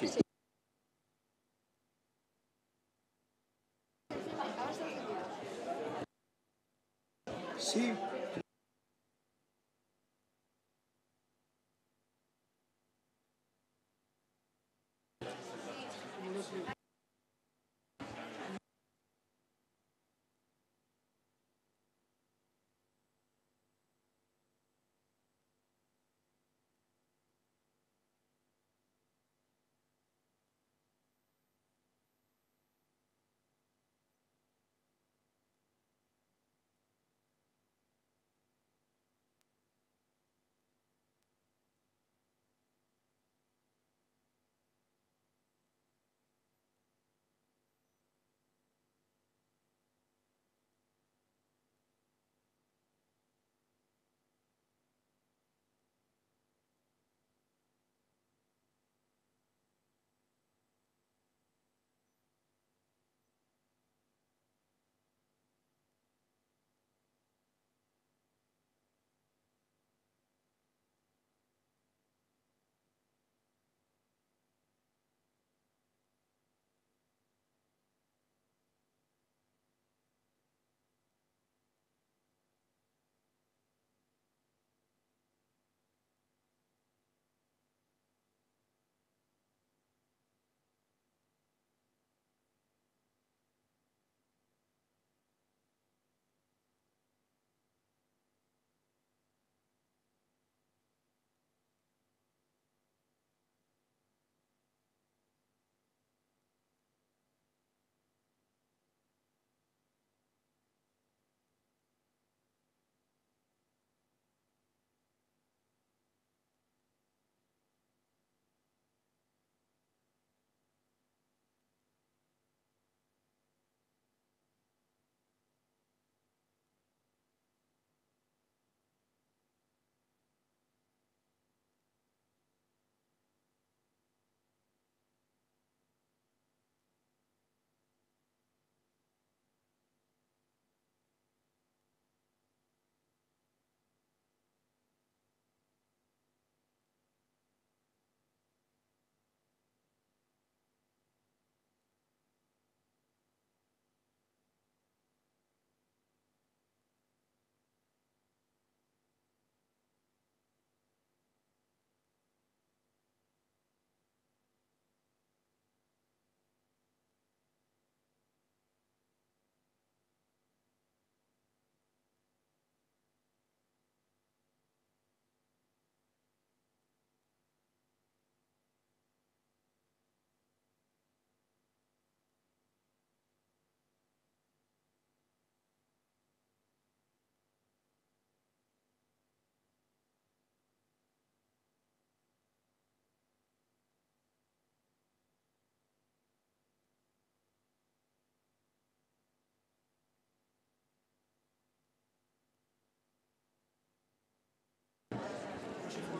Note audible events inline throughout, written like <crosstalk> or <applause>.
Sí. Sí,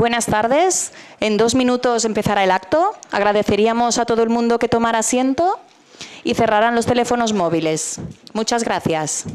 Buenas tardes. En dos minutos empezará el acto. Agradeceríamos a todo el mundo que tomara asiento y cerrarán los teléfonos móviles. Muchas gracias.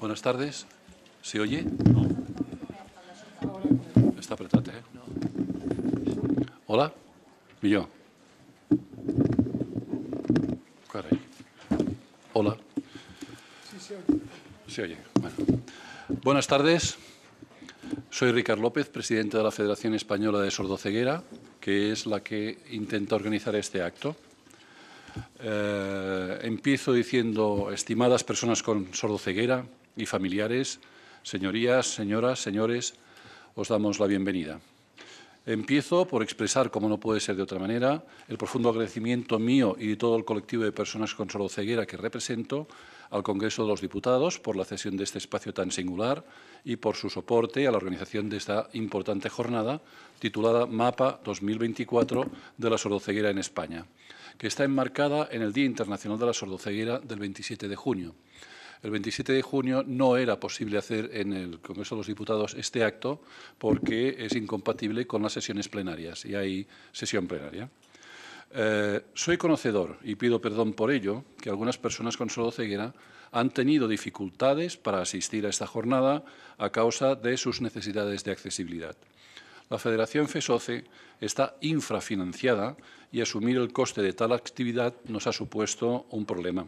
Buenas tardes. ¿Se oye? Está apretado, ¿eh? Hola. Millón. Caray. Hola. Se oye. Bueno. Buenas tardes. Soy Ricardo López, presidente de la Federación Española de Sordoceguera, que es la que intenta organizar este acto. Eh, empiezo diciendo, estimadas personas con sordoceguera, y familiares, señorías, señoras, señores, os damos la bienvenida. Empiezo por expresar, como no puede ser de otra manera, el profundo agradecimiento mío y de todo el colectivo de personas con sordoceguera que represento al Congreso de los Diputados por la cesión de este espacio tan singular y por su soporte a la organización de esta importante jornada titulada Mapa 2024 de la sordoceguera en España, que está enmarcada en el Día Internacional de la Sordoceguera del 27 de junio. El 27 de junio no era posible hacer en el Congreso de los Diputados este acto porque es incompatible con las sesiones plenarias y hay sesión plenaria. Eh, soy conocedor, y pido perdón por ello, que algunas personas con solo ceguera han tenido dificultades para asistir a esta jornada a causa de sus necesidades de accesibilidad. La Federación FESOCE está infrafinanciada y asumir el coste de tal actividad nos ha supuesto un problema.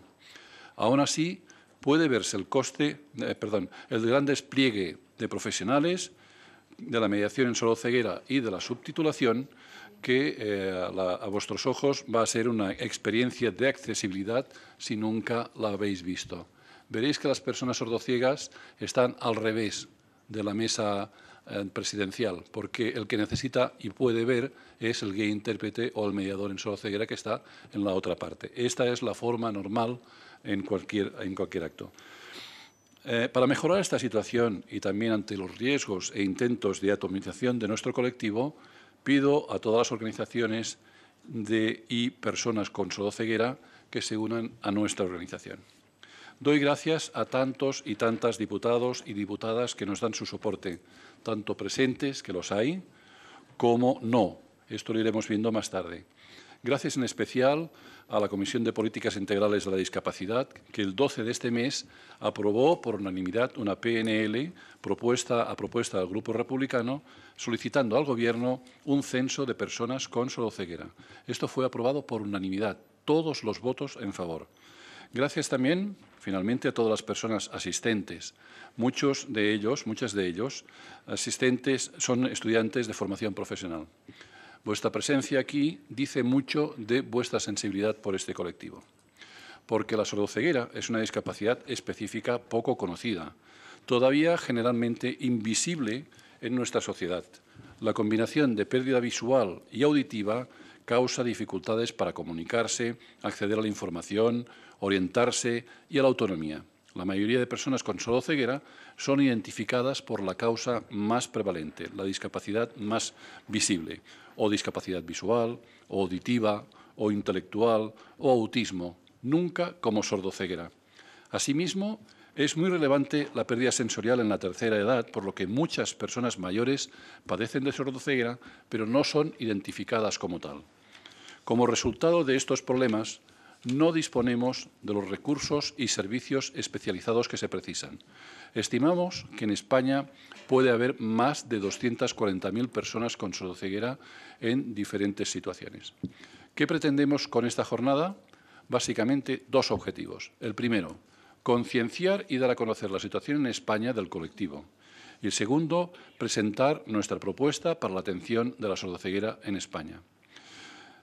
Aún así, puede verse el coste, eh, perdón, el gran despliegue de profesionales de la mediación en solo ceguera y de la subtitulación, que eh, a vuestros ojos va a ser una experiencia de accesibilidad si nunca la habéis visto. Veréis que las personas sordociegas están al revés de la mesa eh, presidencial, porque el que necesita y puede ver es el gay intérprete o el mediador en solo ceguera que está en la otra parte. Esta es la forma normal en cualquier, en cualquier acto. Eh, para mejorar esta situación y también ante los riesgos e intentos de atomización de nuestro colectivo, pido a todas las organizaciones y personas con sodoceguera que se unan a nuestra organización. Doy gracias a tantos y tantas diputados y diputadas que nos dan su soporte, tanto presentes, que los hay, como no. Esto lo iremos viendo más tarde gracias en especial a la Comisión de Políticas Integrales de la Discapacidad, que el 12 de este mes aprobó por unanimidad una PNL propuesta a propuesta del Grupo Republicano solicitando al Gobierno un censo de personas con solo ceguera. Esto fue aprobado por unanimidad, todos los votos en favor. Gracias también, finalmente, a todas las personas asistentes. Muchos de ellos, muchas de ellos, asistentes son estudiantes de formación profesional. Vuestra presencia aquí dice mucho de vuestra sensibilidad por este colectivo, porque la sordoceguera es una discapacidad específica poco conocida, todavía generalmente invisible en nuestra sociedad. La combinación de pérdida visual y auditiva causa dificultades para comunicarse, acceder a la información, orientarse y a la autonomía. La mayoría de personas con sordoceguera son identificadas por la causa más prevalente, la discapacidad más visible o discapacidad visual, o auditiva, o intelectual, o autismo, nunca como sordoceguera. Asimismo, es muy relevante la pérdida sensorial en la tercera edad, por lo que muchas personas mayores padecen de sordoceguera, pero no son identificadas como tal. Como resultado de estos problemas, no disponemos de los recursos y servicios especializados que se precisan. Estimamos que en España puede haber más de 240.000 personas con sordoceguera en diferentes situaciones. ¿Qué pretendemos con esta jornada? Básicamente dos objetivos. El primero, concienciar y dar a conocer la situación en España del colectivo. Y el segundo, presentar nuestra propuesta para la atención de la sordoceguera en España.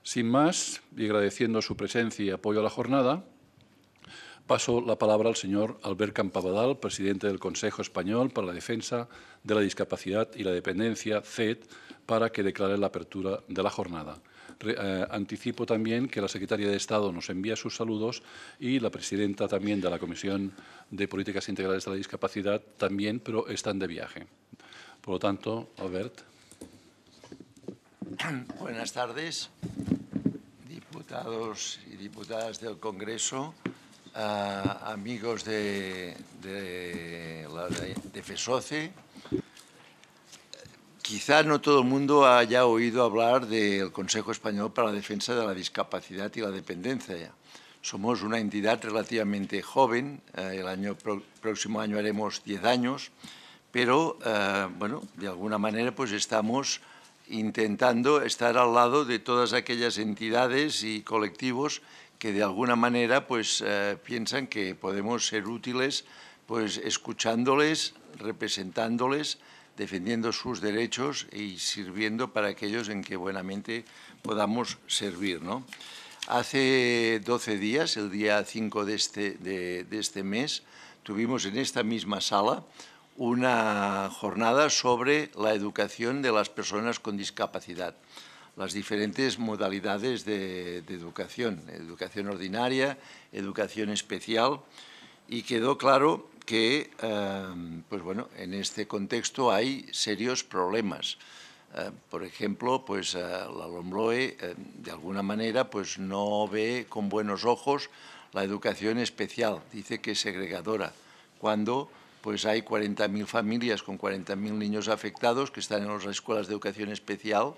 Sin más, y agradeciendo su presencia y apoyo a la jornada, paso la palabra al señor Albert Campabadal, presidente del Consejo Español para la Defensa de la Discapacidad y la Dependencia, CED, para que declare la apertura de la jornada. Eh, anticipo también que la secretaria de Estado nos envía sus saludos y la presidenta también de la Comisión de Políticas Integrales de la Discapacidad también, pero están de viaje. Por lo tanto, Albert. <clears throat> Buenas tardes, diputados y diputadas del Congreso, ah, amigos de, de FESOCE. Quizá no todo el mundo haya oído hablar del Consejo Español para la Defensa de la Discapacidad y la Dependencia. Somos una entidad relativamente joven, eh, el año próximo año haremos 10 años, pero eh, bueno, de alguna manera pues estamos intentando estar al lado de todas aquellas entidades y colectivos que de alguna manera pues, eh, piensan que podemos ser útiles pues, escuchándoles, representándoles, defendiendo sus derechos y sirviendo para aquellos en que buenamente podamos servir. Hace 12 días, el día 5 de este, de este mes, tuvimos en esta misma sala una jornada sobre la educación de las personas con discapacidad, las diferentes modalidades de, educación, educación ordinaria, educación especial, y quedó claro que em, pues bueno, en este contexto hay serios problemas. Eh, por ejemplo, pues eh, la Lombloe eh, de alguna manera pues no ve con buenos ojos la educación especial, dice que es segregadora, cuando pues hay 40.000 familias con 40.000 niños afectados que están en las escuelas de educación especial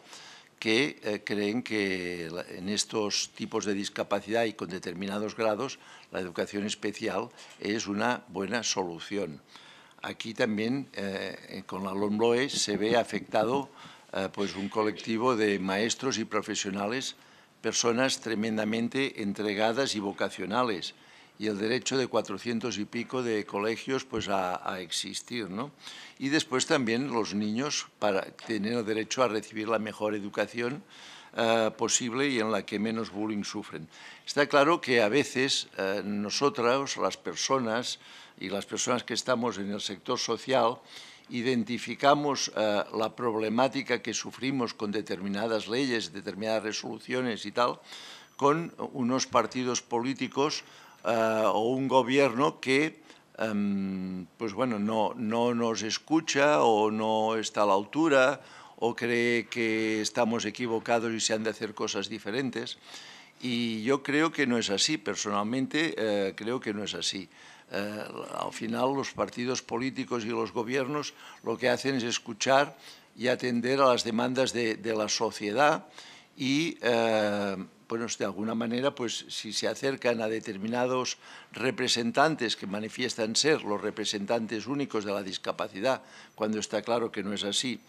que eh, creen que en estos tipos de discapacidad y con determinados grados la educación especial es una buena solución. Aquí también eh, eh, con la LOMLOE se ve afectado pues un colectivo de maestros y profesionales, personas tremendamente entregadas y vocacionales, y el derecho de cuatrocientos y pico de colegios pues, a, existir. ¿no? Y después también los niños para, tener el derecho a recibir la mejor educación eh, posible y en la que menos bullying sufren. Está claro que a veces nosotros eh, nosotras, las personas y las personas que estamos en el sector social, identificamos eh, la problemática que sufrimos con determinadas leyes, determinadas resoluciones y tal, con unos partidos políticos eh, o un gobierno que em, pues bueno, no, no nos escucha o no está a la altura o cree que estamos equivocados y se han de hacer cosas diferentes. Y yo creo que no es así, personalmente eh, creo que no es así. Eh, al final los partidos políticos y los gobiernos lo que hacen es escuchar y atender a las demandas de, la sociedad y bueno, de alguna manera, pues si se acercan a determinados representantes que manifiestan ser los representantes únicos de la discapacidad, cuando está claro que no es así,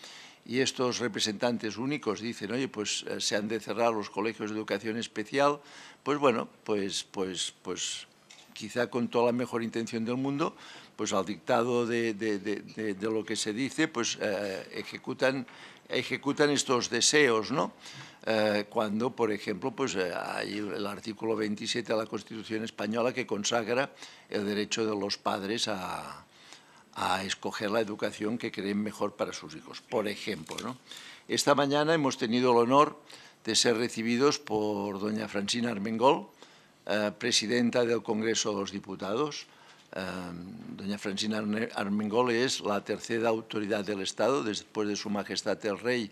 y estos representantes únicos dicen, oye, pues eh, se han de cerrar los colegios de educación especial, pues bueno, pues, pues, pues quizá con toda la mejor intención del mundo, pues al dictado de, de, lo que se dice, pues eh, ejecutan, ejecutan estos deseos, ¿no? Eh, cuando, por ejemplo, pues, eh, hay el artículo 27 de la Constitución española que consagra el derecho de los padres a, escoger la educación que creen mejor para sus hijos, por ejemplo. ¿no? Esta mañana hemos tenido el honor de ser recibidos por doña Francina Armengol, eh, presidenta del Congreso de los Diputados. doña Francina Armengol es la tercera autoridad del Estado, después de su Majestad el Rey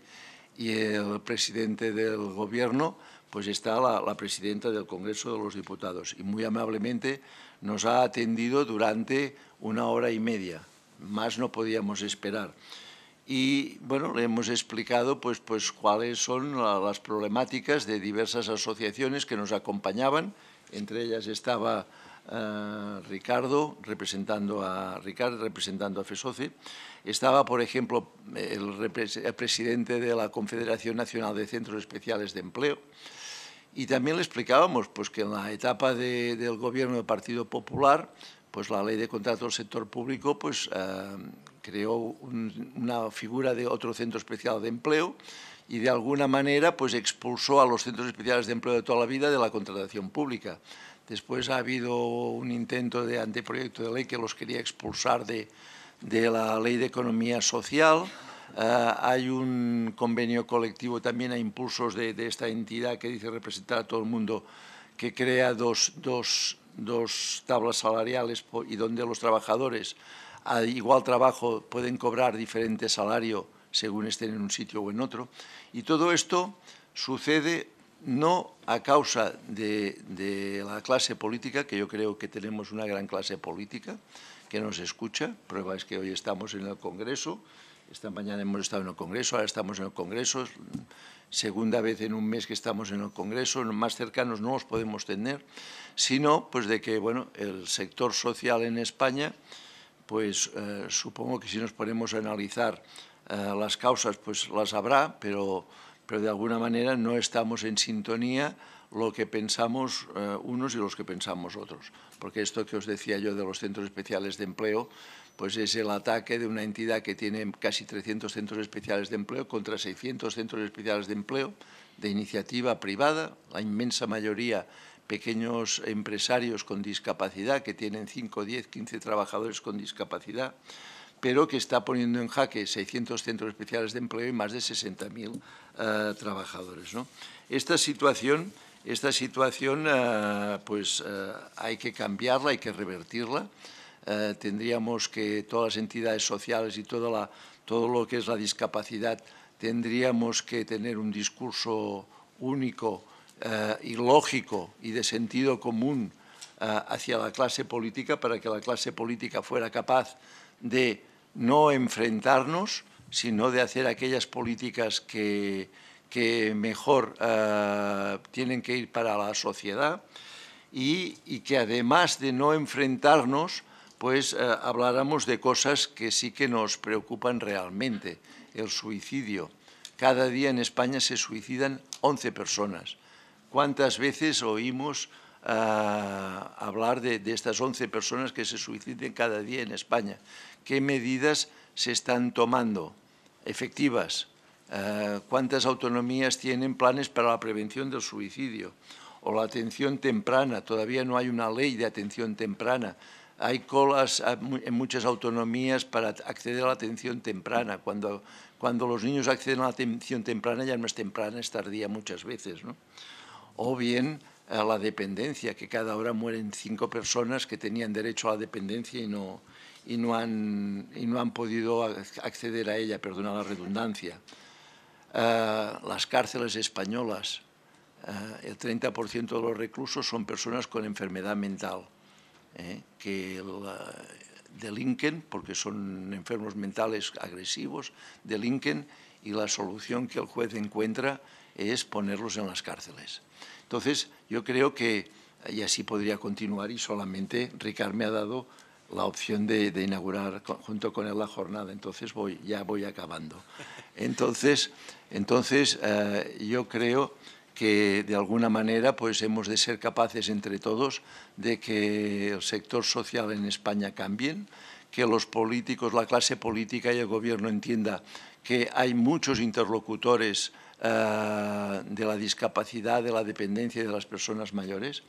y el presidente del Gobierno, pues está la, presidenta del Congreso de los Diputados y muy amablemente nos ha atendido durante una hora y media. Más no podíamos esperar. Y bueno, le hemos explicado pues, pues, cuáles son las problemáticas de diversas asociaciones que nos acompañaban. Entre ellas estaba eh, Ricardo, representando a Ricardo, representando a FESOCE estaba, por ejemplo, el, presidente de la Confederación Nacional de Centros Especiales de Empleo, y también le explicábamos pues, que en la etapa del gobierno del Partido Popular, pues la ley de contrato del sector público pues, eh, creó una figura de otro centro especial de empleo y de alguna manera pues, expulsó a los centros especiales de empleo de toda la vida de la contratación pública. Después ha habido un intento de anteproyecto de ley que los quería expulsar de, de la Ley de Economía Social. Eh, hay un convenio colectivo también a impulsos de, esta entidad que dice representar a todo el mundo, que crea dos, tablas salariales y donde los trabajadores a igual trabajo pueden cobrar diferente salario según estén en un sitio o en otro. Y todo esto sucede no a causa de la clase política, que yo creo que tenemos una gran clase política, que nos escucha. Prueba es que hoy estamos en el Congreso, esta mañana hemos estado en el Congreso, ahora estamos en el Congreso, segunda vez en un mes que estamos en el Congreso, más cercanos no los podemos tener, sino pues de que bueno, el sector social en España, pues eh, supongo que si nos ponemos a analizar eh, las causas, pues las habrá, pero, pero de alguna manera no estamos en sintonía lo que pensamos eh, unos y los que pensamos otros. Porque esto que os decía yo de los centros especiales de empleo, pues es el ataque de una entidad que tiene casi 300 centros especiales de empleo contra 600 centros especiales de empleo de iniciativa privada, la inmensa mayoría pequeños empresarios con discapacidad que tienen 5, 10, 15 trabajadores con discapacidad, pero que está poniendo en jaque 600 centros especiales de empleo y más de 60.000 eh, trabajadores. Esta situación esta situación eh, pues, eh, hay que cambiarla, hay que revertirla. Eh, tendríamos que todas las entidades sociales y todo lo que es la discapacidad tendríamos que tener un discurso único y lógico y de sentido común hacia la clase política para que la clase política fuera capaz de no enfrentarnos, sino de hacer aquellas políticas que, que mejor eh, tienen que ir para la sociedad y, que además de no enfrentarnos, pues eh, hablaremos de cosas que sí que nos preocupan realmente. El suicidio. Cada día en España se suicidan 11 personas. ¿Cuántas veces oímos eh, hablar de, de estas 11 personas que se suiciden cada día en España? ¿Qué medidas se están tomando efectivas? Eh, cuántas autonomías tienen planes para la prevención del suicidio o la atención temprana. Todavía no hay una ley de atención temprana. Hay colas en muchas autonomías para acceder a la atención temprana. Cuando, cuando los niños acceden a la atención temprana, ya no es temprana, es tardía muchas veces. O bien eh, la dependencia, que cada hora mueren cinco personas que tenían derecho a la dependencia y no, y no, han, y no han podido acceder a ella, perdona la redundancia. Eh, las cárceles españolas, eh, el 30% de los reclusos son personas con enfermedad mental, eh, que delinquen porque son enfermos mentales agresivos, delinquen y la solución que el juez encuentra es ponerlos en las cárceles. Entonces, yo creo que, y así podría continuar, y solamente Ricard me ha dado la opción de, de inaugurar junto con él la jornada, entonces voy, ya voy acabando. Entonces, entonces eh, yo creo que de alguna manera pues hemos de ser capaces entre todos de que el sector social en España cambie, que los políticos, la clase política y el gobierno entienda que hay muchos interlocutores eh, de la discapacidad, de la dependencia y de las personas mayores,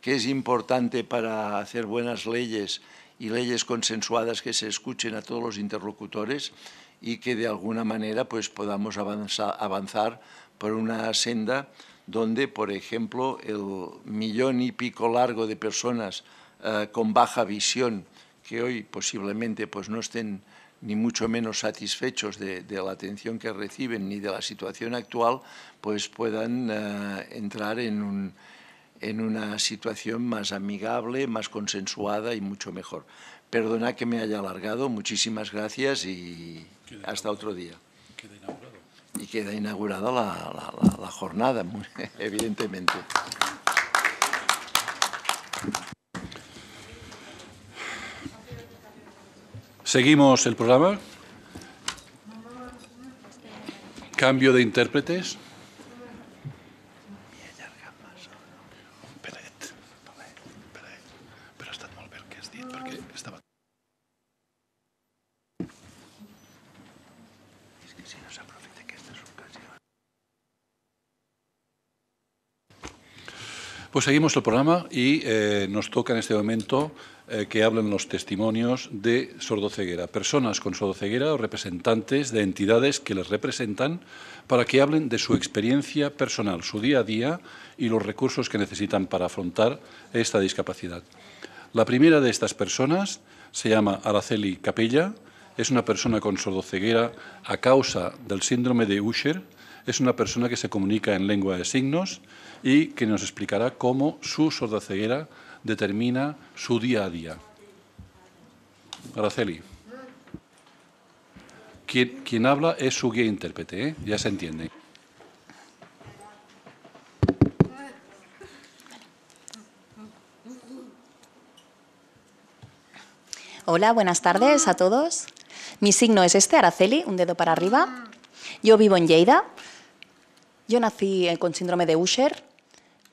que es importante para hacer buenas leyes y leyes consensuadas que se escuchen a todos los interlocutores y que de alguna manera pues, podamos avanzar, por una senda donde, por ejemplo, el millón y pico largo de personas eh, con baja visión, que hoy posiblemente pues, no estén ni mucho menos satisfechos de, la atención que reciben ni de la situación actual, pues puedan eh, entrar en una situación más amigable, más consensuada y mucho mejor. Perdona que me haya alargado, muchísimas gracias y hasta otro día. Y queda inaugurada la jornada, <laughs> evidentemente. Seguimos el programa. Cambio de intérpretes. Pues seguimos el programa y eh, nos toca en este momento eh, que hablen los testimonios de sordoceguera, personas con sordoceguera o representantes de entidades que les representan para que hablen de su experiencia personal, su día a día y los recursos que necesitan para afrontar esta discapacidad. La primera de estas personas se llama Araceli Capella, es una persona con sordoceguera a causa del síndrome de Usher, es una persona que se comunica en lengua de signos, y que nos explicará cómo su sordaceguera determina su día a día. Araceli. Quien, habla es su guía intérprete, ¿eh? ya se entiende. Hola, buenas tardes a todos. Mi signo es este, Araceli, un dedo para arriba. Yo vivo en Lleida. Yo nací con síndrome de Usher,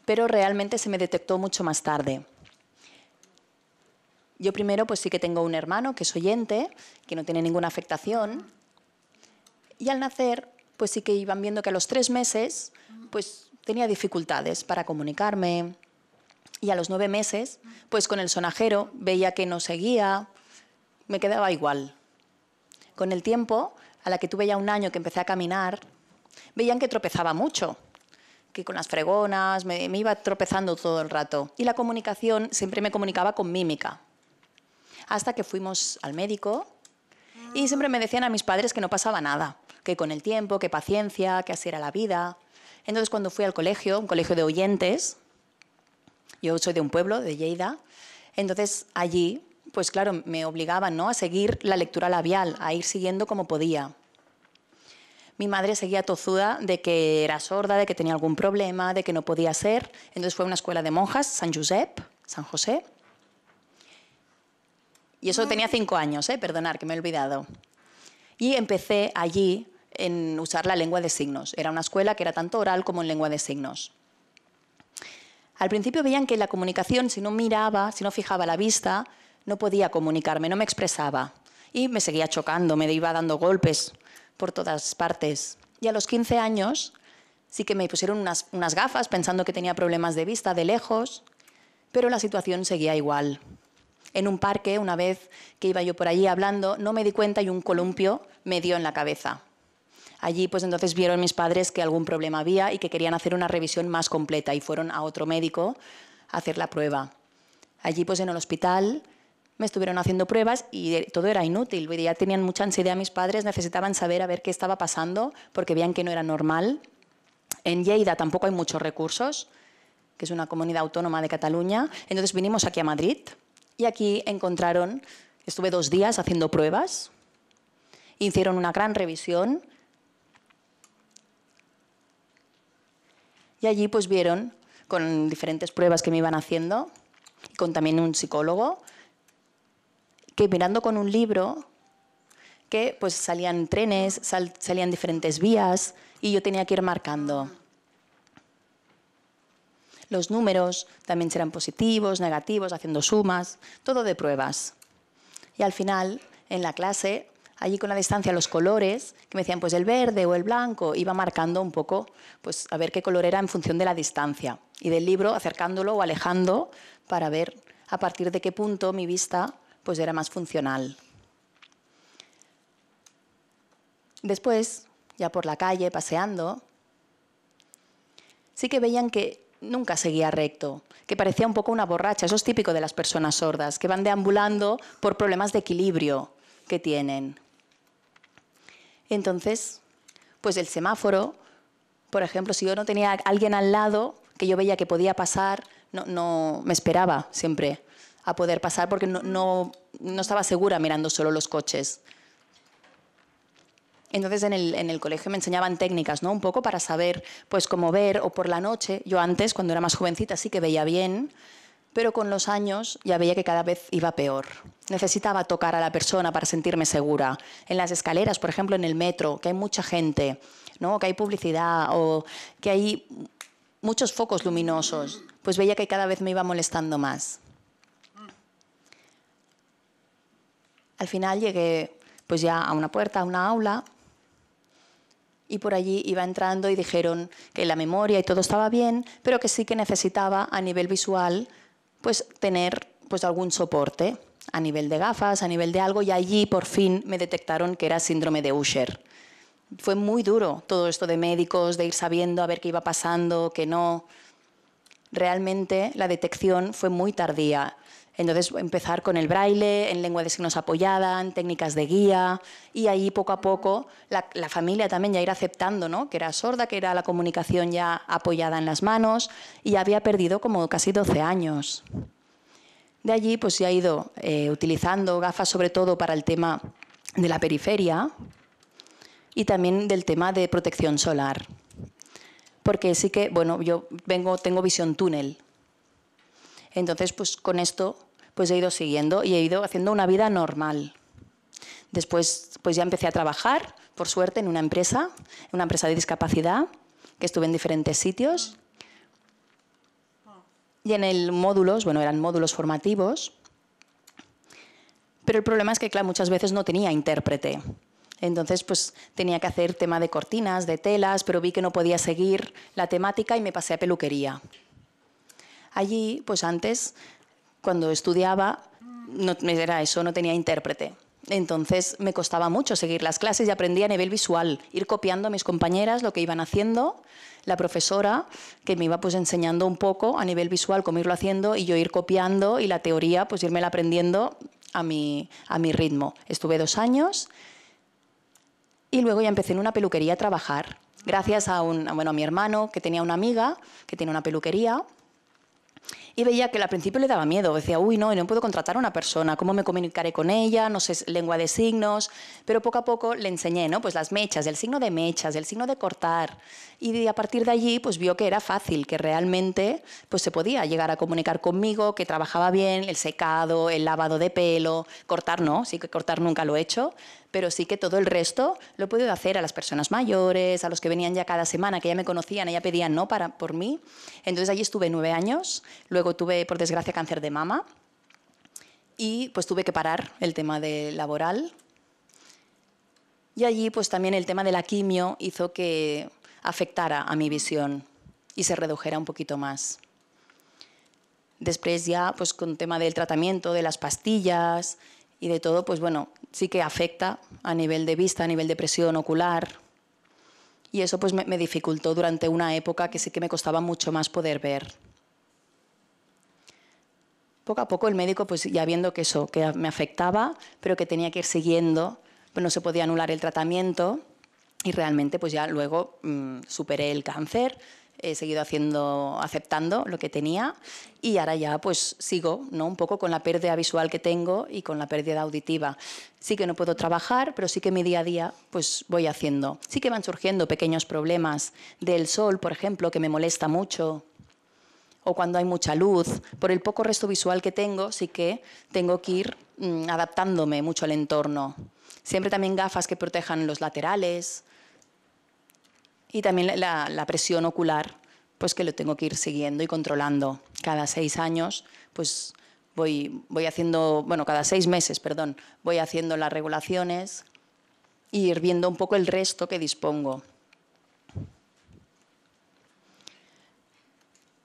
pero realmente se me detectó mucho más tarde. Yo primero, pues sí que tengo un hermano que es oyente, que no tiene ninguna afectación, y al nacer, pues sí que iban viendo que a los tres meses, pues tenía dificultades para comunicarme, y a los nueve meses, pues con el sonajero veía que no seguía, me quedaba igual. Con el tiempo, a la que tuve ya un año que empecé a caminar, veían que tropezaba mucho que con las fregonas, me, iba tropezando todo el rato. Y la comunicación siempre me comunicaba con mímica. Hasta que fuimos al médico y siempre me decían a mis padres que no pasaba nada, que con el tiempo, que paciencia, que así era la vida. Entonces cuando fui al colegio, un colegio de oyentes, yo soy de un pueblo, de Lleida, entonces allí, pues claro, me obligaban ¿no? a seguir la lectura labial, a ir siguiendo como podía mi madre seguía tozuda de que era sorda, de que tenía algún problema, de que no podía ser. Entonces fue a una escuela de monjas, San Josep, San José. Y eso tenía cinco años, ¿eh? perdonar, que me he olvidado. Y empecé allí en usar la lengua de signos. Era una escuela que era tanto oral como en lengua de signos. Al principio veían que la comunicación, si no miraba, si no fijaba la vista, no podía comunicarme, no me expresaba. Y me seguía chocando, me iba dando golpes por todas partes. Y a los 15 años sí que me pusieron unas, unas gafas pensando que tenía problemas de vista de lejos, pero la situación seguía igual. En un parque, una vez que iba yo por allí hablando, no me di cuenta y un columpio me dio en la cabeza. Allí, pues entonces vieron mis padres que algún problema había y que querían hacer una revisión más completa y fueron a otro médico a hacer la prueba. Allí, pues en el hospital, me estuvieron haciendo pruebas y todo era inútil. Ya tenían mucha ansiedad mis padres, necesitaban saber a ver qué estaba pasando porque veían que no era normal. En Lleida tampoco hay muchos recursos, que es una comunidad autónoma de Cataluña. Entonces vinimos aquí a Madrid y aquí encontraron, estuve dos días haciendo pruebas, hicieron una gran revisión y allí pues vieron con diferentes pruebas que me iban haciendo, con también un psicólogo, que mirando con un libro, que pues salían trenes, salían diferentes vías y yo tenía que ir marcando. Los números también serán positivos, negativos, haciendo sumas, todo de pruebas. Y al final, en la clase, allí con la distancia los colores, que me decían pues el verde o el blanco, iba marcando un poco pues a ver qué color era en función de la distancia y del libro acercándolo o alejando para ver a partir de qué punto mi vista pues era más funcional. Después, ya por la calle, paseando, sí que veían que nunca seguía recto, que parecía un poco una borracha. Eso es típico de las personas sordas, que van deambulando por problemas de equilibrio que tienen. Entonces, pues el semáforo, por ejemplo, si yo no tenía a alguien al lado que yo veía que podía pasar, no, no me esperaba siempre a poder pasar porque no, estaba segura mirando solo los coches. Entonces en el, en el, colegio me enseñaban técnicas, ¿no? Un poco para saber, pues, cómo ver o por la noche. Yo antes, cuando era más jovencita, sí que veía bien, pero con los años ya veía que cada vez iba peor. Necesitaba tocar a la persona para sentirme segura. En las escaleras, por ejemplo, en el metro, que hay mucha gente, ¿no? Que hay publicidad o que hay muchos focos luminosos, pues veía que cada vez me iba molestando más. Al final llegué pues ya a una puerta, a una aula, y por allí iba entrando y dijeron que la memoria y todo estaba bien, pero que sí que necesitaba a nivel visual pues tener pues algún soporte a nivel de gafas, a nivel de algo, y allí por fin me detectaron que era síndrome de Usher. Fue muy duro todo esto de médicos, de ir sabiendo a ver qué iba pasando, que no. Realmente la detección fue muy tardía. Entonces, empezar con el braille, en lengua de signos apoyada, en técnicas de guía, y ahí poco a poco la, familia también ya ir aceptando ¿no? que era sorda, que era la comunicación ya apoyada en las manos, y había perdido como casi 12 años. De allí, pues se ha ido eh, utilizando gafas sobre todo para el tema de la periferia y también del tema de protección solar. Porque sí que, bueno, yo vengo, tengo visión túnel. Entonces, pues con esto pues he ido siguiendo y he ido haciendo una vida normal. Después, pues ya empecé a trabajar, por suerte, en una empresa, en una empresa de discapacidad, que estuve en diferentes sitios. Y en el módulos, bueno, eran módulos formativos. Pero el problema es que, claro, muchas veces no tenía intérprete. Entonces, pues tenía que hacer tema de cortinas, de telas, pero vi que no podía seguir la temática y me pasé a peluquería. Allí, pues antes cuando estudiaba, no era eso, no tenía intérprete. Entonces me costaba mucho seguir las clases y aprendí a nivel visual, ir copiando a mis compañeras lo que iban haciendo, la profesora que me iba pues enseñando un poco a nivel visual cómo irlo haciendo y yo ir copiando y la teoría pues irme aprendiendo a mi, ritmo. Estuve dos años y luego ya empecé en una peluquería a trabajar, gracias a, bueno, a mi hermano que tenía una amiga que tiene una peluquería y veía que al principio le daba miedo, decía, uy, no, no puedo contratar a una persona, ¿cómo me comunicaré con ella? No sé, lengua de signos, pero poco a poco le enseñé, ¿no? Pues las mechas, el signo de mechas, el signo de cortar, y a partir de allí, pues vio que era fácil, que realmente, pues se podía llegar a comunicar conmigo, que trabajaba bien, el secado, el lavado de pelo, cortar no, sí que cortar nunca lo he hecho, pero sí que todo el resto lo he podido hacer a las personas mayores, a los que venían ya cada semana, que ya me conocían y ya pedían no para, por mí. Entonces allí estuve nueve años, luego tuve, por desgracia, cáncer de mama y pues tuve que parar el tema de laboral. Y allí pues también el tema de la quimio hizo que afectara a mi visión y se redujera un poquito más. Después ya pues con tema del tratamiento, de las pastillas, y de todo, pues bueno, sí que afecta a nivel de vista, a nivel de presión ocular. Y eso pues me, dificultó durante una época que sí que me costaba mucho más poder ver poco a poco el médico, pues ya viendo que eso, que me afectaba, pero que tenía que ir siguiendo, pues no se podía anular el tratamiento y realmente pues ya luego mm, superé el cáncer, he seguido haciendo, aceptando lo que tenía y ahora ya pues sigo, ¿no? Un poco con la pérdida visual que tengo y con la pérdida auditiva. Sí que no puedo trabajar, pero sí que mi día a día pues voy haciendo. Sí que van surgiendo pequeños problemas del sol, por ejemplo, que me molesta mucho o cuando hay mucha luz. Por el poco resto visual que tengo, sí que tengo que ir mm, adaptándome mucho al entorno. Siempre también gafas que protejan los laterales, y también la, presión ocular, pues que lo tengo que ir siguiendo y controlando. Cada seis años, pues voy, haciendo, bueno, cada seis meses, perdón, voy haciendo las regulaciones y ir viendo un poco el resto que dispongo.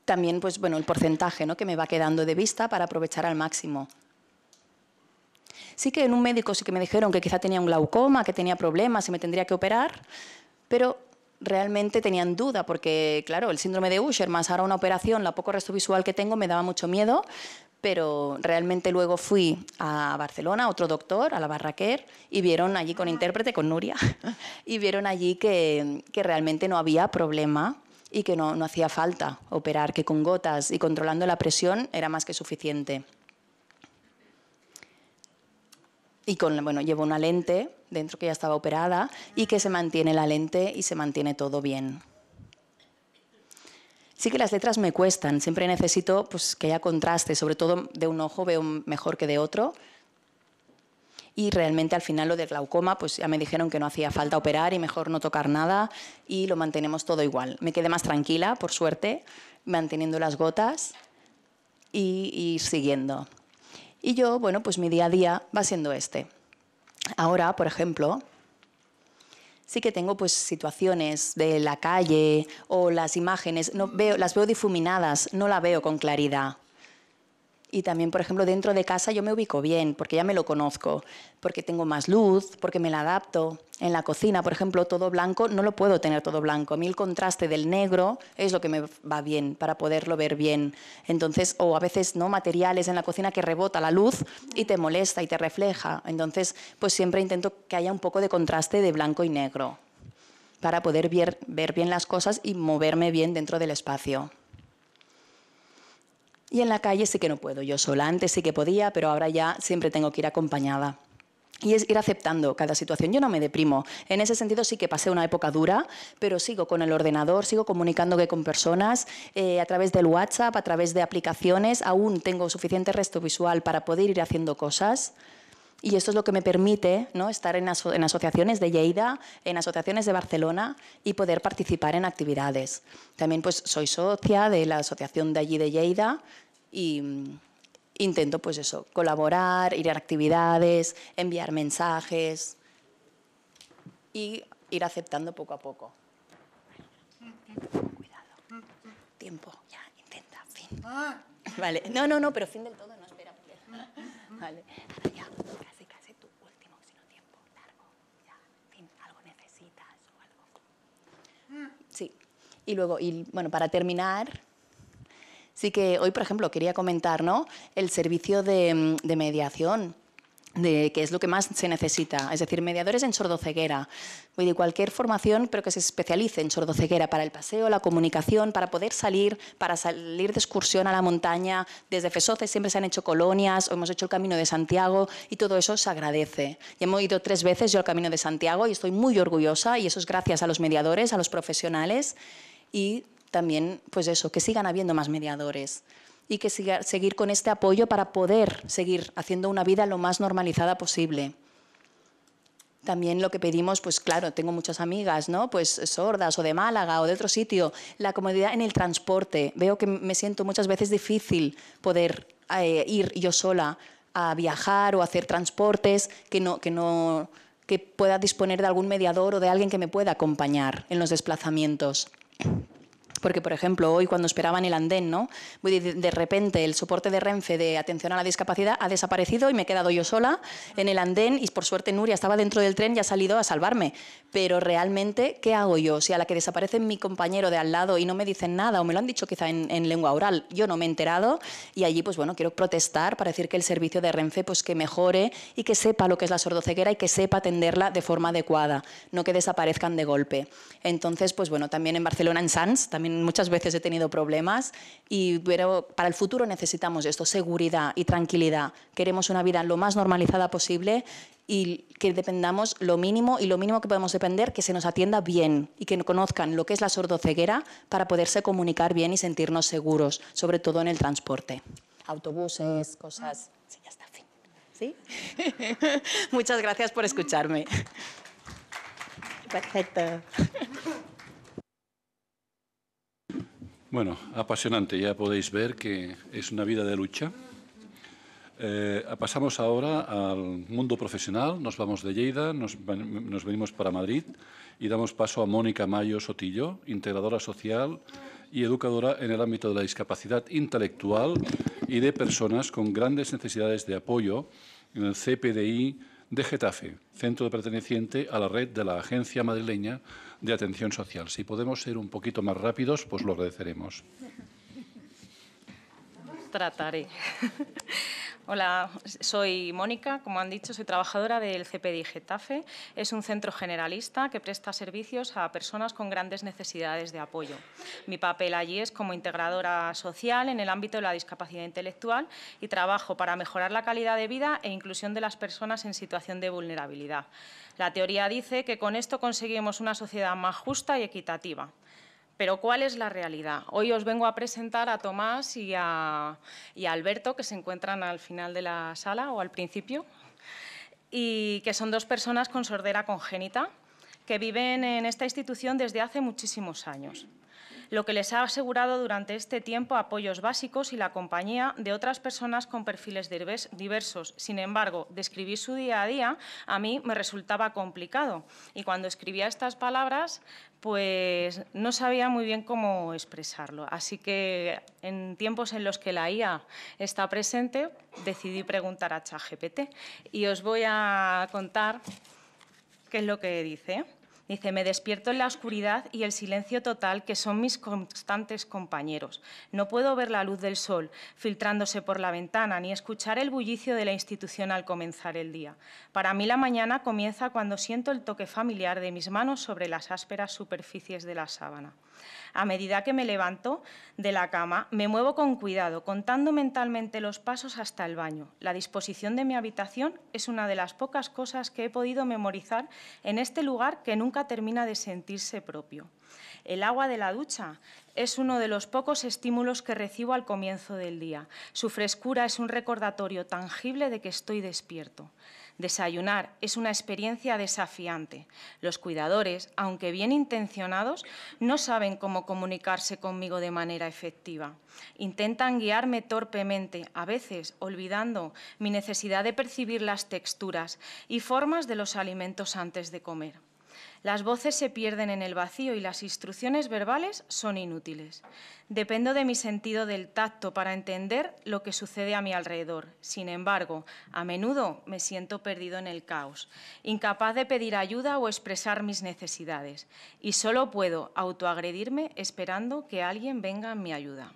También, pues bueno, el porcentaje que me va quedando de vista para aprovechar al máximo. Sí que en un médico sí que me dijeron que quizá tenía un glaucoma, que tenía problemas y me tendría que operar, pero realmente tenían duda, porque claro, el síndrome de Usher, más ahora una operación, la poco resto visual que tengo, me daba mucho miedo, pero realmente luego fui a Barcelona, otro doctor, a la Barraquer, y vieron allí con ah. intérprete, con Nuria, <laughs> y vieron allí que, que realmente no había problema y que no, no hacía falta operar, que con gotas y controlando la presión era más que suficiente. Y con, bueno, llevo una lente dentro que ya estaba operada y que se mantiene la lente y se mantiene todo bien. Sí que las letras me cuestan, siempre necesito pues, que haya contraste, sobre todo de un ojo veo mejor que de otro. Y realmente al final lo del glaucoma, pues ya me dijeron que no hacía falta operar y mejor no tocar nada y lo mantenemos todo igual. Me quedé más tranquila, por suerte, manteniendo las gotas y siguiendo. Y yo, bueno, pues mi día a día va siendo este. Ahora, por ejemplo, sí que tengo pues situaciones de la calle o las imágenes, no veo, las veo difuminadas, no la veo con claridad y también, por ejemplo, dentro de casa yo me ubico bien, porque ya me lo conozco, porque tengo más luz, porque me la adapto. En la cocina, por ejemplo, todo blanco, no lo puedo tener todo blanco. A mí el contraste del negro es lo que me va bien para poderlo ver bien. Entonces, o a veces no materiales en la cocina que rebota la luz y te molesta y te refleja. Entonces, pues siempre intento que haya un poco de contraste de blanco y negro para poder ver, ver bien las cosas y moverme bien dentro del espacio. Y en la calle sí que no puedo, yo sola antes sí que podía, pero ahora ya siempre tengo que ir acompañada. Y es ir aceptando cada situación. Yo no me deprimo. En ese sentido sí que pasé una época dura, pero sigo con el ordenador, sigo comunicando con personas, eh, a través del WhatsApp, a través de aplicaciones. Aún tengo suficiente resto visual para poder ir haciendo cosas. Y esto es lo que me permite ¿no? estar en, en, asociaciones de Lleida, en asociaciones de Barcelona y poder participar en actividades. También pues, soy socia de la asociación de allí de Lleida, y mm, intento pues eso, colaborar, ir a actividades, enviar mensajes y ir aceptando poco a poco. Cuidado. Tiempo, ya, intenta, fin. Ah. no, no, no, pero fin del todo, no, espera. casi, casi tu último, sino tiempo largo, ya, fin, algo necesitas o algo. Mm. Sí, y luego, y bueno, para terminar, Sí que hoy, por ejemplo, quería comentar ¿no? el servicio de, mm, mediación de qué es lo que más se necesita, es decir, mediadores en sordoceguera, Voy de cualquier formación, pero que se especialice en sordoceguera para el paseo, la comunicación, para poder salir, para salir de excursión a la montaña. Desde FESOCE siempre se han hecho colonias, o hemos hecho el Camino de Santiago y todo eso se agradece. Y hemos ido tres veces yo al Camino de Santiago y estoy muy orgullosa y eso es gracias a los mediadores, a los profesionales y también, pues eso, que sigan habiendo más mediadores y que seguir con este apoyo para poder seguir haciendo una vida lo más normalizada posible. También lo que pedimos, pues claro, tengo muchas amigas, ¿no? Pues sordas o de Málaga o de otro sitio. La comodidad en el transporte. Veo que me siento muchas veces difícil poder eh, ir yo sola a viajar o hacer transportes, que no, que no, que pueda disponer de algún mediador o de alguien que me pueda acompañar en los desplazamientos porque, por ejemplo, hoy cuando esperaban el andén, ¿no? de repente el soporte de Renfe de atención a la discapacidad ha desaparecido y me he quedado yo sola en el andén y por suerte Nuria estaba dentro del tren y ha salido a salvarme. Pero realmente, ¿qué hago yo? Si a la que desaparece mi compañero de al lado y no me dicen nada o me lo han dicho quizá en, en lengua oral, yo no me he enterado y allí, pues bueno, quiero protestar para decir que el servicio de Renfe pues que mejore y que sepa lo que es la sordoceguera y que sepa atenderla de forma adecuada, no que desaparezcan de golpe. Entonces, pues bueno, también en Barcelona, en Sanz, también muchas veces he tenido problemas, y, pero para el futuro necesitamos esto, seguridad y tranquilidad. Queremos una vida lo más normalizada posible y que dependamos lo mínimo y lo mínimo que podemos depender, que se nos atienda bien y que conozcan lo que es la sordoceguera para poderse comunicar bien y sentirnos seguros, sobre todo en el transporte. Autobuses, cosas... Sí, ya está, fin. ¿Sí? <laughs> Muchas gracias por escucharme. Perfecto. Bueno, apasionante. Ya podéis ver que es una vida de lucha. Eh, pasamos ahora al mundo profesional. Nos vamos de Lleida, nos, nos venimos para Madrid y damos paso a Mónica Mayo Sotillo, integradora social y educadora en el ámbito de la discapacidad intelectual y de personas con grandes necesidades de apoyo en el CPDI de Getafe, centro perteneciente a la red de la Agencia Madrileña de atención social. Si podemos ser un poquito más rápidos, pues lo agradeceremos. Trataré. Hola, soy Mónica, como han dicho, soy trabajadora del CPDI Getafe. Es un centro generalista que presta servicios a personas con grandes necesidades de apoyo. Mi papel allí es como integradora social en el ámbito de la discapacidad intelectual y trabajo para mejorar la calidad de vida e inclusión de las personas en situación de vulnerabilidad. La teoría dice que con esto conseguimos una sociedad más justa y equitativa. Pero ¿cuál es la realidad? Hoy os vengo a presentar a Tomás y a, Alberto, que se encuentran al final de la sala o al principio, y que son dos personas con sordera congénita que viven en esta institución desde hace muchísimos años lo que les ha asegurado durante este tiempo apoyos básicos y la compañía de otras personas con perfiles diversos. Sin embargo, describir su día a día a mí me resultaba complicado y cuando escribía estas palabras pues no sabía muy bien cómo expresarlo. Así que en tiempos en los que la IA está presente, decidí preguntar a ChatGPT y os voy a contar qué es lo que dice. Dice, me despierto en la oscuridad y el silencio total que son mis constantes compañeros. No puedo ver la luz del sol filtrándose por la ventana ni escuchar el bullicio de la institución al comenzar el día. Para mí la mañana comienza cuando siento el toque familiar de mis manos sobre las ásperas superficies de la sábana. A medida que me levanto de la cama, me muevo con cuidado, contando mentalmente los pasos hasta el baño. La disposición de mi habitación es una de las pocas cosas que he podido memorizar en este lugar que nunca termina de sentirse propio. El agua de la ducha es uno de los pocos estímulos que recibo al comienzo del día. Su frescura es un recordatorio tangible de que estoy despierto. Desayunar es una experiencia desafiante. Los cuidadores, aunque bien intencionados, no saben cómo comunicarse conmigo de manera efectiva. Intentan guiarme torpemente, a veces olvidando mi necesidad de percibir las texturas y formas de los alimentos antes de comer. Las voces se pierden en el vacío y las instrucciones verbales son inútiles. Dependo de mi sentido del tacto para entender lo que sucede a mi alrededor. Sin embargo, a menudo me siento perdido en el caos, incapaz de pedir ayuda o expresar mis necesidades, y solo puedo autoagredirme esperando que alguien venga a mi ayuda.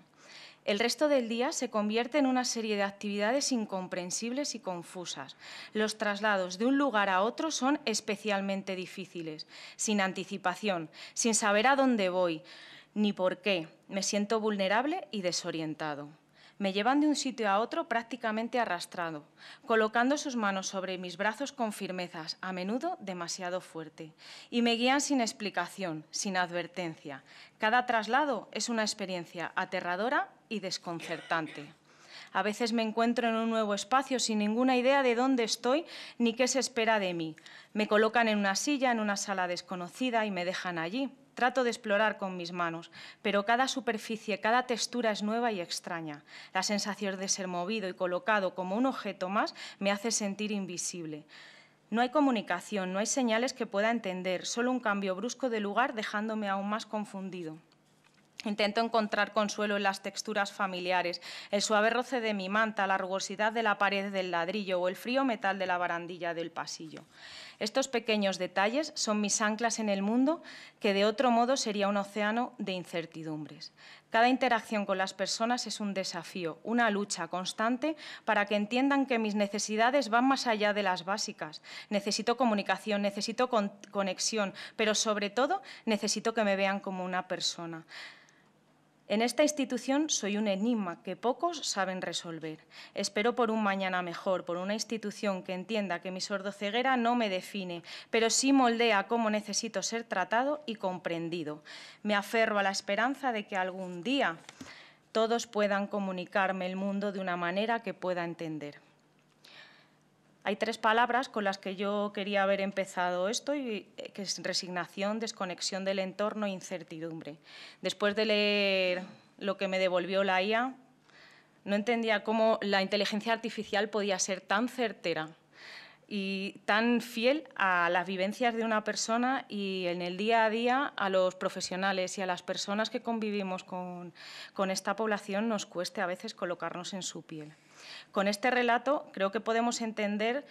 El resto del día se convierte en una serie de actividades incomprensibles y confusas. Los traslados de un lugar a otro son especialmente difíciles, sin anticipación, sin saber a dónde voy ni por qué. Me siento vulnerable y desorientado me llevan de un sitio a otro prácticamente arrastrado, colocando sus manos sobre mis brazos con firmezas, a menudo demasiado fuerte, y me guían sin explicación, sin advertencia. Cada traslado es una experiencia aterradora y desconcertante. A veces me encuentro en un nuevo espacio sin ninguna idea de dónde estoy ni qué se espera de mí. Me colocan en una silla, en una sala desconocida y me dejan allí. Trato de explorar con mis manos, pero cada superficie, cada textura es nueva y extraña. La sensación de ser movido y colocado como un objeto más me hace sentir invisible. No hay comunicación, no hay señales que pueda entender, solo un cambio brusco de lugar dejándome aún más confundido. Intento encontrar consuelo en las texturas familiares, el suave roce de mi manta, la rugosidad de la pared del ladrillo o el frío metal de la barandilla del pasillo. Estos pequeños detalles son mis anclas en el mundo, que de otro modo sería un océano de incertidumbres. Cada interacción con las personas es un desafío, una lucha constante para que entiendan que mis necesidades van más allá de las básicas. Necesito comunicación, necesito conexión, pero sobre todo necesito que me vean como una persona. En esta institución soy un enigma que pocos saben resolver. Espero por un mañana mejor, por una institución que entienda que mi sordoceguera no me define, pero sí moldea cómo necesito ser tratado y comprendido. Me aferro a la esperanza de que algún día todos puedan comunicarme el mundo de una manera que pueda entender. Hay tres palabras con las que yo quería haber empezado esto, eh, que es resignación, desconexión del entorno e incertidumbre. Después de leer lo que me devolvió la IA, no entendía cómo la inteligencia artificial podía ser tan certera y tan fiel a las vivencias de una persona y en el día a día a los profesionales y a las personas que convivimos con esta población nos cueste a veces colocarnos en su piel. Con este relato creo que podemos entender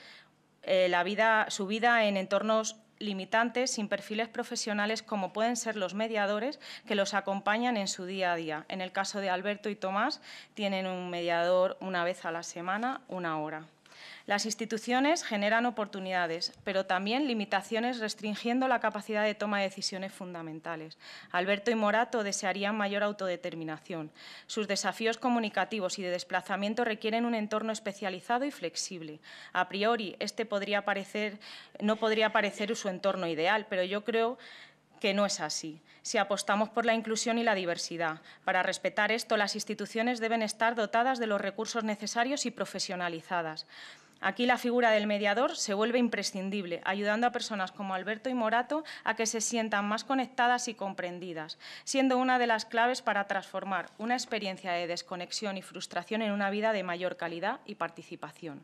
eh, la vida, su vida en entornos limitantes sin perfiles profesionales como pueden ser los mediadores que los acompañan en su día a día. En el caso de Alberto y Tomás, tienen un mediador una vez a la semana, una hora. Las instituciones generan oportunidades, pero también limitaciones restringiendo la capacidad de toma de decisiones fundamentales. Alberto y Morato desearían mayor autodeterminación. Sus desafíos comunicativos y de desplazamiento requieren un entorno especializado y flexible. A priori, este podría parecer, no podría parecer su entorno ideal, pero yo creo que no es así. Si apostamos por la inclusión y la diversidad, para respetar esto, las instituciones deben estar dotadas de los recursos necesarios y profesionalizadas. Aquí la figura del mediador se vuelve imprescindible, ayudando a personas como Alberto y Morato a que se sientan más conectadas y comprendidas, siendo una de las claves para transformar una experiencia de desconexión y frustración en una vida de mayor calidad y participación.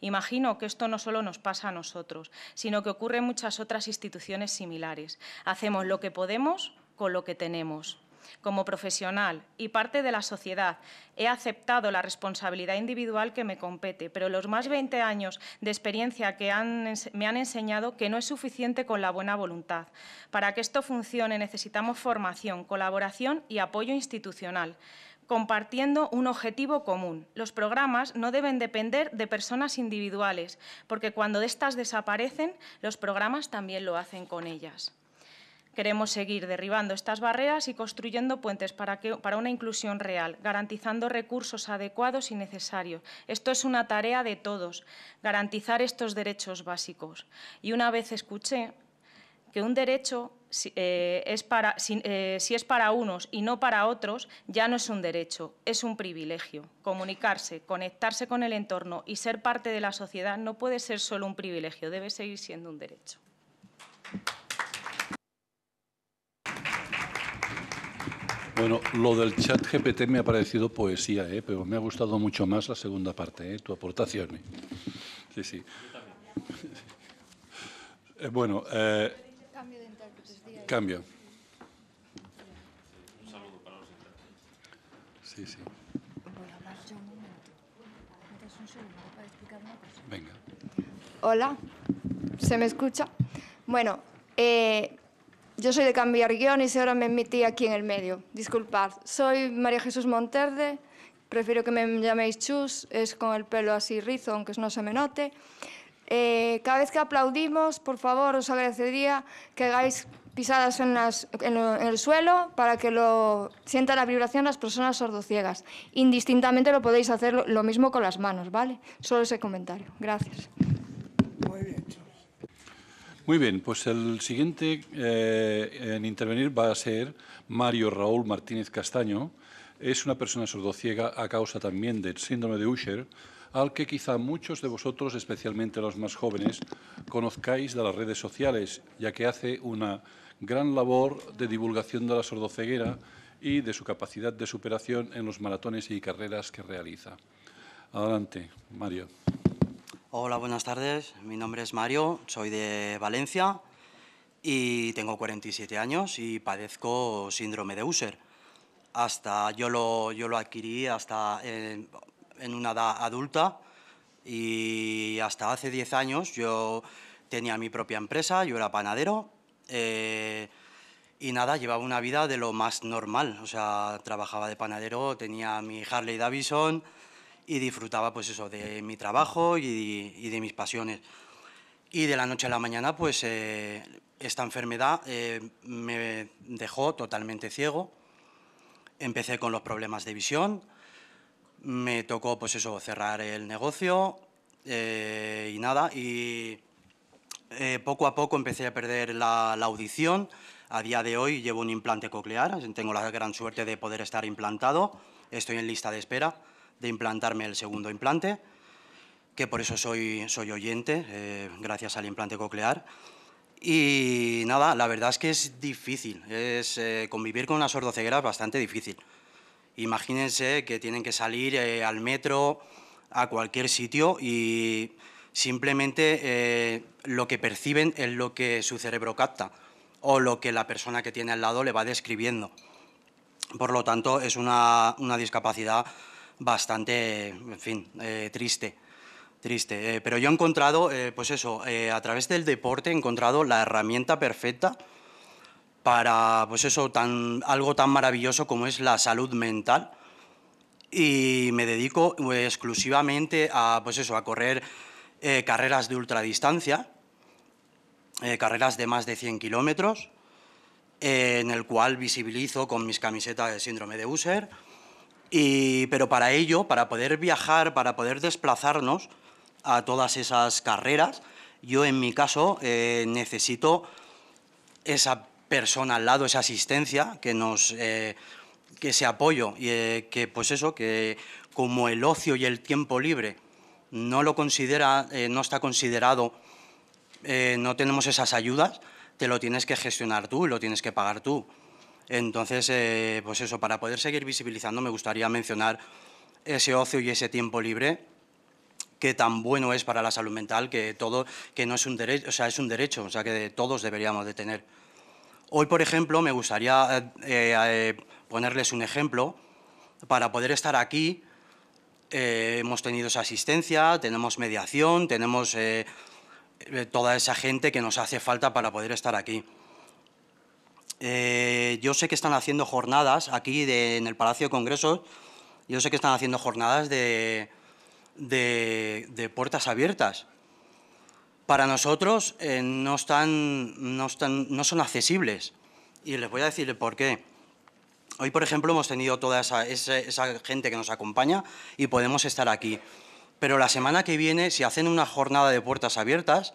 Imagino que esto no solo nos pasa a nosotros, sino que ocurre en muchas otras instituciones similares. Hacemos lo que podemos con lo que tenemos como profesional y parte de la sociedad, he aceptado la responsabilidad individual que me compete, pero los más 20 años de experiencia que me han enseñado que no es suficiente con la buena voluntad. Para que esto funcione necesitamos formación, colaboración y apoyo institucional compartiendo un objetivo común. Los programas no deben depender de personas individuales, porque cuando estas desaparecen, los programas también lo hacen con ellas. Queremos seguir derribando estas barreras y construyendo puentes para, que, para una inclusión real, garantizando recursos adecuados y necesarios. Esto es una tarea de todos, garantizar estos derechos básicos. Y una vez escuché que un derecho eh, es para, eh, si, es para unos y no para otros, ya no es un derecho, es un privilegio. Comunicarse, conectarse con el entorno y ser parte de la sociedad no puede ser solo un privilegio, debe seguir siendo un derecho. Bueno, lo del chat GPT me ha parecido poesía, ¿eh? pero me ha gustado mucho más la segunda parte, ¿eh? tu aportación. ¿eh? Sí, sí. bueno, cambio. Un saludo para los Sí, sí. Venga. Hola, ¿se me escucha? Bueno, eh, yo soy de cambiar guiones y ahora me metí aquí en el medio. Disculpad, soy María Jesús Monterde, prefiero que me llaméis Chus, es con el pelo así rizo, aunque no se me note. Eh, cada vez que aplaudimos, por favor, os agradecería que hagáis pisadas en, el suelo para que lo sientan la vibración las personas sordociegas. Indistintamente lo podéis hacer lo, mismo con las manos, ¿vale? Solo ese comentario. Gracias. Muy bien, pues el siguiente eh, en intervenir va a ser Mario Raúl Martínez Castaño. Es una persona sordociega a causa también del síndrome de Usher, al que quizá muchos de vosotros, especialmente los más jóvenes, conozcáis de las redes sociales, ya que hace una gran labor de divulgación de la sordoceguera y de su capacidad de superación en los maratones y carreras que realiza. Adelante, Mario. Hola, buenas tardes. Mi nombre es Mario, soy de Valencia y tengo 47 años y padezco síndrome de User. Hasta, yo, lo, yo lo adquirí hasta en, una edad adulta y hasta hace 10 años yo tenía mi propia empresa, yo era panadero eh, y nada, llevaba una vida de lo más normal. O sea, trabajaba de panadero, tenía mi Harley Davidson y disfrutaba pues eso, de mi trabajo y, de mis pasiones. Y de la noche a la mañana, pues eh, esta enfermedad eh, me dejó totalmente ciego. Empecé con los problemas de visión. Me tocó, pues eso, cerrar el negocio eh, y nada. Y poco a poco empecé a perder la, la, audición. A día de hoy llevo un implante coclear. Tengo la gran suerte de poder estar implantado. Estoy en lista de espera de implantarme el segundo implante, que por eso soy, soy oyente, eh, gracias al implante coclear. Y nada, la verdad es que es difícil, es eh, convivir con una sordoceguera es bastante difícil. Imagínense que tienen que salir eh, al metro, a cualquier sitio y simplemente lo que perciben es lo que su cerebro capta o lo que la persona que tiene al lado le va describiendo. Por lo tanto, es una, una discapacidad bastante, en fin, eh, triste. Triste. Eh, pero yo he encontrado, eh, pues eso, a través del deporte he encontrado la herramienta perfecta para, pues eso, algo tan maravilloso como es la salud mental. Y me dedico exclusivamente a, pues eso, a correr carreras de ultradistancia, carreras de más de 100 kilómetros, en el cual visibilizo con mis camisetas de síndrome de User, pero para ello, para poder viajar, para poder desplazarnos a todas esas carreras, yo en mi caso eh, necesito esa persona al lado, esa asistencia que nos... Eh, que ese apoyo y eh, que pues eso que como el ocio y el tiempo libre no lo considera eh, no está considerado no tenemos esas ayudas te lo tienes que gestionar tú lo tienes que pagar tú entonces, eh, pues eso, para poder seguir visibilizando me gustaría mencionar ese ocio y ese tiempo libre que tan bueno es para la salud mental, que todo, que no es un derecho, o sea, es un derecho, o sea, que todos deberíamos de tener. Hoy, por ejemplo, me gustaría eh, eh, ponerles un ejemplo. Para poder estar aquí hemos tenido esa asistencia, tenemos mediación, tenemos toda esa gente que nos hace falta para poder estar aquí. Eh, yo sé que están haciendo jornadas aquí en el Palacio de Congresos, yo sé que están haciendo jornadas de, de, puertas abiertas. Para nosotros eh, no, están, no, están, no son accesibles. Y les voy a decir por qué. Hoy, por ejemplo, hemos tenido toda esa, esa gente que nos acompaña y podemos estar aquí. Pero la semana que viene, si hacen una jornada de puertas abiertas,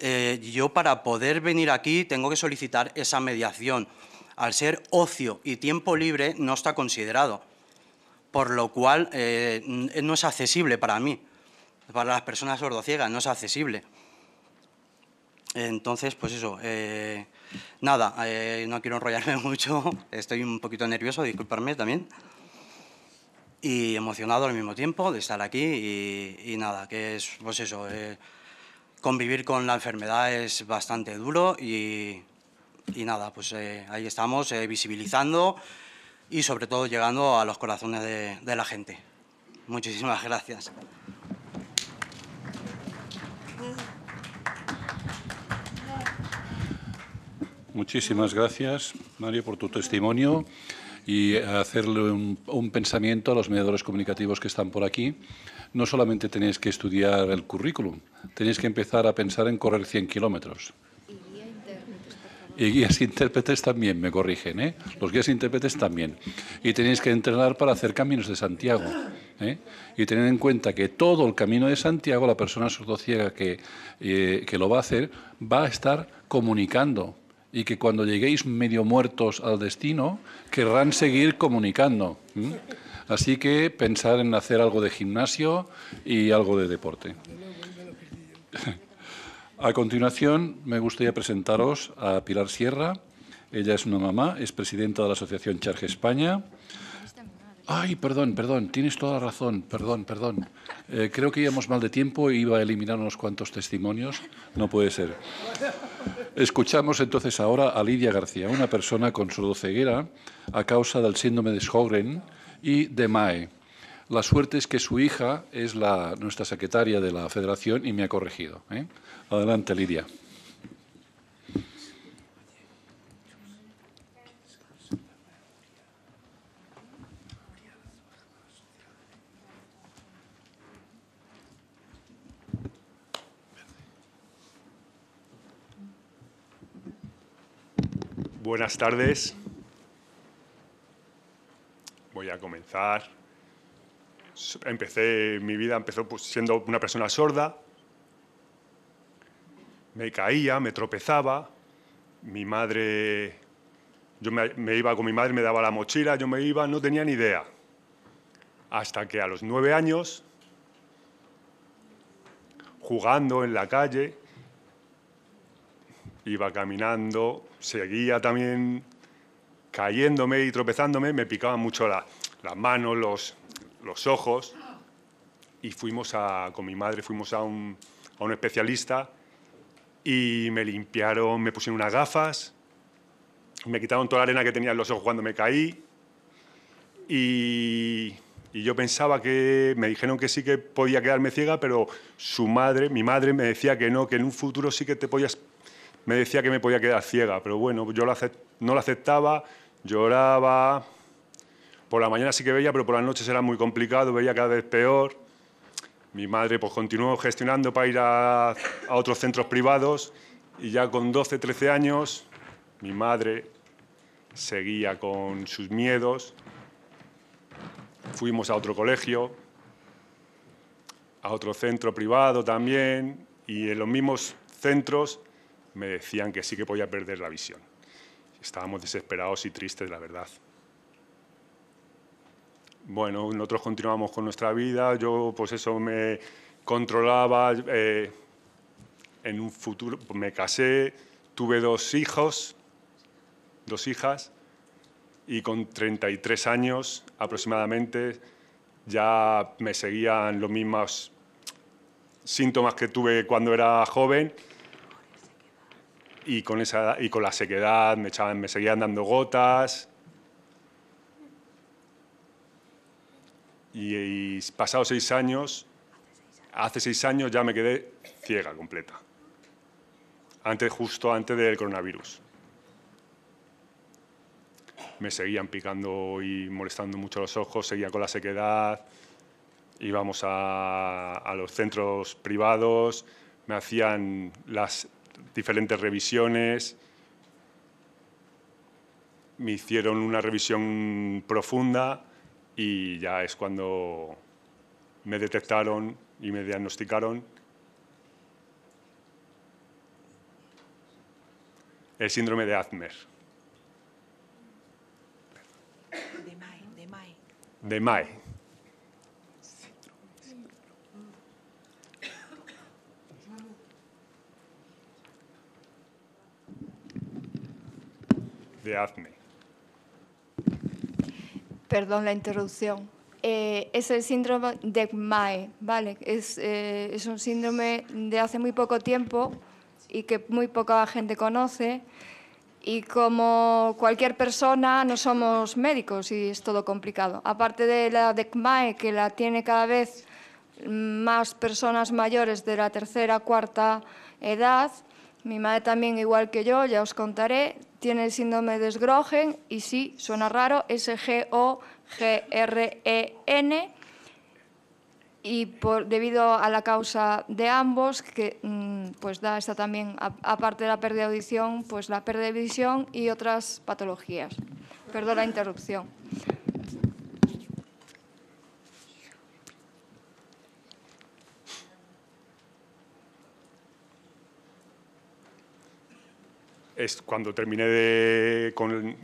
eh, yo para poder venir aquí tengo que solicitar esa mediación. Al ser ocio y tiempo libre no está considerado, por lo cual eh, no es accesible para mí. Para las personas sordociegas no es accesible. Entonces, pues eso, eh, nada, no quiero enrollarme <laughs> mucho, estoy un poquito nervioso, disculparme también y emocionado al mismo tiempo de estar aquí y, nada, que es pues eso, convivir con la enfermedad es bastante duro y, nada, pues eh, ahí estamos eh, visibilizando y sobre todo llegando a los corazones de, la gente. Muchísimas gracias. Muchísimas gracias, Mario, por tu testimonio y hacerle un pensamiento a los mediadores comunicativos que están por aquí no solamente tenéis que estudiar el currículum, tenéis que empezar a pensar en correr 100 kilómetros. Y guías intérpretes también, me corrigen, ¿eh? Los guías intérpretes también. Y tenéis que entrenar para hacer caminos de Santiago. ¿eh? Y tener en cuenta que todo el camino de Santiago, la persona sordociega que, eh, que lo va a hacer, va a estar comunicando. Y que cuando lleguéis medio muertos al destino, querrán seguir comunicando. Así que pensar en hacer algo de gimnasio y algo de deporte. A continuación, me gustaría presentaros a Pilar Sierra. Ella es una mamá, es presidenta de la Asociación Charge España. Ay, perdón, perdón, tienes toda la razón, perdón, perdón. Eh, creo que íbamos mal de tiempo iba a eliminar unos cuantos testimonios. No puede ser. Escuchamos entonces ahora a Lidia García, una persona con sordoceguera a causa del síndrome de Sjögren, y de MAE. La suerte es que su hija es la, nuestra secretaria de la federación y me ha corregido. ¿eh? Adelante, Lidia. Buenas tardes voy a comenzar. Empecé, mi vida empezó pues, siendo una persona sorda. Me caía, me tropezaba. Mi madre, yo me, me iba con mi madre, me daba la mochila, yo me iba, no tenía ni idea. Hasta que a los nueve años, jugando en la calle, iba caminando, seguía también cayéndome y tropezándome, me picaban mucho las manos, los, los, ojos. Y fuimos a, con mi madre fuimos a un, a un especialista y me limpiaron, me pusieron unas gafas, me quitaron toda la arena que tenía en los ojos cuando me caí. Y, y yo pensaba que me dijeron que sí que podía quedarme ciega, pero su madre, mi madre, me decía que no, que en un futuro sí que te podías me decía que me podía quedar ciega, pero bueno, yo lo no lo aceptaba, lloraba. Por la mañana sí que veía, pero por las noches era muy complicado, veía cada vez peor. Mi madre pues, continuó gestionando para ir a, a otros centros privados y ya con 12, 13 años mi madre seguía con sus miedos. Fuimos a otro colegio, a otro centro privado también, y en los mismos centros me decían que sí que podía perder la visión. Estábamos desesperados y tristes, la verdad. Bueno, nosotros continuamos con nuestra vida, yo pues eso me controlaba, eh, en un futuro pues me casé, tuve dos hijos, dos hijas, y con 33 años aproximadamente ya me seguían los mismos síntomas que tuve cuando era joven y con, esa, y con la sequedad me, echaban, me seguían dando gotas. Y, pasados seis años, hace seis años ya me quedé ciega completa, antes, justo antes del coronavirus. Me seguían picando y molestando mucho los ojos, seguía con la sequedad, íbamos a, a los centros privados, me hacían las diferentes revisiones. Me hicieron una revisión profunda y ya es cuando me detectaron y me diagnosticaron el síndrome de Azmer. De MAE. De De Perdón la interrupción. Eh, es el síndrome de MAE, ¿vale? Eh, es, un síndrome de hace muy poco tiempo y que muy poca gente conoce. Y como cualquier persona, no somos médicos y es todo complicado. Aparte de la DECMAE, que la tiene cada vez más personas mayores de la tercera, cuarta edad, mi madre también, igual que yo, ya os contaré, tiene el síndrome de Sgrogen y sí, suena raro, S-G-O-G-R-E-N. Y por, debido a la causa de ambos, que mm, pues da esta también, aparte de la pérdida de audición, pues la pérdida de visión y otras patologías. Perdón la interrupción. cuando terminé de,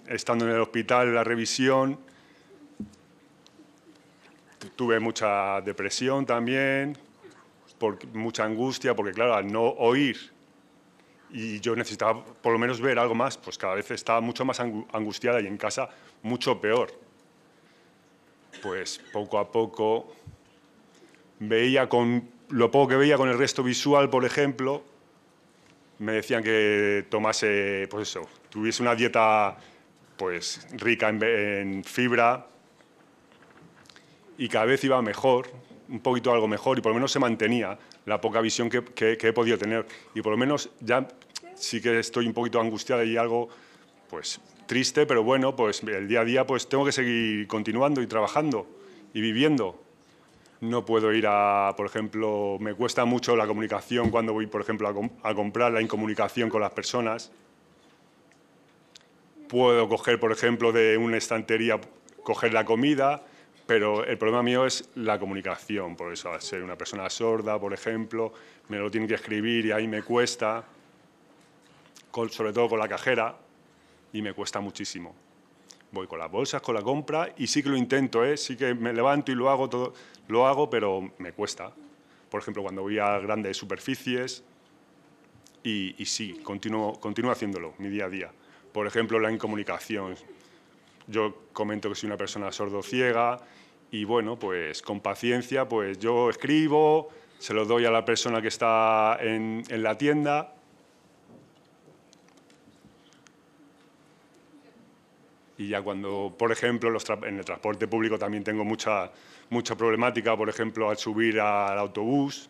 estando en el hospital la revisión, tuve mucha depresión también, por, mucha angustia, porque claro, al no oír y yo necesitaba por lo menos ver algo más, pues cada vez estaba mucho más angustiada y en casa mucho peor. Pues poco a poco veía con lo poco que veía con el resto visual, por ejemplo, me decían que tomase, pues eso, tuviese una dieta pues rica en, fibra y cada vez iba mejor, un poquito algo mejor y por lo menos se mantenía la poca visión que, que he podido tener. Y por lo menos ya sí que estoy un poquito angustiada y algo pues triste, pero bueno, pues el día a día pues tengo que seguir continuando y trabajando y viviendo no puedo ir a, por ejemplo, me cuesta mucho la comunicación cuando voy, por ejemplo, a, comprar, la incomunicación con las personas. Puedo coger, por ejemplo, de una estantería, coger la comida, pero el problema mío es la comunicación, por eso al ser una persona sorda, por ejemplo, me lo tienen que escribir y ahí me cuesta, sobre todo con la cajera, y me cuesta muchísimo voy con las bolsas, con la compra y sí que lo intento, ¿eh? sí que me levanto y lo hago, todo, lo hago, pero me cuesta. Por ejemplo, cuando voy a grandes superficies y, sí, continúo, haciéndolo, mi día a día. Por ejemplo, la incomunicación. Yo comento que soy una persona sordo-ciega y bueno, pues con paciencia, pues yo escribo, se lo doy a la persona que está en la tienda Y ya cuando, por ejemplo, en el transporte público también tengo mucha, mucha problemática, por ejemplo, al subir al autobús,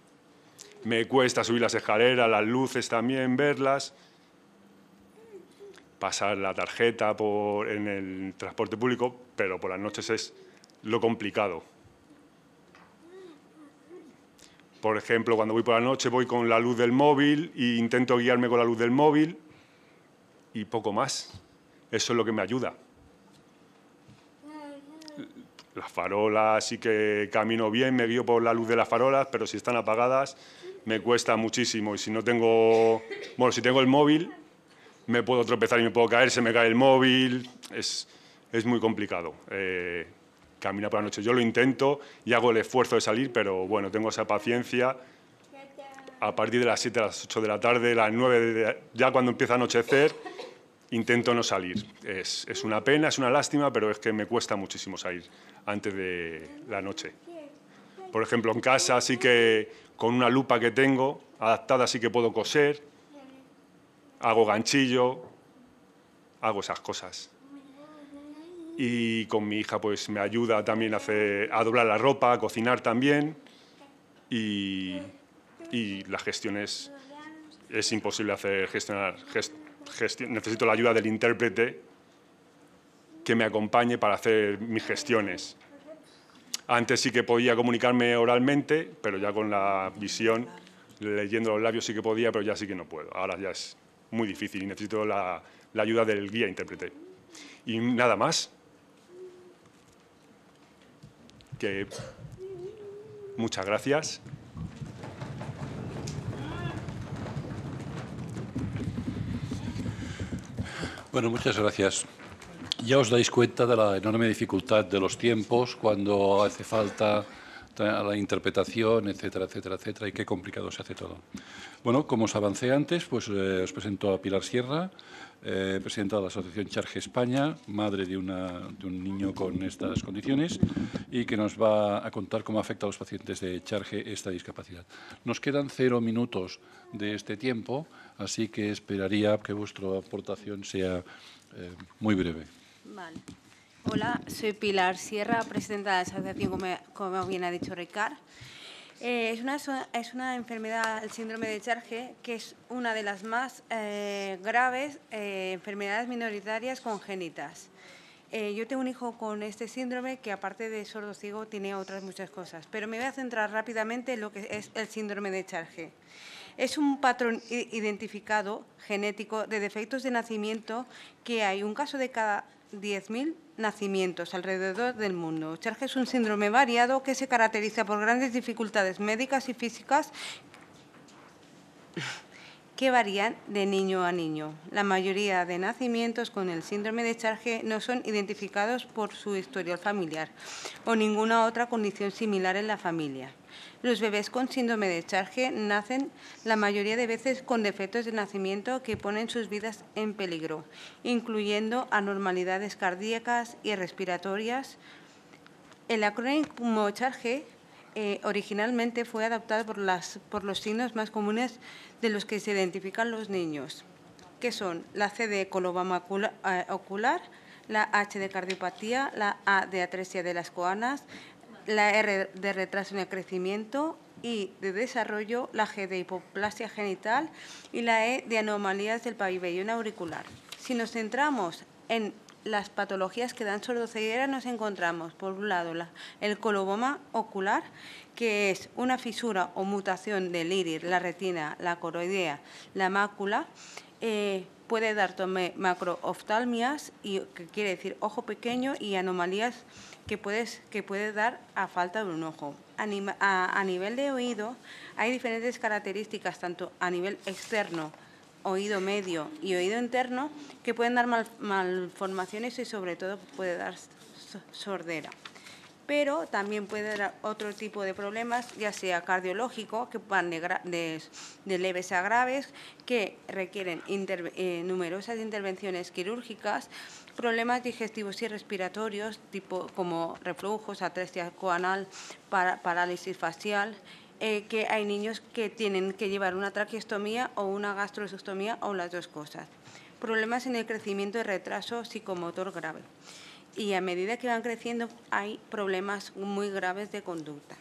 me cuesta subir las escaleras, las luces también, verlas, pasar la tarjeta en el transporte público, pero por las noches es lo complicado. Por ejemplo, cuando voy por la noche voy con la luz del móvil e intento guiarme con la luz del móvil y poco más. Eso es lo que me ayuda las farolas sí que camino bien, me guío por la luz de las farolas, pero si están apagadas me cuesta muchísimo. Y si no tengo, bueno, si tengo el móvil, me puedo tropezar y me puedo caer, se me cae el móvil, es, muy complicado. Eh, caminar por la noche, yo lo intento y hago el esfuerzo de salir, pero bueno, tengo esa paciencia. A partir de las 7, a las 8 de la tarde, las 9, ya cuando empieza a anochecer intento no salir. Es, una pena, es una lástima, pero es que me cuesta muchísimo salir antes de la noche. Por ejemplo, en casa así que con una lupa que tengo adaptada así que puedo coser, hago ganchillo, hago esas cosas. Y con mi hija pues me ayuda también a, a doblar la ropa, a cocinar también y, y la gestión es, imposible hacer gestionar, necesito la ayuda del intérprete que me acompañe para hacer mis gestiones. Antes sí que podía comunicarme oralmente, pero ya con la visión, leyendo los labios sí que podía, pero ya sí que no puedo. Ahora ya es muy difícil y necesito la, ayuda del guía intérprete. Y nada más. muchas gracias. Bueno, muchas gracias. Ya os dais cuenta de la enorme dificultad de los tiempos cuando hace falta la interpretación, etcétera, etcétera, etcétera, y qué complicado se hace todo. Bueno, como os avancé antes, pues eh, os presento a Pilar Sierra, eh, presidenta de la Asociación Charge España, madre de, de, un niño con estas condiciones y que nos va a contar cómo afecta a los pacientes de Charge esta discapacidad. Nos quedan cero minutos de este tiempo así que esperaría que vuestra aportación sea eh, muy breve. Hola, soy Pilar Sierra, presidenta de la asociación, como, bien ha dicho Ricard. Eh, es, una, es una enfermedad, el síndrome de Charge, que es una de las más eh, graves enfermedades minoritarias congénitas. yo tengo un hijo con este síndrome que, aparte de sordo ciego, tiene otras muchas cosas, pero me voy a centrar rápidamente en lo que es el síndrome de Charge. Es un patrón identificado genético de defectos de nacimiento que hay un caso de cada 10.000 nacimientos alrededor del mundo. Charge es un síndrome variado que se caracteriza por grandes dificultades médicas y físicas que varían de niño a niño. La mayoría de nacimientos con el síndrome de Charge no son identificados por su historial familiar o ninguna otra condición similar en la familia. Los bebés con síndrome de Charge nacen la mayoría de veces con defectos de nacimiento que ponen sus vidas en peligro, incluyendo anormalidades cardíacas y respiratorias. El acrónimo Charge eh, originalmente fue adaptado por, las, por los signos más comunes de los que se identifican los niños, que son la C de colobama eh, ocular, la H de cardiopatía, la A de atresia de las coanas, la R de retraso en el crecimiento, y de desarrollo, la G de hipoplasia genital y la E de anomalías del pabellón auricular. Si nos centramos en las patologías que dan sordoceguera nos encontramos, por un lado, el coloboma ocular, que es una fisura o mutación del iris, la retina, la coroidea, la mácula. Eh, puede dar macrooftalmias, y, que quiere decir ojo pequeño, y anomalías que, que puede dar a falta de un ojo. A, nivel de oído hay diferentes características, tanto a nivel externo, oído medio y oído interno, que pueden dar malformaciones y sobre todo puede dar sordera pero también puede dar otro tipo de problemas, ya sea cardiológico, que van de, leves a graves, que requieren eh, numerosas intervenciones quirúrgicas, problemas digestivos y respiratorios, tipo como reflujos, atresia coanal, parálisis facial, eh, que hay niños que tienen que llevar una traqueostomía o una gastrostomía o las dos cosas. Problemas en el crecimiento y retraso psicomotor grave y a medida que van creciendo hay problemas muy graves de conducta.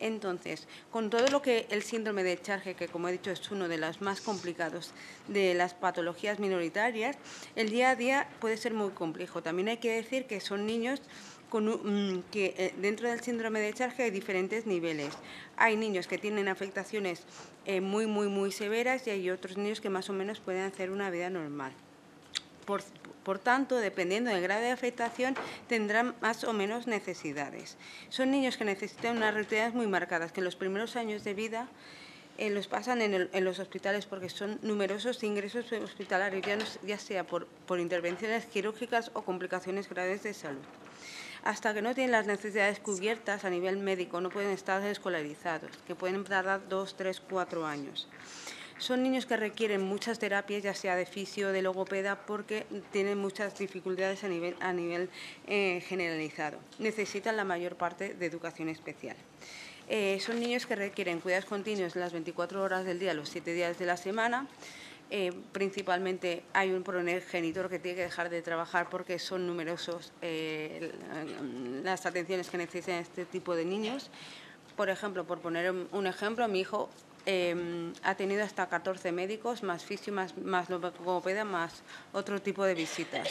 Entonces, con todo lo que el síndrome de Charge, que como he dicho es uno de los más complicados de las patologías minoritarias, el día a día puede ser muy complejo. También hay que decir que son niños con mm, que eh, dentro del síndrome de Charge hay diferentes niveles. Hay niños que tienen afectaciones eh, muy, muy, muy severas y hay otros niños que más o menos pueden hacer una vida normal. Por, por tanto, dependiendo del grado de afectación, tendrán más o menos necesidades. Son niños que necesitan unas rutinas muy marcadas, que en los primeros años de vida eh, los pasan en, los hospitales porque son numerosos ingresos hospitalarios, ya, ya sea por, por intervenciones quirúrgicas o complicaciones graves de salud hasta que no tienen las necesidades cubiertas a nivel médico, no pueden estar escolarizados, que pueden tardar dos, tres, cuatro años. Son niños que requieren muchas terapias, ya sea de fisio, de logopeda, porque tienen muchas dificultades a nivel, a nivel eh, generalizado. Necesitan la mayor parte de educación especial. Eh, son niños que requieren cuidados continuos las 24 horas del día, los 7 días de la semana. Eh, principalmente hay un progenitor que tiene que dejar de trabajar porque son numerosos las atenciones que necesitan este tipo de niños. Por ejemplo, por poner un ejemplo, mi hijo Em, ha tenido hasta 14 médicos, más fisio, más, logopeda, más otro tipo de visitas.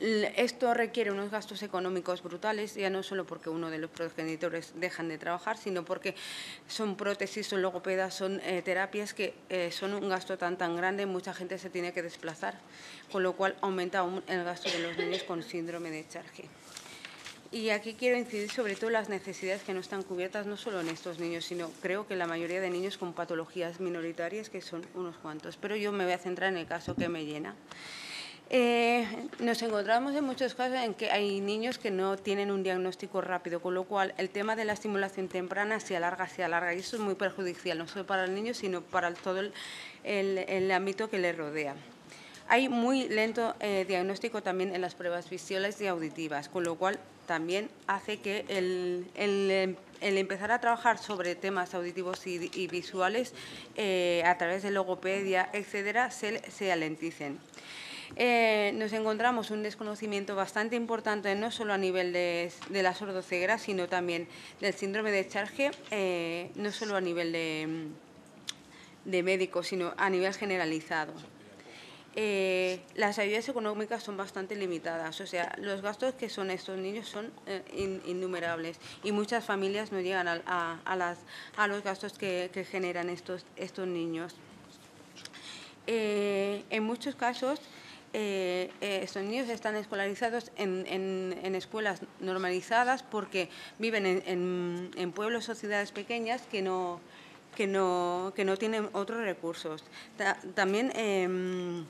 Esto requiere unos gastos económicos brutales, ya no solo porque uno de los progenitores dejan de trabajar, sino porque son prótesis, son logopedas, son eh, terapias que eh, son un gasto tan tan grande, mucha gente se tiene que desplazar, con lo cual aumenta el gasto de los niños con síndrome de Charge. Y aquí quiero incidir sobre todo las necesidades que no están cubiertas no solo en estos niños, sino creo que la mayoría de niños con patologías minoritarias, que son unos cuantos. Pero yo me voy a centrar en el caso que me llena. Eh, nos encontramos en muchos casos en que hay niños que no tienen un diagnóstico rápido, con lo cual el tema de la estimulación temprana se alarga, se alarga y eso es muy perjudicial, no solo para el niño, sino para todo el, el, el ámbito que le rodea. Hay muy lento eh, diagnóstico también en las pruebas visuales y auditivas, con lo cual también hace que em, el, empezar a trabajar sobre temas auditivos y, visuales eh, a través de logopedia, etcétera, se, alenticen. Eh, nos encontramos un desconocimiento bastante importante, no solo a nivel de, la sordoceguera, sino también del síndrome de Charge, eh, no solo a nivel de, de médicos, sino a nivel generalizado. Eh, las ayudas económicas son bastante limitadas. O sea, los gastos que son estos niños son eh, innumerables y muchas familias no llegan a, las, a los gastos que, generan estos, estos niños. Eh, en muchos casos, estos niños están escolarizados en, escuelas normalizadas porque viven en, pueblos o ciudades pequeñas que no, que no, que no tienen otros recursos. también em,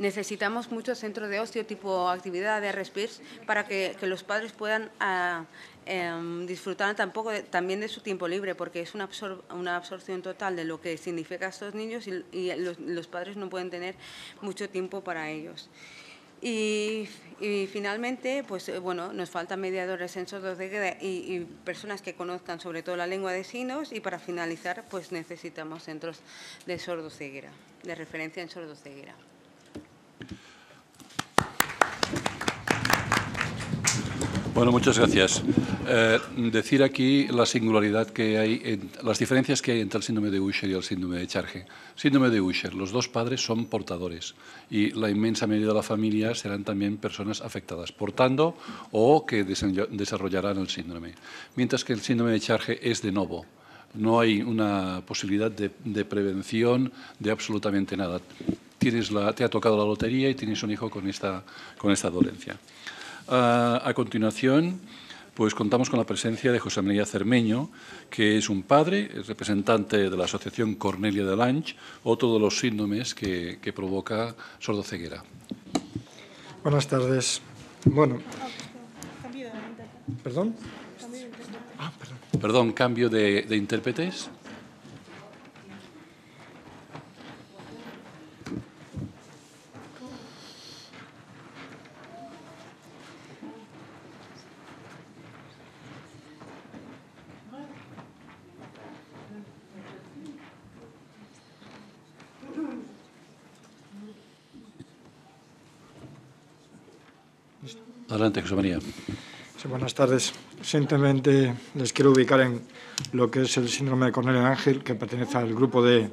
necesitamos muchos centros de ocio tipo actividad de respirs para que, los padres puedan ah, em, disfrutar tampoco también de su tiempo libre porque es una, absorción total de lo que significan estos niños y, los, padres no pueden tener mucho tiempo para ellos. Y, finalmente, pues eh, bueno, nos faltan mediadores en sordos de y, personas que conozcan sobre todo la lengua de signos y para finalizar, pues necesitamos centros de ceguera, de referencia en ceguera. Bueno, muchas gracias. Eh, decir aquí la singularidad que hay, las diferencias que hay entre el síndrome de Usher y el síndrome de Charge. Síndrome de Usher, los dos padres son portadores y la inmensa mayoría de la familia serán también personas afectadas, portando o que desarrollarán el síndrome. Mientras que el síndrome de Charge es de novo, no hay una posibilidad de, prevención de absolutamente nada. Tienes te ha tocado la lotería y tienes un hijo con esta, con esta dolencia. A, continuación, pues contamos con la presencia de José María Cermeño, que es un padre, es representante de la Asociación Cornelia de Lange, otro de los síndromes que, provoca sordoceguera. Buenas tardes. Bueno. Ah, ¿Perdón? perdón. cambio de, de intérpretes. buenas tardes. Simplemente les quiero ubicar en lo que es el síndrome de Cornelia Ángel, que pertenece al grupo de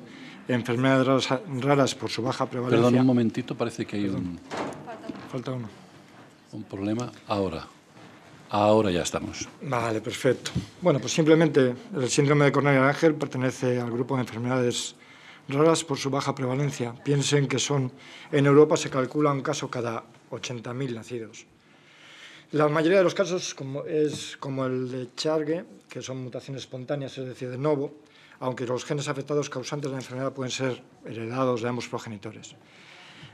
enfermedades raras por su baja prevalencia. Perdón, un momentito, parece que hay un... Falta uno. Un problema ahora. Ahora ya estamos. Vale, perfecto. Bueno, pues simplemente el síndrome de Cornelia Ángel pertenece al grupo de enfermedades raras por su baja prevalencia. Piensen que son, en Europa se calcula un caso cada 80.000 nacidos. La mayoría de los casos es como el de Chargue, que son mutaciones espontáneas, es decir, de novo, aunque los genes afectados causantes de la enfermedad pueden ser heredados de ambos progenitores.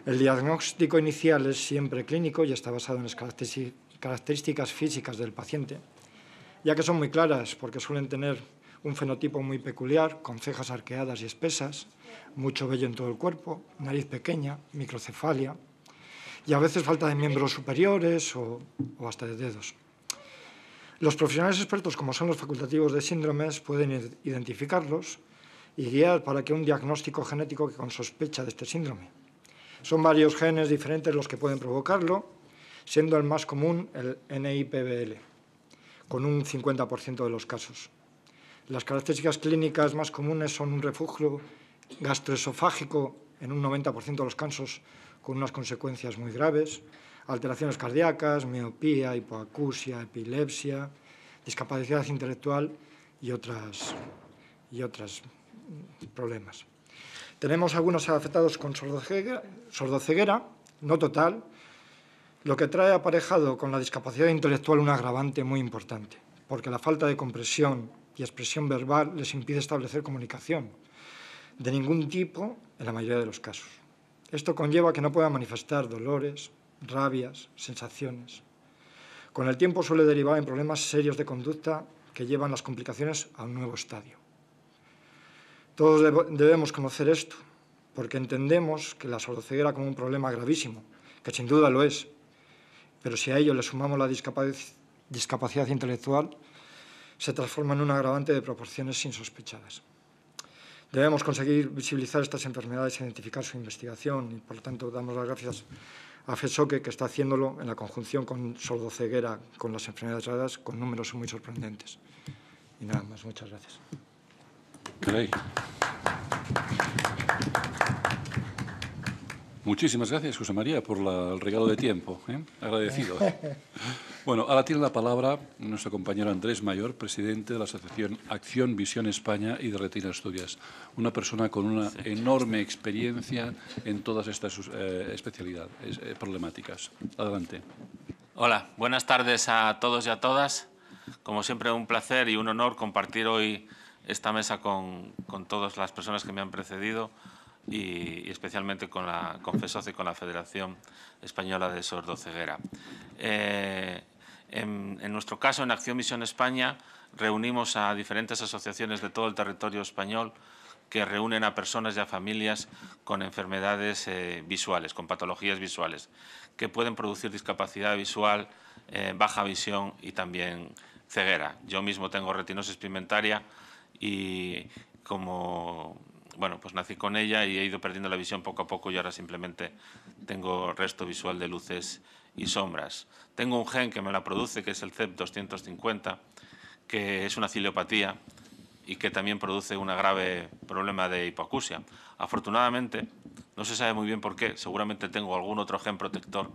El diagnóstico inicial es siempre clínico y está basado en las características físicas del paciente, ya que son muy claras porque suelen tener un fenotipo muy peculiar, con cejas arqueadas y espesas, mucho vello en todo el cuerpo, nariz pequeña, microcefalia, y a veces falta de miembros superiores o, hasta de dedos. Los profesionales expertos, como son los facultativos de síndromes, pueden identificarlos y guiar para que un diagnóstico genético que con sospecha de este síndrome. Son varios genes diferentes los que pueden provocarlo, siendo el más común el NIPBL, con un 50% de los casos. Las características clínicas más comunes son un refugio gastroesofágico en un 90% de los casos, con unas consecuencias muy graves, alteraciones cardíacas, miopía, hipoacusia, epilepsia, discapacidad intelectual y y otros problemas. Tenemos algunos afectados con sordoceguera, no total, lo que trae aparejado con la discapacidad intelectual un agravante muy importante, porque la falta de compresión y expresión verbal les impide establecer comunicación de ningún tipo en la mayoría de los casos. Esto conlleva que no pueda manifestar dolores, rabias, sensaciones. Con el tiempo suele derivar en problemas serios de conducta que llevan las complicaciones a un nuevo estadio. Todos debemos conocer esto, porque entendemos que la sordoceguera como un problema gravísimo, que sin duda lo es, pero si a ello le sumamos la discapacidad intelectual, se transforma en un agravante de proporciones insospechadas. Debemos conseguir visibilizar estas enfermedades, e identificar su investigación y, por lo tanto, damos las gracias a FESOQUE, que está haciéndolo en la conjunción con sordoceguera, con las enfermedades raras, con números muy sorprendentes. Y nada más, muchas gracias. Muchísimas gracias, José María, por el regalo de tiempo. ¿eh? Agradecido. <laughs> Bueno, ahora tiene la palabra nuestro compañero Andrés Mayor, presidente de la Asociación Acción Visión España y de Retina Asturias. Una persona con una enorme experiencia en todas estas eh, especialidades eh, problemáticas. Adelante. Hola, buenas tardes a todos y a todas. Como siempre, un placer y un honor compartir hoy esta mesa con todas las personas que me han precedido y, especialmente con la ConfesoC y con la Federación Española de Sordo-Ceguera. Eh, en, nuestro caso, en Acción Misión España, reunimos a diferentes asociaciones de todo el territorio español que reúnen a personas y a familias con enfermedades eh, visuales, con patologías visuales, que pueden producir discapacidad visual, eh, baja visión y también ceguera. Yo mismo tengo retinosis pigmentaria y como bueno, pues nací con ella y he ido perdiendo la visión poco a poco y ahora simplemente tengo resto visual de luces y sombras. Tengo un gen que me la produce, que es el CEP250, que es una ciliopatía y que también produce un grave problema de hipoacusia. Afortunadamente, no se sabe muy bien por qué, seguramente tengo algún otro gen protector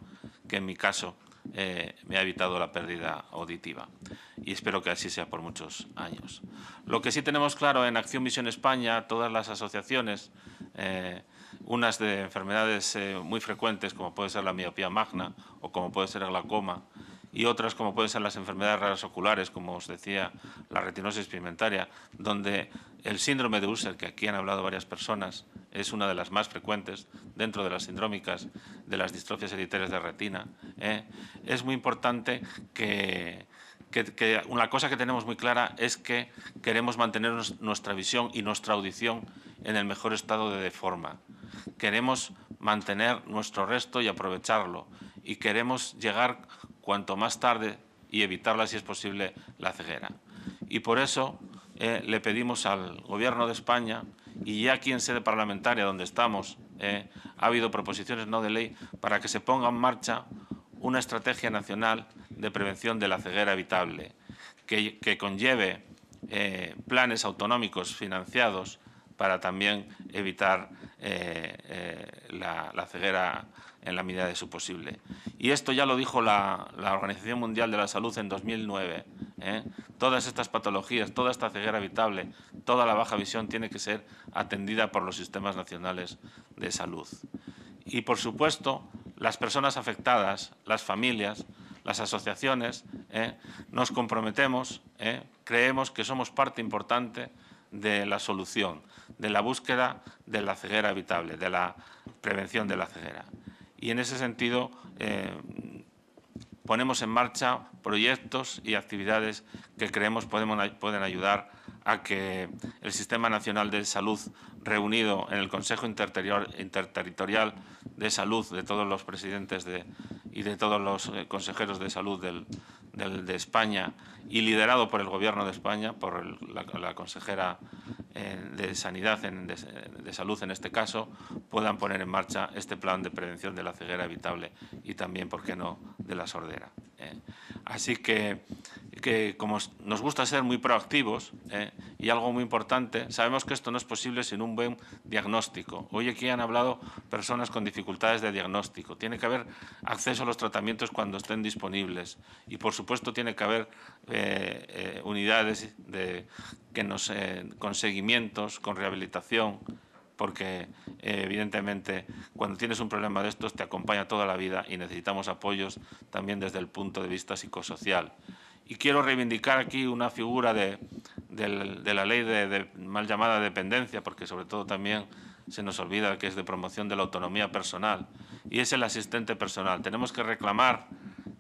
que en mi caso eh, me ha evitado la pérdida auditiva. Y espero que así sea por muchos años. Lo que sí tenemos claro en Acción Misión España, todas las asociaciones, eh, unas de enfermedades eh, muy frecuentes, como puede ser la miopía magna o como puede ser el glaucoma, y otras como pueden ser las enfermedades raras oculares, como os decía, la retinosis pigmentaria, donde el síndrome de Usher, que aquí han hablado varias personas, es una de las más frecuentes dentro de las sindrómicas de las distrofias hereditarias de retina. ¿eh? Es muy importante que, que, una cosa que tenemos muy clara es que queremos mantener nuestra visión y nuestra audición en el mejor estado de deforma. Queremos mantener nuestro resto y aprovecharlo. Y queremos llegar cuanto más tarde y evitarla, si es posible, la ceguera. Y por eso eh, le pedimos al Gobierno de España, y ya aquí en sede parlamentaria donde estamos, eh, ha habido proposiciones no de ley para que se ponga en marcha una estrategia nacional de prevención de la ceguera habitable que, conlleve eh, planes autonómicos financiados para también evitar eh, eh, la, ceguera en la medida de su posible. Y esto ya lo dijo la, Organización Mundial de la Salud en 2009. ¿eh? Todas estas patologías, toda esta ceguera habitable, toda la baja visión tiene que ser atendida por los sistemas nacionales de salud. Y, por supuesto, las personas afectadas, las familias, las asociaciones, nos comprometemos, creemos que somos parte importante de la solución, de la búsqueda de la ceguera habitable, de la prevención de la ceguera. Y en ese sentido eh, ponemos en marcha proyectos y actividades que creemos pueden ayudar a que el Sistema Nacional de Salud, reunido en el Consejo Interterritorial de Salud de todos los presidentes y de todos los eh, consejeros de salud del, de España y liderado por el Gobierno de España, por la, consejera eh, de sanidad, de, salud en este caso, puedan poner en marcha este plan de prevención de la ceguera evitable y también, por qué no, de la sordera. Eh. Así que, que como nos gusta ser muy proactivos eh, y algo muy importante, sabemos que esto no es posible sin un buen diagnóstico. Hoy aquí han hablado personas con dificultades de diagnóstico. Tiene que haber acceso a los tratamientos cuando estén disponibles y, por supuesto, tiene que haber eh, eh, unidades de, que nos, eh, con seguimientos, con rehabilitación, porque evidentemente cuando tienes un problema de estos te acompaña toda la vida y necesitamos apoyos también desde el punto de vista psicosocial. Y quiero reivindicar aquí una figura de, la ley de, mal llamada dependencia, porque sobre todo también se nos olvida que es de promoción de la autonomía personal, y es el asistente personal. Tenemos que reclamar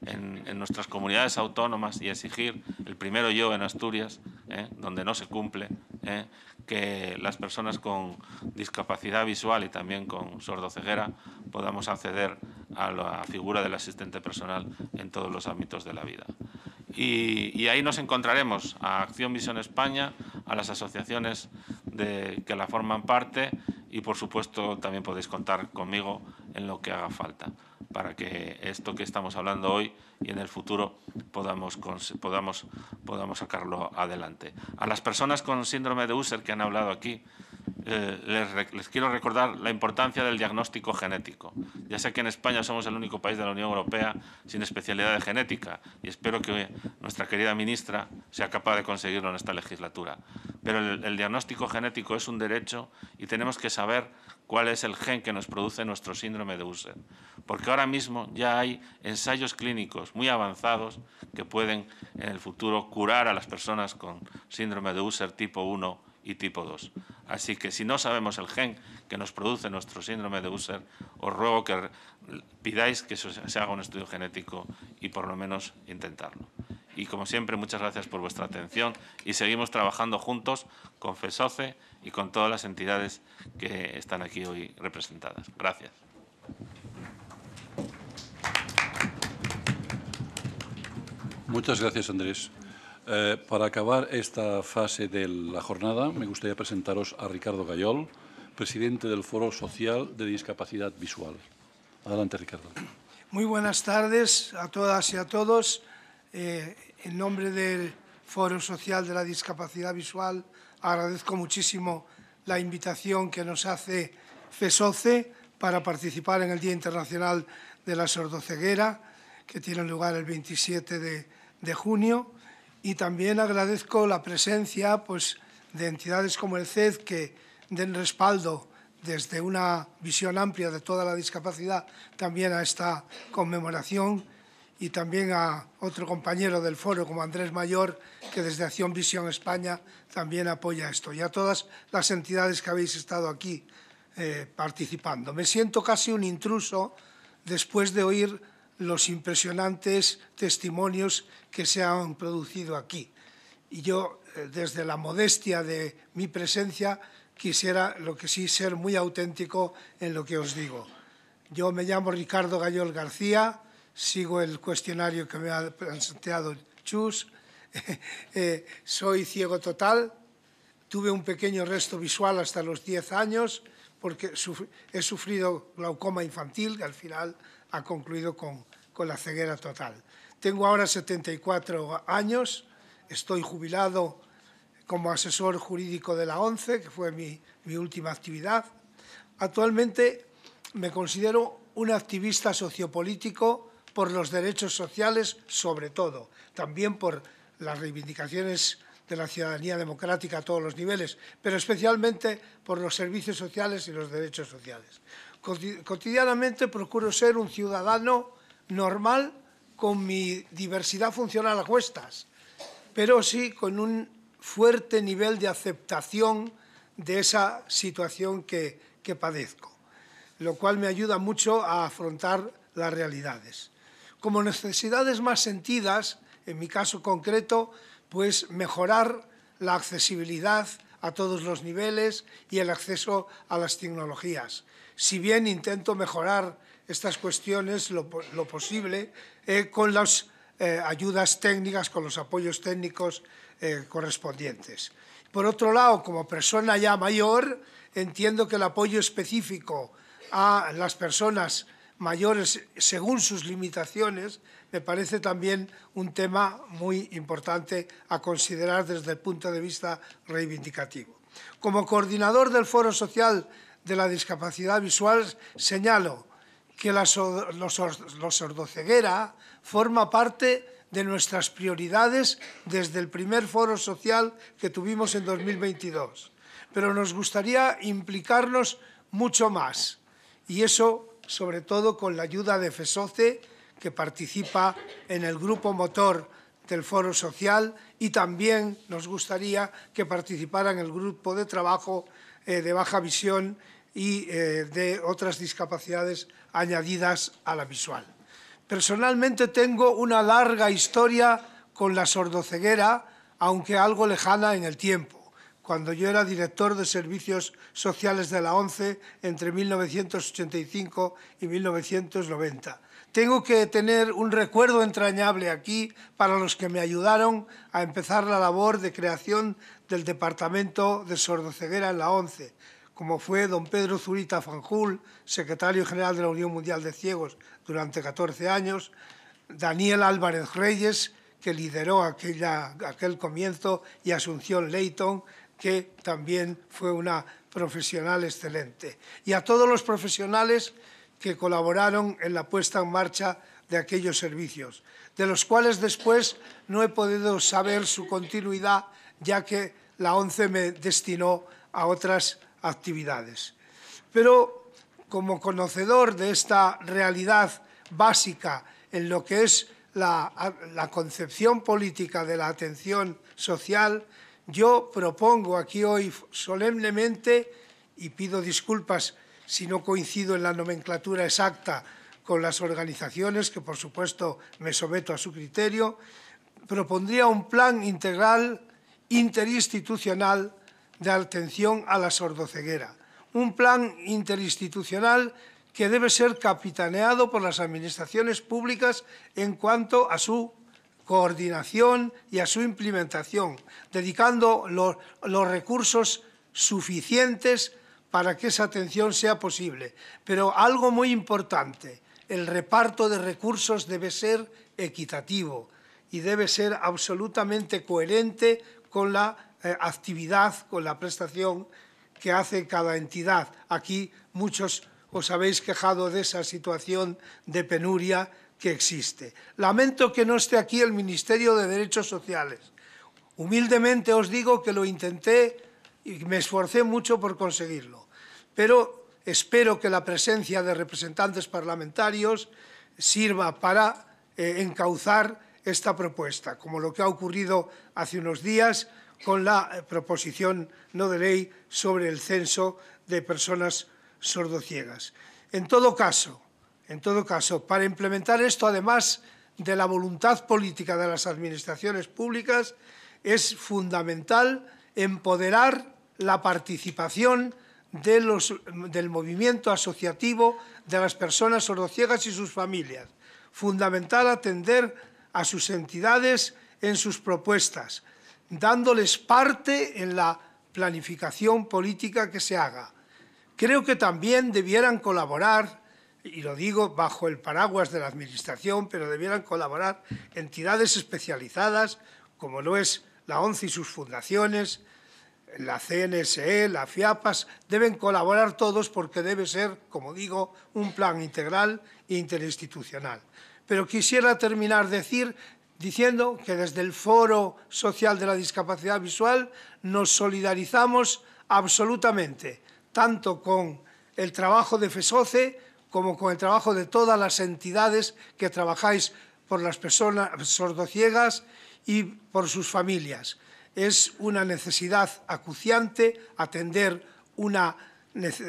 en, nuestras comunidades autónomas y exigir, el primero yo en Asturias, ¿eh? donde no se cumple, ¿eh? que las personas con discapacidad visual y también con sordoceguera podamos acceder a la figura del asistente personal en todos los ámbitos de la vida. Y, y ahí nos encontraremos a Acción Visión España, a las asociaciones de, que la forman parte y, por supuesto, también podéis contar conmigo en lo que haga falta para que esto que estamos hablando hoy y en el futuro podamos, sacarlo adelante. A las personas con síndrome de Usher que han hablado aquí, eh, les, quiero recordar la importancia del diagnóstico genético. Ya sé que en España somos el único país de la Unión Europea sin especialidad de genética y espero que nuestra querida ministra sea capaz de conseguirlo en esta legislatura. Pero el diagnóstico genético es un derecho y tenemos que saber cuál es el gen que nos produce nuestro síndrome de Usher. porque ahora mismo ya hay ensayos clínicos muy avanzados que pueden en el futuro curar a las personas con síndrome de Usher tipo 1 y tipo 2. Así que si no sabemos el gen que nos produce nuestro síndrome de Usher, os ruego que pidáis que se haga un estudio genético y por lo menos intentarlo. Y como siempre, muchas gracias por vuestra atención y seguimos trabajando juntos con FESOCE y con todas las entidades que están aquí hoy representadas. Gracias. Muchas gracias, Andrés. Eh, para acabar esta fase de la jornada, me gustaría presentaros a Ricardo Gayol, presidente del Foro Social de Discapacidad Visual. Adelante, Ricardo. Muy buenas tardes a todas y a todos. Eh, en nombre del Foro Social de la Discapacidad Visual Agradezco muchísimo la invitación que nos hace FESOCE para participar en el Día Internacional de la Sordoceguera, que tiene lugar el 27 de, junio. Y también agradezco la presencia pues, de entidades como el CED que den respaldo desde una visión amplia de toda la discapacidad también a esta conmemoración y también a otro compañero del foro como Andrés Mayor, que desde Acción Visión España también apoya esto, y a todas las entidades que habéis estado aquí eh, participando. Me siento casi un intruso después de oír los impresionantes testimonios que se han producido aquí. Y yo, eh, desde la modestia de mi presencia, quisiera lo que sí ser muy auténtico en lo que os digo. Yo me llamo Ricardo Gallol García, sigo el cuestionario que me ha planteado Chus, <laughs> eh, soy ciego total, tuve un pequeño resto visual hasta los 10 años porque he sufrido glaucoma infantil que al final ha concluido con, con la ceguera total. Tengo ahora 74 años, estoy jubilado como asesor jurídico de la ONCE, que fue mi, mi última actividad. Actualmente me considero un activista sociopolítico por los derechos sociales, sobre todo, también por las reivindicaciones de la ciudadanía democrática a todos los niveles, pero especialmente por los servicios sociales y los derechos sociales. Cotidianamente procuro ser un ciudadano normal con mi diversidad funcional a cuestas, pero sí con un fuerte nivel de aceptación de esa situación que, que padezco, lo cual me ayuda mucho a afrontar las realidades como necesidades más sentidas, en mi caso concreto, pues mejorar la accesibilidad a todos los niveles y el acceso a las tecnologías. Si bien intento mejorar estas cuestiones lo, posible eh, con las eh, ayudas técnicas, con los apoyos técnicos eh, correspondientes. Por otro lado, como persona ya mayor, entiendo que el apoyo específico a las personas mayores según sus limitaciones, me parece también un tema muy importante a considerar desde el punto de vista reivindicativo. Como coordinador del Foro Social de la Discapacidad Visual, señalo que la, sordoceguera forma parte de nuestras prioridades desde el primer foro social que tuvimos en 2022. Pero nos gustaría implicarnos mucho más y eso sobre todo con la ayuda de FESOCE, que participa en el grupo motor del Foro Social y también nos gustaría que participara en el grupo de trabajo eh, de baja visión y eh, de otras discapacidades añadidas a la visual. Personalmente tengo una larga historia con la sordoceguera, aunque algo lejana en el tiempo cuando yo era director de servicios sociales de la ONCE entre 1985 y 1990. Tengo que tener un recuerdo entrañable aquí para los que me ayudaron a empezar la labor de creación del Departamento de Sordoceguera en la ONCE, como fue don Pedro Zurita Fanjul, secretario general de la Unión Mundial de Ciegos durante 14 años, Daniel Álvarez Reyes, que lideró aquella, aquel comienzo, y Asunción Leighton, que también fue una profesional excelente. Y a todos los profesionales que colaboraron en la puesta en marcha de aquellos servicios, de los cuales después no he podido saber su continuidad, ya que la ONCE me destinó a otras actividades. Pero como conocedor de esta realidad básica en lo que es la, la concepción política de la atención social, yo propongo aquí hoy solemnemente, y pido disculpas si no coincido en la nomenclatura exacta con las organizaciones, que por supuesto me someto a su criterio, propondría un plan integral interinstitucional de atención a la sordoceguera. Un plan interinstitucional que debe ser capitaneado por las administraciones públicas en cuanto a su coordinación y a su implementación, dedicando los, recursos suficientes para que esa atención sea posible. Pero algo muy importante, el reparto de recursos debe ser equitativo y debe ser absolutamente coherente con la eh, actividad, con la prestación que hace cada entidad. Aquí muchos os habéis quejado de esa situación de penuria que existe. Lamento que no esté aquí el Ministerio de Derechos Sociales. Humildemente os digo que lo intenté y me esforcé mucho por conseguirlo, pero espero que la presencia de representantes parlamentarios sirva para eh, encauzar esta propuesta, como lo que ha ocurrido hace unos días con la eh, proposición no de ley sobre el censo de personas sordociegas. En todo caso, en todo caso, para implementar esto, además de la voluntad política de las administraciones públicas, es fundamental empoderar la participación del movimiento asociativo de las personas sordociegas y sus familias. Fundamental atender a sus entidades en sus propuestas, dándoles parte en la planificación política que se haga. Creo que también debieran colaborar y lo digo bajo el paraguas de la Administración, pero debieran colaborar entidades especializadas, como lo es la ONCE y sus fundaciones, la CNSE, la FIAPAS, deben colaborar todos porque debe ser, como digo, un plan integral e interinstitucional. Pero quisiera terminar diciendo que desde el Foro Social de la Discapacidad Visual nos solidarizamos absolutamente, tanto con el trabajo de FESOCE, como con el trabajo de todas las entidades que trabajáis por las personas sordociegas y por sus familias. Es una necesidad acuciante atender una,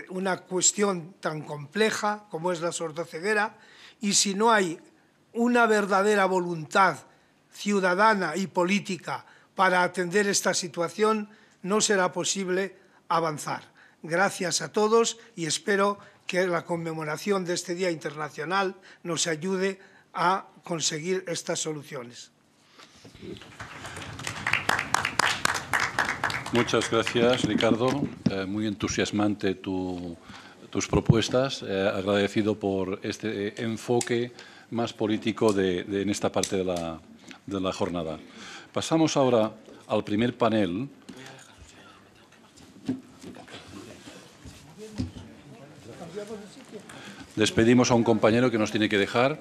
una cuestión tan compleja como es la sordoceguera y si no hay una verdadera voluntad ciudadana y política para atender esta situación, no será posible avanzar. Gracias a todos y espero que la conmemoración de este Día Internacional nos ayude a conseguir estas soluciones. Muchas gracias, Ricardo. Eh, muy entusiasmante tus propuestas. Eh, agradecido por este enfoque más político de, en esta parte de la, de la jornada. Pasamos ahora al primer panel Despedimos a un compañero que nos tiene que dejar.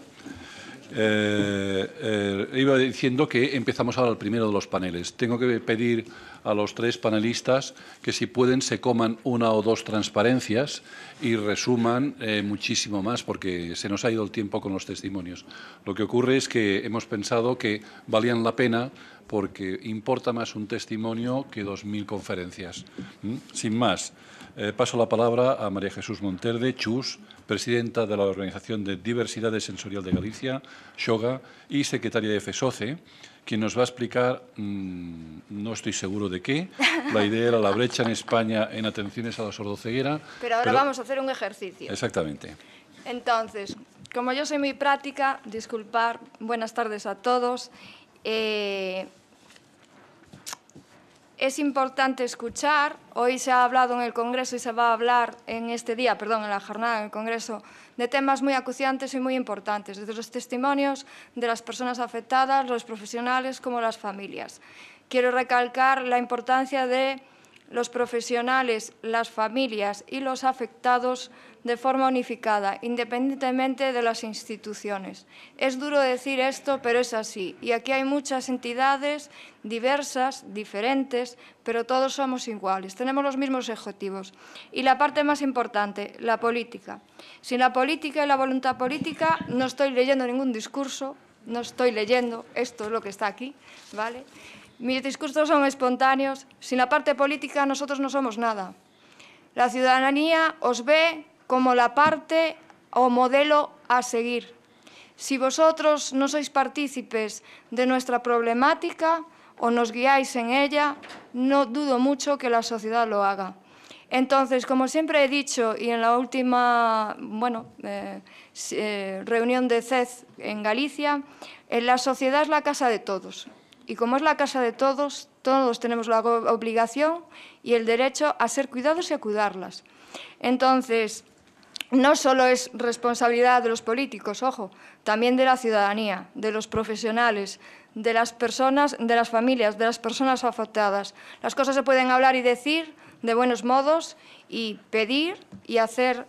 Eh, eh, iba diciendo que empezamos ahora el primero de los paneles. Tengo que pedir a los tres panelistas que si pueden se coman una o dos transparencias y resuman eh, muchísimo más porque se nos ha ido el tiempo con los testimonios. Lo que ocurre es que hemos pensado que valían la pena porque importa más un testimonio que dos mil conferencias. ¿Mm? Sin más. Eh, paso la palabra a María Jesús Monterde, Chus, presidenta de la Organización de Diversidad Sensorial de Galicia, Shoga, y secretaria de FESOCE, quien nos va a explicar, mm, no estoy seguro de qué, la idea era la brecha en España en atenciones a la sordoceguera. Pero ahora vamos a hacer un ejercicio. Exactamente. Entonces, como yo soy muy práctica, disculpar, buenas tardes a todos. Eh, es importante escuchar. Hoy se ha hablado en el Congreso y se va a hablar en este día, perdón, en la jornada del Congreso, de temas muy acuciantes y muy importantes, desde los testimonios de las personas afectadas, los profesionales como las familias. Quiero recalcar la importancia de los profesionales, las familias y los afectados de forma unificada, independientemente de las instituciones. Es duro decir esto, pero es así. Y aquí hay muchas entidades diversas, diferentes, pero todos somos iguales, tenemos los mismos objetivos. Y la parte más importante, la política. Sin la política y la voluntad política no estoy leyendo ningún discurso, no estoy leyendo, esto es lo que está aquí, ¿vale? Mis discursos son espontáneos, sin la parte política nosotros no somos nada. La ciudadanía os ve, como la parte o modelo a seguir. Si vosotros no sois partícipes de nuestra problemática o nos guiáis en ella, no dudo mucho que la sociedad lo haga. Entonces, como siempre he dicho, y en la última bueno, eh, eh, reunión de CED en Galicia, eh, la sociedad es la casa de todos. Y como es la casa de todos, todos tenemos la obligación y el derecho a ser cuidados y a cuidarlas. Entonces, no solo es responsabilidad de los políticos, ojo, también de la ciudadanía, de los profesionales, de las personas, de las familias, de las personas afectadas. Las cosas se pueden hablar y decir de buenos modos y pedir y hacer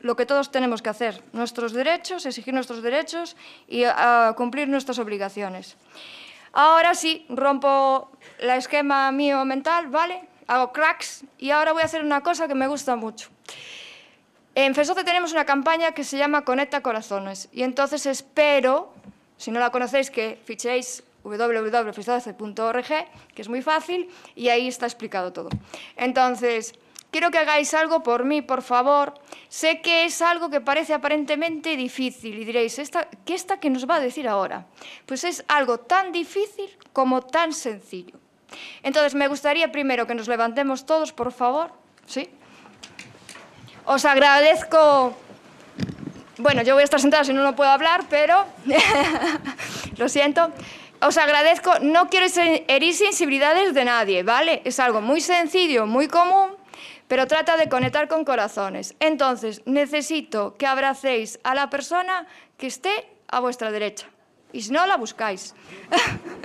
lo que todos tenemos que hacer, nuestros derechos, exigir nuestros derechos y ah, cumplir nuestras obligaciones. Ahora sí, rompo la esquema mío mental, ¿vale? Hago cracks y ahora voy a hacer una cosa que me gusta mucho. En FESOCE tenemos una campaña que se llama Conecta Corazones y entonces espero, si no la conocéis, que fichéis www.fesoce.org, que es muy fácil y ahí está explicado todo. Entonces, quiero que hagáis algo por mí, por favor. Sé que es algo que parece aparentemente difícil y diréis, ¿esta, ¿qué esta que nos va a decir ahora? Pues es algo tan difícil como tan sencillo. Entonces, me gustaría primero que nos levantemos todos, por favor. ¿Sí? Os agradezco... Bueno, yo voy a estar sentada si no, no puedo hablar, pero... <laughs> lo siento. Os agradezco, no quiero herir sensibilidades de nadie, ¿vale? Es algo muy sencillo, muy común, pero trata de conectar con corazones. Entonces, necesito que abracéis a la persona que esté a vuestra derecha. Y si no, la buscáis. <laughs>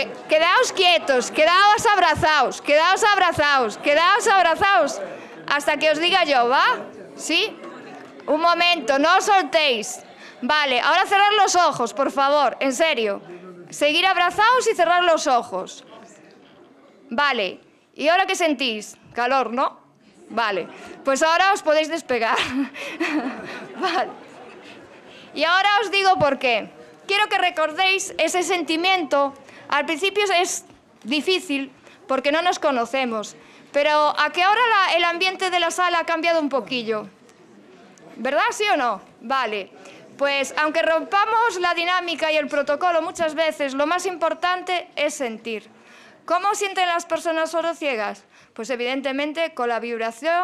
Eh, quedaos quietos, quedaos abrazaos, quedaos abrazaos, quedaos abrazaos, hasta que os diga yo, ¿va? ¿Sí? Un momento, no os soltéis. Vale, ahora cerrar los ojos, por favor, en serio. Seguir abrazados y cerrar los ojos. Vale, ¿y ahora qué sentís? Calor, ¿no? Vale, pues ahora os podéis despegar. <laughs> vale. Y ahora os digo por qué. Quiero que recordéis ese sentimiento al principio es difícil porque no nos conocemos, pero a que ahora el ambiente de la sala ha cambiado un poquillo. ¿Verdad? ¿Sí o no? Vale. Pues aunque rompamos la dinámica y el protocolo muchas veces, lo más importante es sentir. ¿Cómo sienten las personas ciegas? Pues evidentemente con la vibración.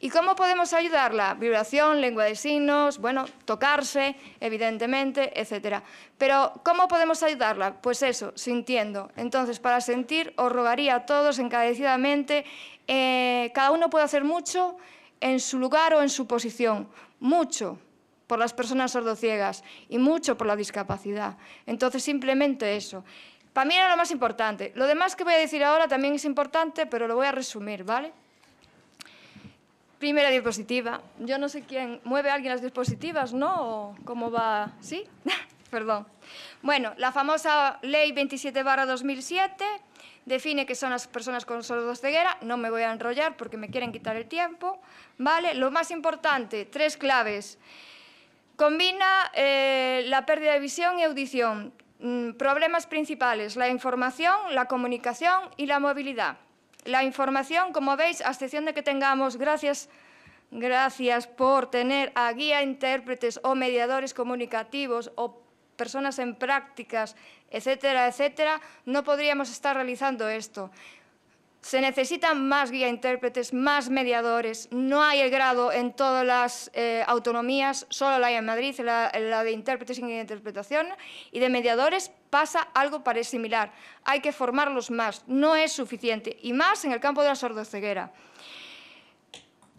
¿Y cómo podemos ayudarla? Vibración, lengua de signos, bueno, tocarse, evidentemente, etcétera. Pero ¿cómo podemos ayudarla? Pues eso, sintiendo. Entonces, para sentir, os rogaría a todos encarecidamente, eh, cada uno puede hacer mucho en su lugar o en su posición. Mucho por las personas sordociegas y mucho por la discapacidad. Entonces, simplemente eso. Para mí era lo más importante. Lo demás que voy a decir ahora también es importante, pero lo voy a resumir, ¿vale? Primera diapositiva. Yo no sé quién... ¿Mueve alguien las diapositivas, no? ¿Cómo va? ¿Sí? <laughs> Perdón. Bueno, la famosa Ley 27-2007 define que son las personas con sordos ceguera. No me voy a enrollar porque me quieren quitar el tiempo. ¿Vale? Lo más importante, tres claves. Combina eh, la pérdida de visión y audición. Mm, problemas principales, la información, la comunicación y la movilidad. La información, como veis, a excepción de que tengamos, gracias, gracias por tener a guía, intérpretes o mediadores comunicativos o personas en prácticas, etcétera, etcétera, no podríamos estar realizando esto. Se necesitan más guía intérpretes, más mediadores. No hay el grado en todas las eh, autonomías, solo la hay en Madrid, la, de intérpretes sin interpretación. Y de mediadores pasa algo similar. Hay que formarlos más, no es suficiente. Y más en el campo de la sordoceguera.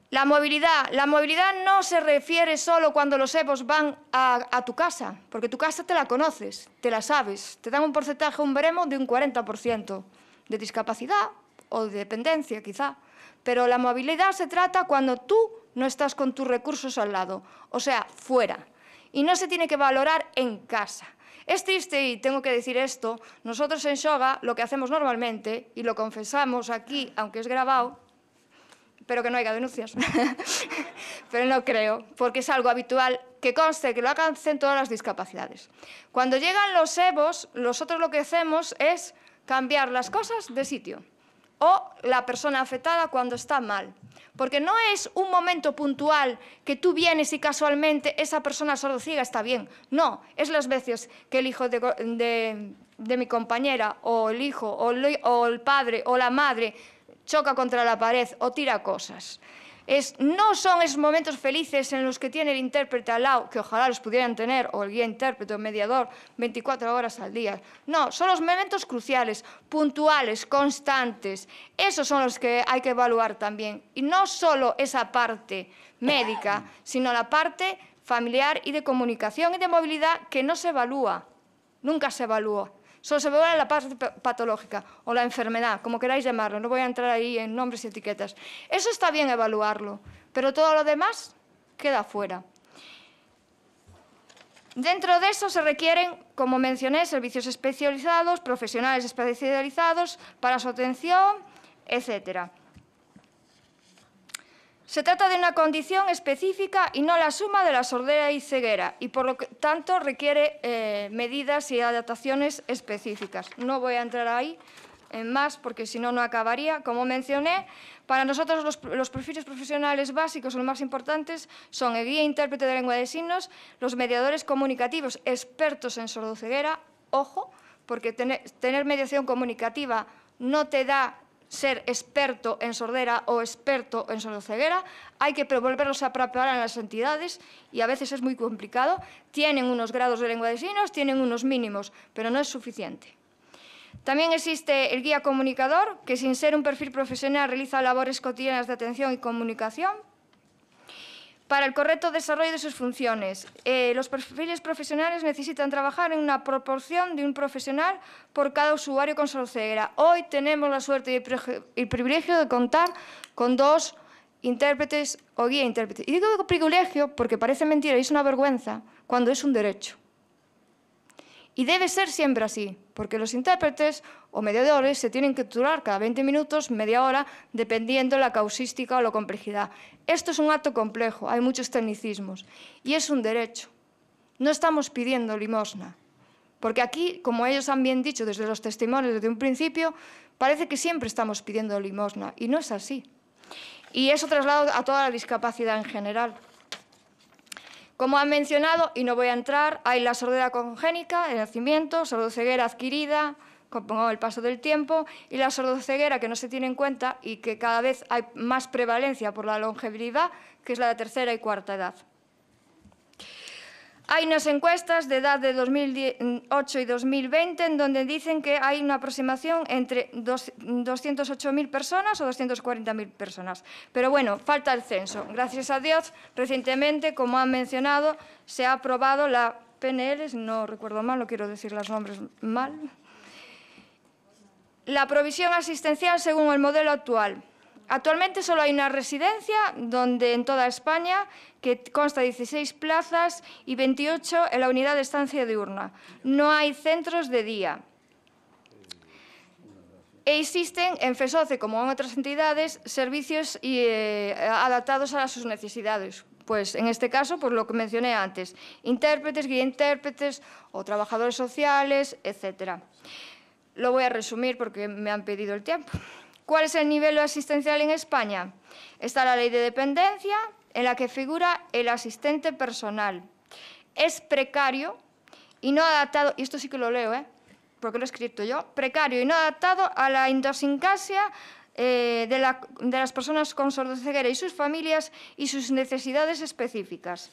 La movilidad. La movilidad no se refiere solo cuando los EPOS van a, tu casa, porque tu casa te la conoces, te la sabes. Te dan un porcentaje, un bremo de un 40% de discapacidad o de dependencia quizá, pero la movilidad se trata cuando tú no estás con tus recursos al lado, o sea, fuera, y no se tiene que valorar en casa. Es triste, y tengo que decir esto, nosotros en Shoga lo que hacemos normalmente, y lo confesamos aquí, aunque es grabado, pero que no haya denuncias, <laughs> pero no creo, porque es algo habitual que conste que lo hagan todas las discapacidades. Cuando llegan los EVOs, nosotros lo que hacemos es cambiar las cosas de sitio o la persona afectada cuando está mal. Porque no es un momento puntual que tú vienes y casualmente esa persona sordociega está bien. No, es las veces que el hijo de, mi compañera o el hijo o el padre o la madre choca contra la pared o tira cosas no son esos momentos felices en los que tiene el intérprete al lado, que ojalá los pudieran tener, o el guía intérprete o mediador, 24 horas al día. No, son los momentos cruciales, puntuales, constantes. Esos son los que hay que evaluar también. Y no solo esa parte médica, sino la parte familiar y de comunicación y de movilidad que no se evalúa, nunca se evalúa. Solo se la parte patológica o la enfermedad, como queráis llamarlo. No voy a entrar ahí en nombres y etiquetas. Eso está bien evaluarlo, pero todo lo demás queda fuera. Dentro de eso se requieren, como mencioné, servicios especializados, profesionales especializados para su atención, etcétera. Se trata de una condición específica y no la suma de la sordera y ceguera, y por lo tanto requiere eh, medidas y adaptaciones específicas. No voy a entrar ahí en eh, más porque si no, no acabaría. Como mencioné, para nosotros los, los, perfiles profesionales básicos, los más importantes, son el guía intérprete de lengua de signos, los mediadores comunicativos expertos en sordoceguera, ojo, porque tener mediación comunicativa no te da ser experto en sordera o experto en sordoceguera, hay que volverlos a preparar en las entidades y a veces es muy complicado. Tienen unos grados de lengua de signos, tienen unos mínimos, pero no es suficiente. También existe el guía comunicador, que sin ser un perfil profesional realiza labores cotidianas de atención y comunicación para el correcto desarrollo de sus funciones. Eh, los perfiles profesionales necesitan trabajar en una proporción de un profesional por cada usuario con sordera. Hoy tenemos la suerte y el privilegio de contar con dos intérpretes o guía intérpretes. Y digo privilegio porque parece mentira y es una vergüenza cuando es un derecho. Y debe ser siempre así, porque los intérpretes o mediadores se tienen que durar cada 20 minutos, media hora, dependiendo la causística o la complejidad. Esto es un acto complejo, hay muchos tecnicismos y es un derecho. No estamos pidiendo limosna, porque aquí, como ellos han bien dicho desde los testimonios desde un principio, parece que siempre estamos pidiendo limosna y no es así. Y eso traslado a toda la discapacidad en general. Como han mencionado, y no voy a entrar, hay la sordera congénica, el nacimiento, sordoceguera adquirida, con el paso del tiempo y la sordoceguera que no se tiene en cuenta y que cada vez hay más prevalencia por la longevidad, que es la de tercera y cuarta edad. Hay unas encuestas de edad de 2008 y 2020 en donde dicen que hay una aproximación entre 208.000 personas o 240.000 personas. Pero bueno, falta el censo. Gracias a Dios, recientemente, como han mencionado, se ha aprobado la PNL, no recuerdo mal, no quiero decir los nombres mal, la provisión asistencial según el modelo actual. Actualmente solo hay una residencia donde en toda España que consta 16 plazas y 28 en la unidad de estancia diurna. No hay centros de día. E existen en FESOCE, como en otras entidades, servicios eh, adaptados a sus necesidades. Pues en este caso, por lo que mencioné antes, intérpretes, guía intérpretes o trabajadores sociales, etcétera. Lo voy a resumir porque me han pedido el tiempo. ¿Cuál es el nivel asistencial en España? Está la ley de dependencia, en la que figura el asistente personal. Es precario y no adaptado, y esto sí que lo leo, ¿eh? porque lo he escrito yo, precario y no adaptado a la idiosincrasia eh, de, de las personas con sordoceguera y sus familias y sus necesidades específicas.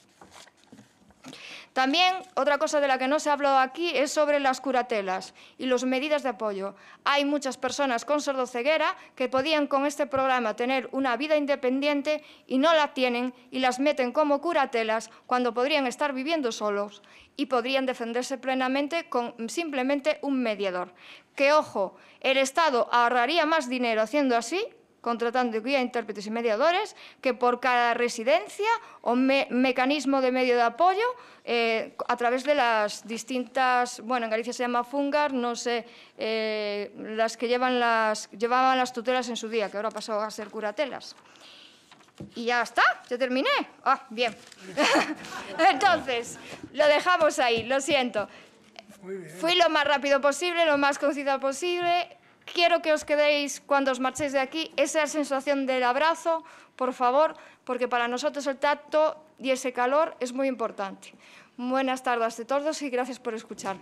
También otra cosa de la que no se ha hablado aquí es sobre las curatelas y las medidas de apoyo. Hay muchas personas con sordoceguera que podían con este programa tener una vida independiente y no la tienen y las meten como curatelas cuando podrían estar viviendo solos y podrían defenderse plenamente con simplemente un mediador. Que ojo, el Estado ahorraría más dinero haciendo así contratando guía, intérpretes y mediadores, que por cada residencia o mecanismo de medio de apoyo, eh, a través de las distintas, bueno, en Galicia se llama Fungar, no sé, eh, las que llevan las, llevaban las tutelas en su día, que ahora ha pasado a ser curatelas. Y ya está, ya terminé. Ah, bien. <laughs> Entonces, lo dejamos ahí, lo siento. Fui lo más rápido posible, lo más concisa posible quiero que os quedéis cuando os marchéis de aquí esa sensación del abrazo, por favor, porque para nosotros el tacto y ese calor es muy importante. Buenas tardes a todos y gracias por escuchar.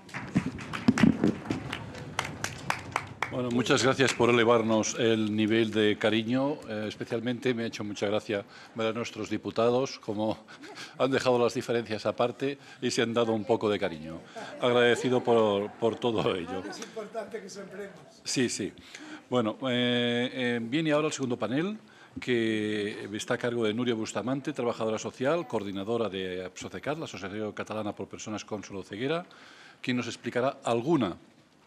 Bueno, muchas gracias por elevarnos el nivel de cariño. Eh, especialmente me ha hecho mucha gracia ver a nuestros diputados como han dejado las diferencias aparte y se han dado un poco de cariño. Agradecido por, todo ello. Es importante que Sí, sí. Bueno, eh, eh, viene ahora el segundo panel que está a cargo de Nuria Bustamante, trabajadora social, coordinadora de SOCECAT, la Asociación Catalana por Personas con o Ceguera, quien nos explicará alguna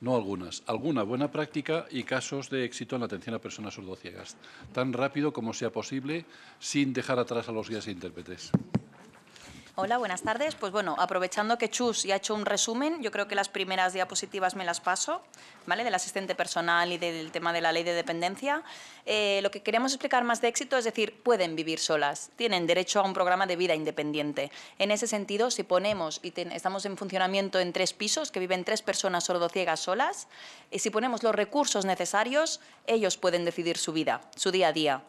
no algunas, alguna buena práctica y casos de éxito en la atención a personas sordociegas, tan rápido como sea posible, sin dejar atrás a los guías e intérpretes. Hola, buenas tardes. Pues bueno, aprovechando que Chus ya ha hecho un resumen, yo creo que las primeras diapositivas me las paso, ¿vale? Del asistente personal y del tema de la ley de dependencia. Eh, lo que queremos explicar más de éxito es decir, pueden vivir solas, tienen derecho a un programa de vida independiente. En ese sentido, si ponemos, y estamos en funcionamiento en tres pisos, que viven tres personas sordociegas solas, y eh, si ponemos los recursos necesarios, ellos pueden decidir su vida, su día a día.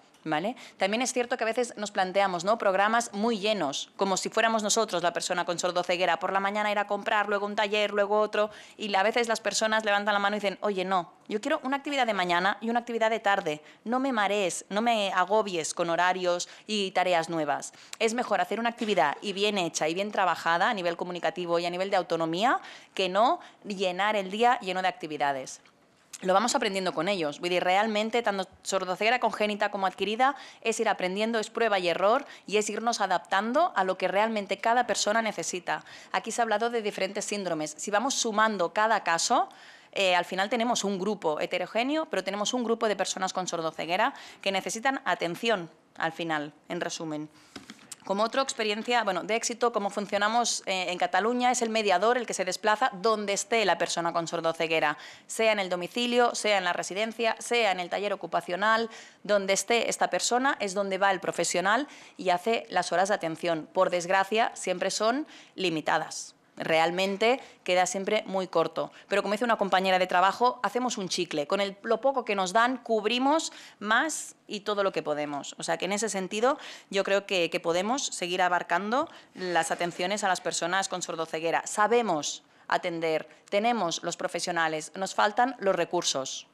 También es cierto que a veces nos planteamos ¿no? programas muy llenos, como si fuéramos nosotros la persona con sordoceguera. Por la mañana ir a comprar, luego un taller, luego otro, y a veces las personas levantan la mano y dicen, oye, no, yo quiero una actividad de mañana y una actividad de tarde. No me marees, no me agobies con horarios y tareas nuevas. Es mejor hacer una actividad y bien hecha y bien trabajada a nivel comunicativo y a nivel de autonomía que no llenar el día lleno de actividades lo vamos aprendiendo con ellos. realmente, tanto sordoceguera congénita como adquirida, es ir aprendiendo, es prueba y error y es irnos adaptando a lo que realmente cada persona necesita. Aquí se ha hablado de diferentes síndromes. Si vamos sumando cada caso, eh, al final tenemos un grupo heterogéneo, pero tenemos un grupo de personas con sordoceguera que necesitan atención al final, en resumen. Como otra experiencia bueno, de éxito, como funcionamos eh, en Cataluña, es el mediador el que se desplaza donde esté la persona con sordoceguera, sea en el domicilio, sea en la residencia, sea en el taller ocupacional, donde esté esta persona es donde va el profesional y hace las horas de atención. Por desgracia, siempre son limitadas realmente queda siempre muy corto. Pero como dice una compañera de trabajo, hacemos un chicle. Con lo poco que nos dan, cubrimos más y todo lo que podemos. O sea que en ese sentido yo creo que, que podemos seguir abarcando las atenciones a las personas con sordoceguera. Sabemos atender, tenemos los profesionales, nos faltan los recursos.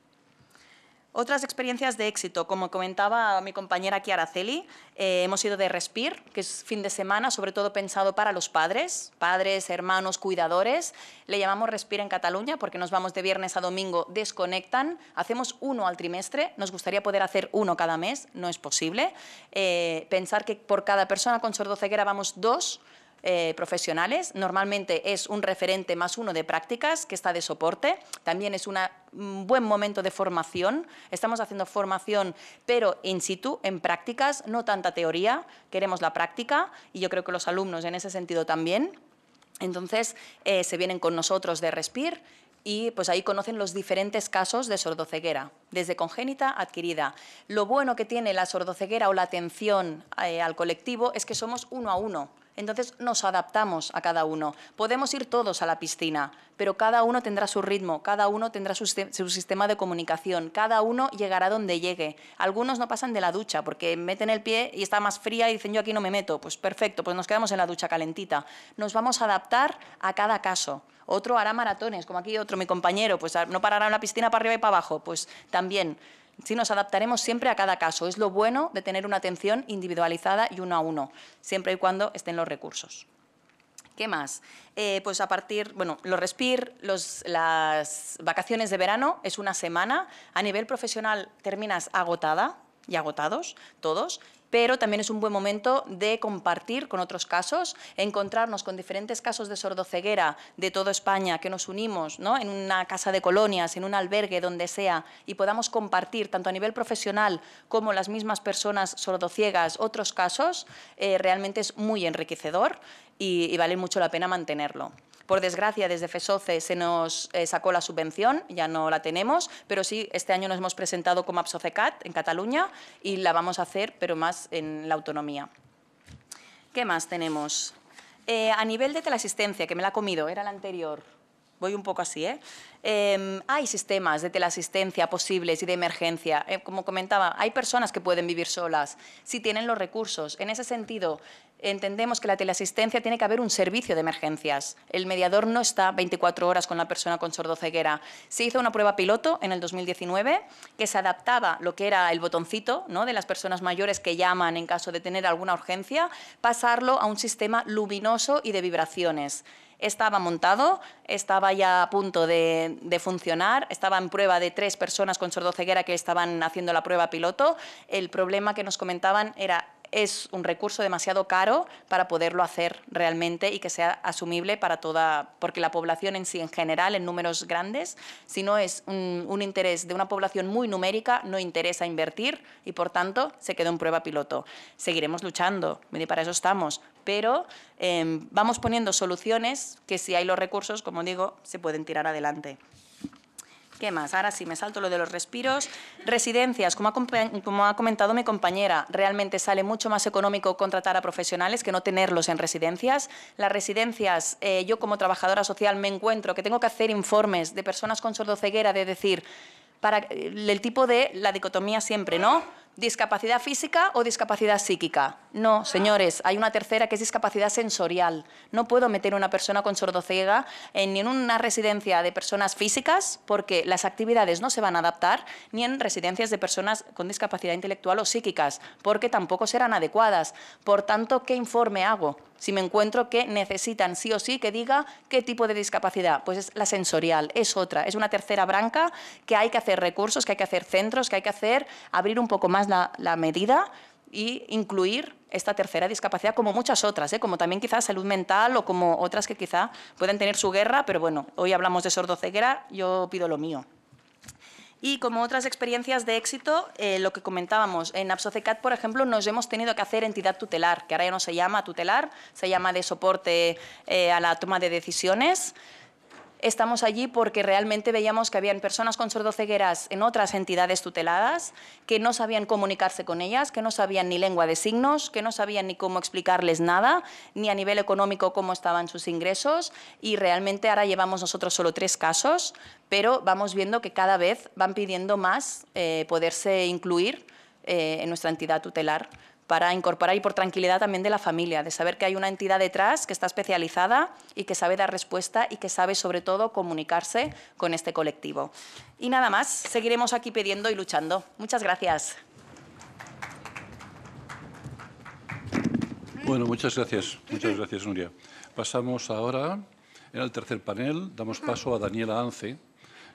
Otras experiencias de éxito, como comentaba mi compañera aquí Araceli, eh, hemos ido de Respir, que es fin de semana, sobre todo pensado para los padres, padres, hermanos, cuidadores. Le llamamos Respir en Cataluña porque nos vamos de viernes a domingo, desconectan, hacemos uno al trimestre, nos gustaría poder hacer uno cada mes, no es posible. Eh, pensar que por cada persona con sordoceguera vamos dos eh, profesionales. Normalmente es un referente más uno de prácticas que está de soporte. También es un mm, buen momento de formación. Estamos haciendo formación, pero in situ, en prácticas, no tanta teoría. Queremos la práctica y yo creo que los alumnos en ese sentido también. Entonces, eh, se vienen con nosotros de Respir y pues ahí conocen los diferentes casos de sordoceguera, desde congénita adquirida. Lo bueno que tiene la sordoceguera o la atención eh, al colectivo es que somos uno a uno. Entonces nos adaptamos a cada uno. Podemos ir todos a la piscina, pero cada uno tendrá su ritmo, cada uno tendrá su, su, sistema de comunicación, cada uno llegará donde llegue. Algunos no pasan de la ducha porque meten el pie y está más fría y dicen yo aquí no me meto. Pues perfecto, pues nos quedamos en la ducha calentita. Nos vamos a adaptar a cada caso. Otro hará maratones, como aquí otro, mi compañero, pues ah, no parará en la piscina para arriba y para abajo. Pues también, sí, nos adaptaremos siempre a cada caso. Es lo bueno de tener una atención individualizada y uno a uno, siempre y cuando estén los recursos. ¿Qué más? Eh, pues a partir, bueno, los respir, los, las vacaciones de verano es una semana. A nivel profesional terminas agotada y agotados todos pero también es un buen momento de compartir con otros casos, encontrarnos con diferentes casos de sordoceguera de toda España que nos unimos ¿no? en una casa de colonias, en un albergue, donde sea, y podamos compartir tanto a nivel profesional como las mismas personas sordociegas otros casos, eh, realmente es muy enriquecedor y vale mucho la pena mantenerlo. Por desgracia, desde FESOCE se nos eh, sacó la subvención, ya no la tenemos, pero sí, este año nos hemos presentado como APSOCECAT en Cataluña y la vamos a hacer, pero más en la autonomía. ¿Qué más tenemos? Eh, a nivel de teleasistencia, que me la ha comido, era la anterior. Voy un poco así, ¿eh? Em, hay sistemas de teleasistencia posibles y de emergencia. Eh, como comentaba, hay personas que pueden vivir solas si tienen los recursos. En ese sentido, entendemos que la teleasistencia tiene que haber un servicio de emergencias. El mediador no está 24 horas con la persona con sordoceguera. Se hizo una prueba piloto en el 2019 que se adaptaba lo que era el botoncito ¿no? de las personas mayores que llaman en caso de tener alguna urgencia, pasarlo a un sistema luminoso y de vibraciones estaba montado, estaba ya a punto de, de, funcionar, estaba en prueba de tres personas con sordoceguera que estaban haciendo la prueba piloto. El problema que nos comentaban era es un recurso demasiado caro para poderlo hacer realmente y que sea asumible para toda, porque la población en sí, en general, en números grandes, si no es un, interés de una población muy numérica, no interesa invertir y por tanto se queda en prueba piloto. Seguiremos luchando, para eso estamos, pero em, vamos poniendo soluciones que si hay los recursos, como digo, se pueden tirar adelante. ¿Qué más? Ahora sí, me salto lo de los respiros. Residencias, como ha, comentado mi compañera, realmente sale mucho más económico contratar a profesionales que no tenerlos en residencias. Las residencias, eh, yo como trabajadora social me encuentro que tengo que hacer informes de personas con sordoceguera, de decir, para eh, el tipo de la dicotomía siempre, ¿no? discapacidad física o discapacidad psíquica. No, señores, hay una tercera que es discapacidad sensorial. No puedo meter a una persona con sordocega en, ni en una residencia de personas físicas porque las actividades no se van a adaptar ni en residencias de personas con discapacidad intelectual o psíquicas porque tampoco serán adecuadas. Por tanto, ¿qué informe hago? Si me encuentro que necesitan sí o sí que diga qué tipo de discapacidad, pues es la sensorial, es otra, es una tercera branca que hay que hacer recursos, que hay que hacer centros, que hay que hacer abrir un poco más la, medida y incluir esta tercera discapacidad como muchas otras, ¿eh? como también quizás salud mental o como otras que quizá pueden tener su guerra, pero bueno, hoy hablamos de sordoceguera, yo pido lo mío. Y como otras experiencias de éxito, eh, lo que comentábamos, en APSOCECAT, por ejemplo, nos hemos tenido que hacer entidad tutelar, que ahora ya no se llama tutelar, se llama de soporte eh, a la toma de decisiones estamos allí porque realmente veíamos que habían personas con sordocegueras en otras entidades tuteladas que no sabían comunicarse con ellas, que no sabían ni lengua de signos, que no sabían ni cómo explicarles nada, ni a nivel económico cómo estaban sus ingresos y realmente ahora llevamos nosotros solo tres casos, pero vamos viendo que cada vez van pidiendo más eh, poderse incluir eh, en nuestra entidad tutelar para incorporar y por tranquilidad también de la familia, de saber que hay una entidad detrás que está especializada y que sabe dar respuesta y que sabe sobre todo comunicarse con este colectivo. Y nada más, seguiremos aquí pidiendo y luchando. Muchas gracias. Bueno, muchas gracias. Muchas gracias, Nuria. Pasamos ahora, en el tercer panel, damos paso a Daniela Ance,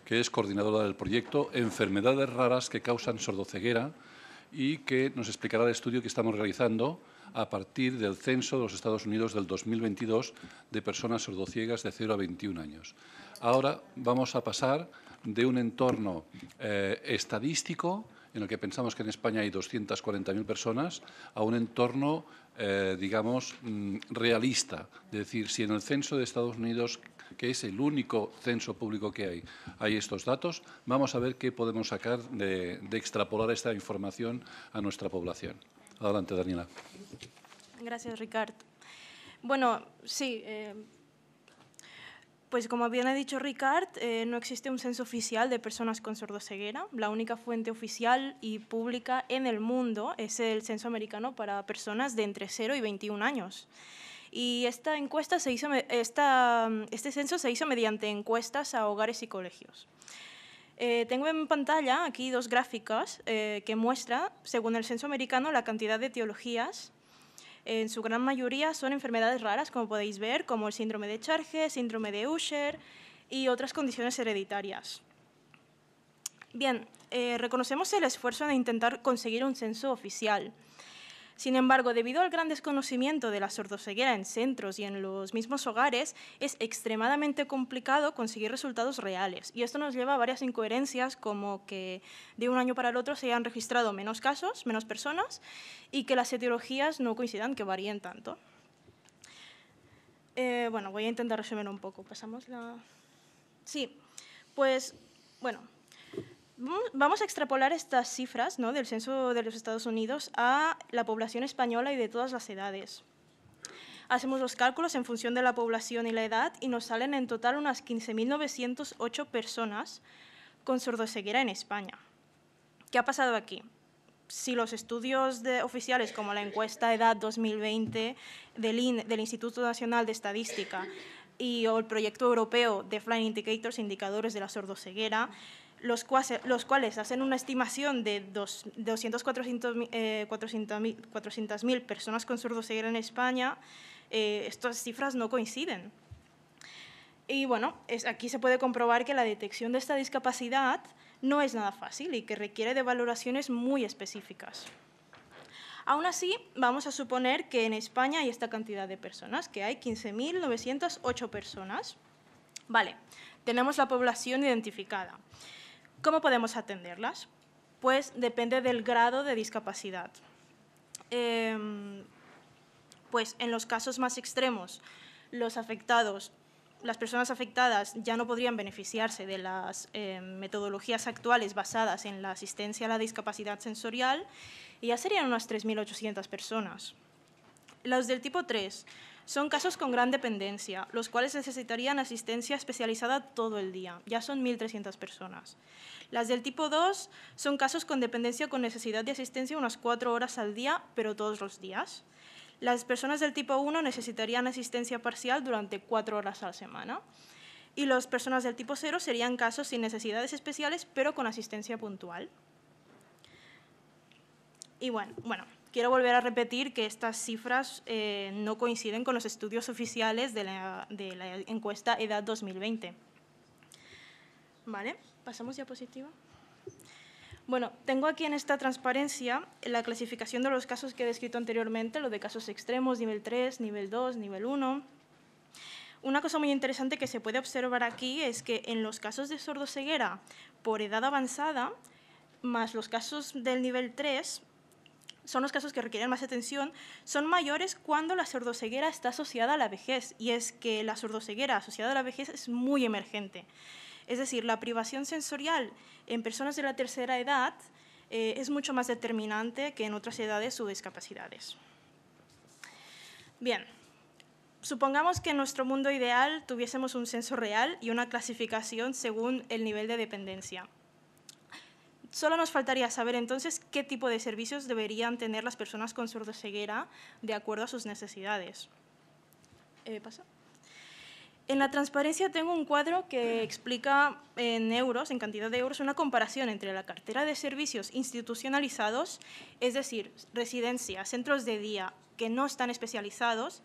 que es coordinadora del proyecto Enfermedades raras que causan sordoceguera y que nos explicará el estudio que estamos realizando a partir del censo de los Estados Unidos del 2022 de personas sordociegas de 0 a 21 años. Ahora vamos a pasar de un entorno eh, estadístico, en el que pensamos que en España hay 240.000 personas, a un entorno, eh, digamos, mm, realista. Es decir, si en el censo de Estados Unidos que es el único censo público que hay. Hay estos datos. Vamos a ver qué podemos sacar de, extrapolar esta información a nuestra población. Adelante, Daniela. Gracias, Ricardo. Bueno, sí. Eh, pues como bien ha dicho Ricard, eh, no existe un censo oficial de personas con sordoceguera. La única fuente oficial y pública en el mundo es el Censo Americano para personas de entre 0 y 21 años. Y esta encuesta este censo se hizo mediante encuestas a hogares y colegios. Eh, tengo en pantalla aquí dos gráficas eh, que muestran, según el censo americano, la cantidad de etiologías. En su gran mayoría son enfermedades raras, como podéis ver, como el síndrome de Charge, síndrome de Usher y otras condiciones hereditarias. Bien, eh, reconocemos el esfuerzo de intentar conseguir un censo oficial sin embargo, debido al gran desconocimiento de la sordoceguera en centros y en los mismos hogares, es extremadamente complicado conseguir resultados reales. Y esto nos lleva a varias incoherencias, como que de un año para el otro se hayan registrado menos casos, menos personas, y que las etiologías no coincidan, que varíen tanto. Eh, bueno, voy a intentar resumir un poco. Pasamos la... Sí, pues, bueno, Mm, vamos a extrapolar estas cifras del censo de los Estados Unidos a la población española y de todas las edades. Hacemos los cálculos en función de la población y la edad y nos salen en total unas 15.908 personas con sordoceguera en España. ¿Qué ha pasado aquí? Si los estudios de oficiales como la encuesta Edad 2020 del, Instituto Nacional de Estadística y el proyecto europeo de Flying Indicators, indicadores de la sordoceguera, los, cuales hacen una estimación de 200-400.000 400, eh, personas con sordoceguera en España, eh, estas cifras no coinciden. Y bueno, aquí se puede comprobar que la detección de esta discapacidad no es nada fácil y que requiere de valoraciones muy específicas. Aún así, vamos a suponer que en España hay esta cantidad de personas, que hay 15.908 personas. Vale, tenemos la población identificada. ¿Cómo podemos atenderlas? Pues depende del grado de discapacidad. Em, pues en los casos más extremos, los afectados, las personas afectadas ya no podrían beneficiarse de las em, metodologías actuales basadas en la asistencia a la discapacidad sensorial y ya serían unas 3.800 personas. Los del tipo 3 son casos con gran dependencia, los cuales necesitarían asistencia especializada todo el día. Ya son 1.300 personas. Las del tipo 2 son casos con dependencia con necesidad de asistencia unas 4 horas al día, pero todos los días. Las personas del tipo 1 necesitarían asistencia parcial durante 4 horas a la semana. Y las personas del tipo 0 serían casos sin necesidades especiales, pero con asistencia puntual. Y bueno, bueno, quiero volver a repetir que estas cifras eh, no coinciden con los estudios oficiales de la, encuesta Edad 2020. ¿Vale? ¿Pasamos diapositiva? Bueno, tengo aquí en esta transparencia la clasificación de los casos que he descrito anteriormente, lo de casos extremos, nivel 3, nivel 2, nivel 1. Una cosa muy interesante que se puede observar aquí es que en los casos de sordoceguera por edad avanzada, más los casos del nivel 3, son los casos que requieren más atención, son mayores cuando la sordoceguera está asociada a la vejez. Y es que la sordoceguera asociada a la vejez es muy emergente. Es decir, la privación sensorial en personas de la tercera edad eh, es mucho más determinante que en otras edades o discapacidades. Bien, supongamos que en nuestro mundo ideal tuviésemos un censo real y una clasificación según el nivel de dependencia. Solo nos faltaría saber entonces qué tipo de servicios deberían tener las personas con sordoceguera de acuerdo a sus necesidades. Eh, ¿Pasa? En la transparencia tengo un cuadro que explica en euros, en cantidad de euros, una comparación entre la cartera de servicios institucionalizados, es decir, residencias, centros de día que no están especializados,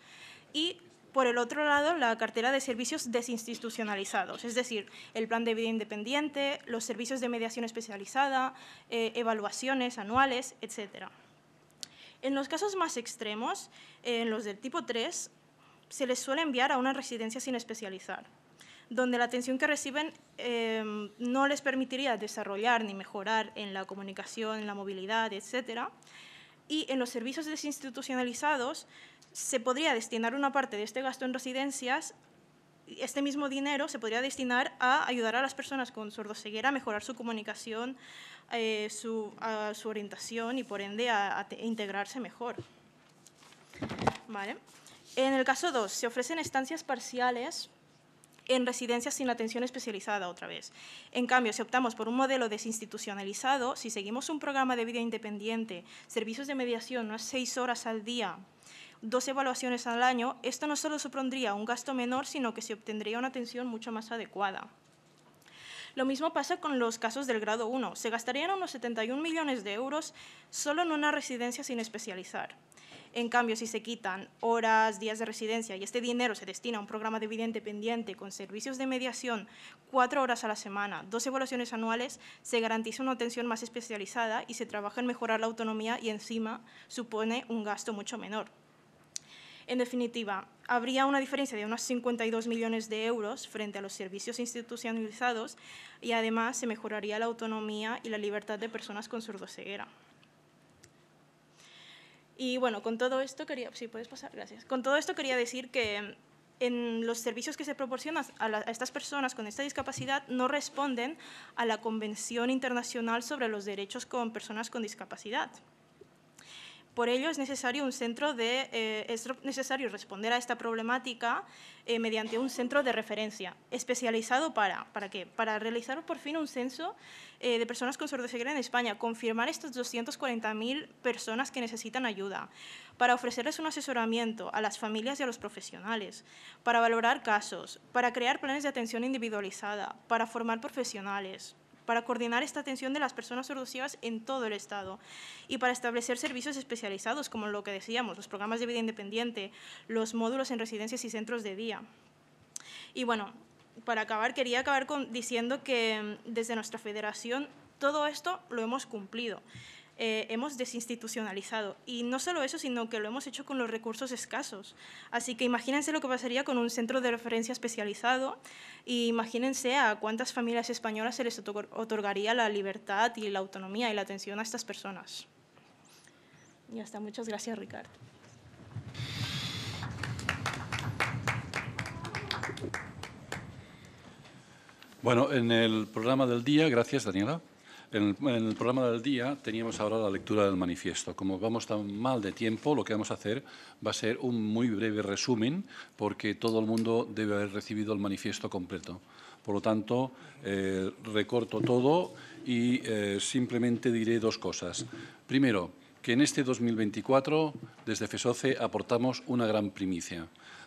y por el otro lado, la cartera de servicios desinstitucionalizados, es decir, el plan de vida independiente, los servicios de mediación especializada, eh, evaluaciones anuales, etc. En los casos más extremos, en los del tipo 3, se les suele enviar a una residencia sin especializar, donde la atención que reciben em, no les permitiría desarrollar ni mejorar en la comunicación, en la movilidad, etc. Y en los servicios desinstitucionalizados, se podría destinar una parte de este gasto en residencias este mismo dinero se podría destinar a ayudar a las personas con sordoceguera a mejorar su comunicación, eh, su, orientación y por ende a, integrarse mejor. En el caso 2, se ofrecen estancias parciales en residencias sin atención especializada otra vez. En cambio, si optamos por un modelo desinstitucionalizado, si seguimos un programa de vida independiente, servicios de mediación es seis horas al día dos evaluaciones al año, esto no solo supondría un gasto menor, sino que se obtendría una atención mucho más adecuada. Lo mismo pasa con los casos del grado 1. Se gastarían unos 71 millones de euros solo en una residencia sin especializar. En cambio, si se quitan horas, días de residencia y este dinero se destina a un programa de vida independiente con servicios de mediación cuatro horas a la semana, dos evaluaciones anuales, se garantiza una atención más especializada y se trabaja en mejorar la autonomía y encima supone un gasto mucho menor. En definitiva, habría una diferencia de unos 52 millones de euros frente a los servicios institucionalizados y además se mejoraría la autonomía y la libertad de personas con sordoceguera. Y bueno, con todo esto quería, puedes pasar, gracias. Con todo esto quería decir que en los servicios que se proporcionan a, a, estas personas con esta discapacidad no responden a la Convención Internacional sobre los Derechos con Personas con Discapacidad. Por ello es necesario, un centro de, eh, necesario responder a esta problemática eh, mediante un centro de referencia especializado para, ¿para qué? Para realizar por fin un censo eh, de personas con sordoceguera en España, confirmar estas 240.000 personas que necesitan ayuda, para ofrecerles un asesoramiento a las familias y a los profesionales, para valorar casos, para crear planes de atención individualizada, para formar profesionales, para coordinar esta atención de las personas sordociegas en todo el Estado y para establecer servicios especializados, como lo que decíamos, los programas de vida independiente, los módulos en residencias y centros de día. Y bueno, para acabar, quería acabar diciendo que mm, desde nuestra federación todo esto lo hemos cumplido. Eh, hemos desinstitucionalizado. Y no solo eso, sino que lo hemos hecho con los recursos escasos. Así que imagínense lo que pasaría con un centro de referencia especializado y imagínense a cuántas familias españolas se les otorgaría la libertad y la autonomía y la atención a estas personas. Y hasta muchas gracias, Ricardo. Bueno, en el programa del día, gracias Daniela. En el, programa del día teníamos ahora la lectura del manifiesto. Como vamos tan mal de tiempo, lo que vamos a hacer va a ser un muy breve resumen porque todo el mundo debe haber recibido el manifiesto completo. Por lo tanto, eh, recorto todo y eh, simplemente diré dos cosas. Primero, que en este 2024 desde FESOCE aportamos una gran primicia.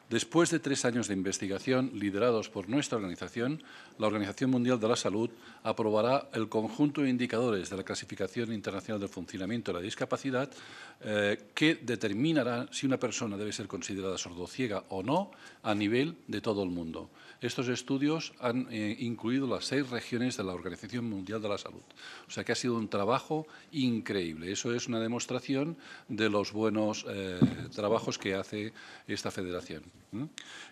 Después de tres años de investigación liderados por nuestra organización, la Organización Mundial de la Salud aprobará el conjunto de indicadores de la Clasificación Internacional del Funcionamiento de la Discapacidad eh, que determinará si una persona debe ser considerada sordociega o no a nivel de todo el mundo. Estos estudios han eh, incluido las seis regiones de la Organización Mundial de la Salud. O sea que ha sido un trabajo increíble. Eso es una demostración de los buenos eh, trabajos que hace esta federación.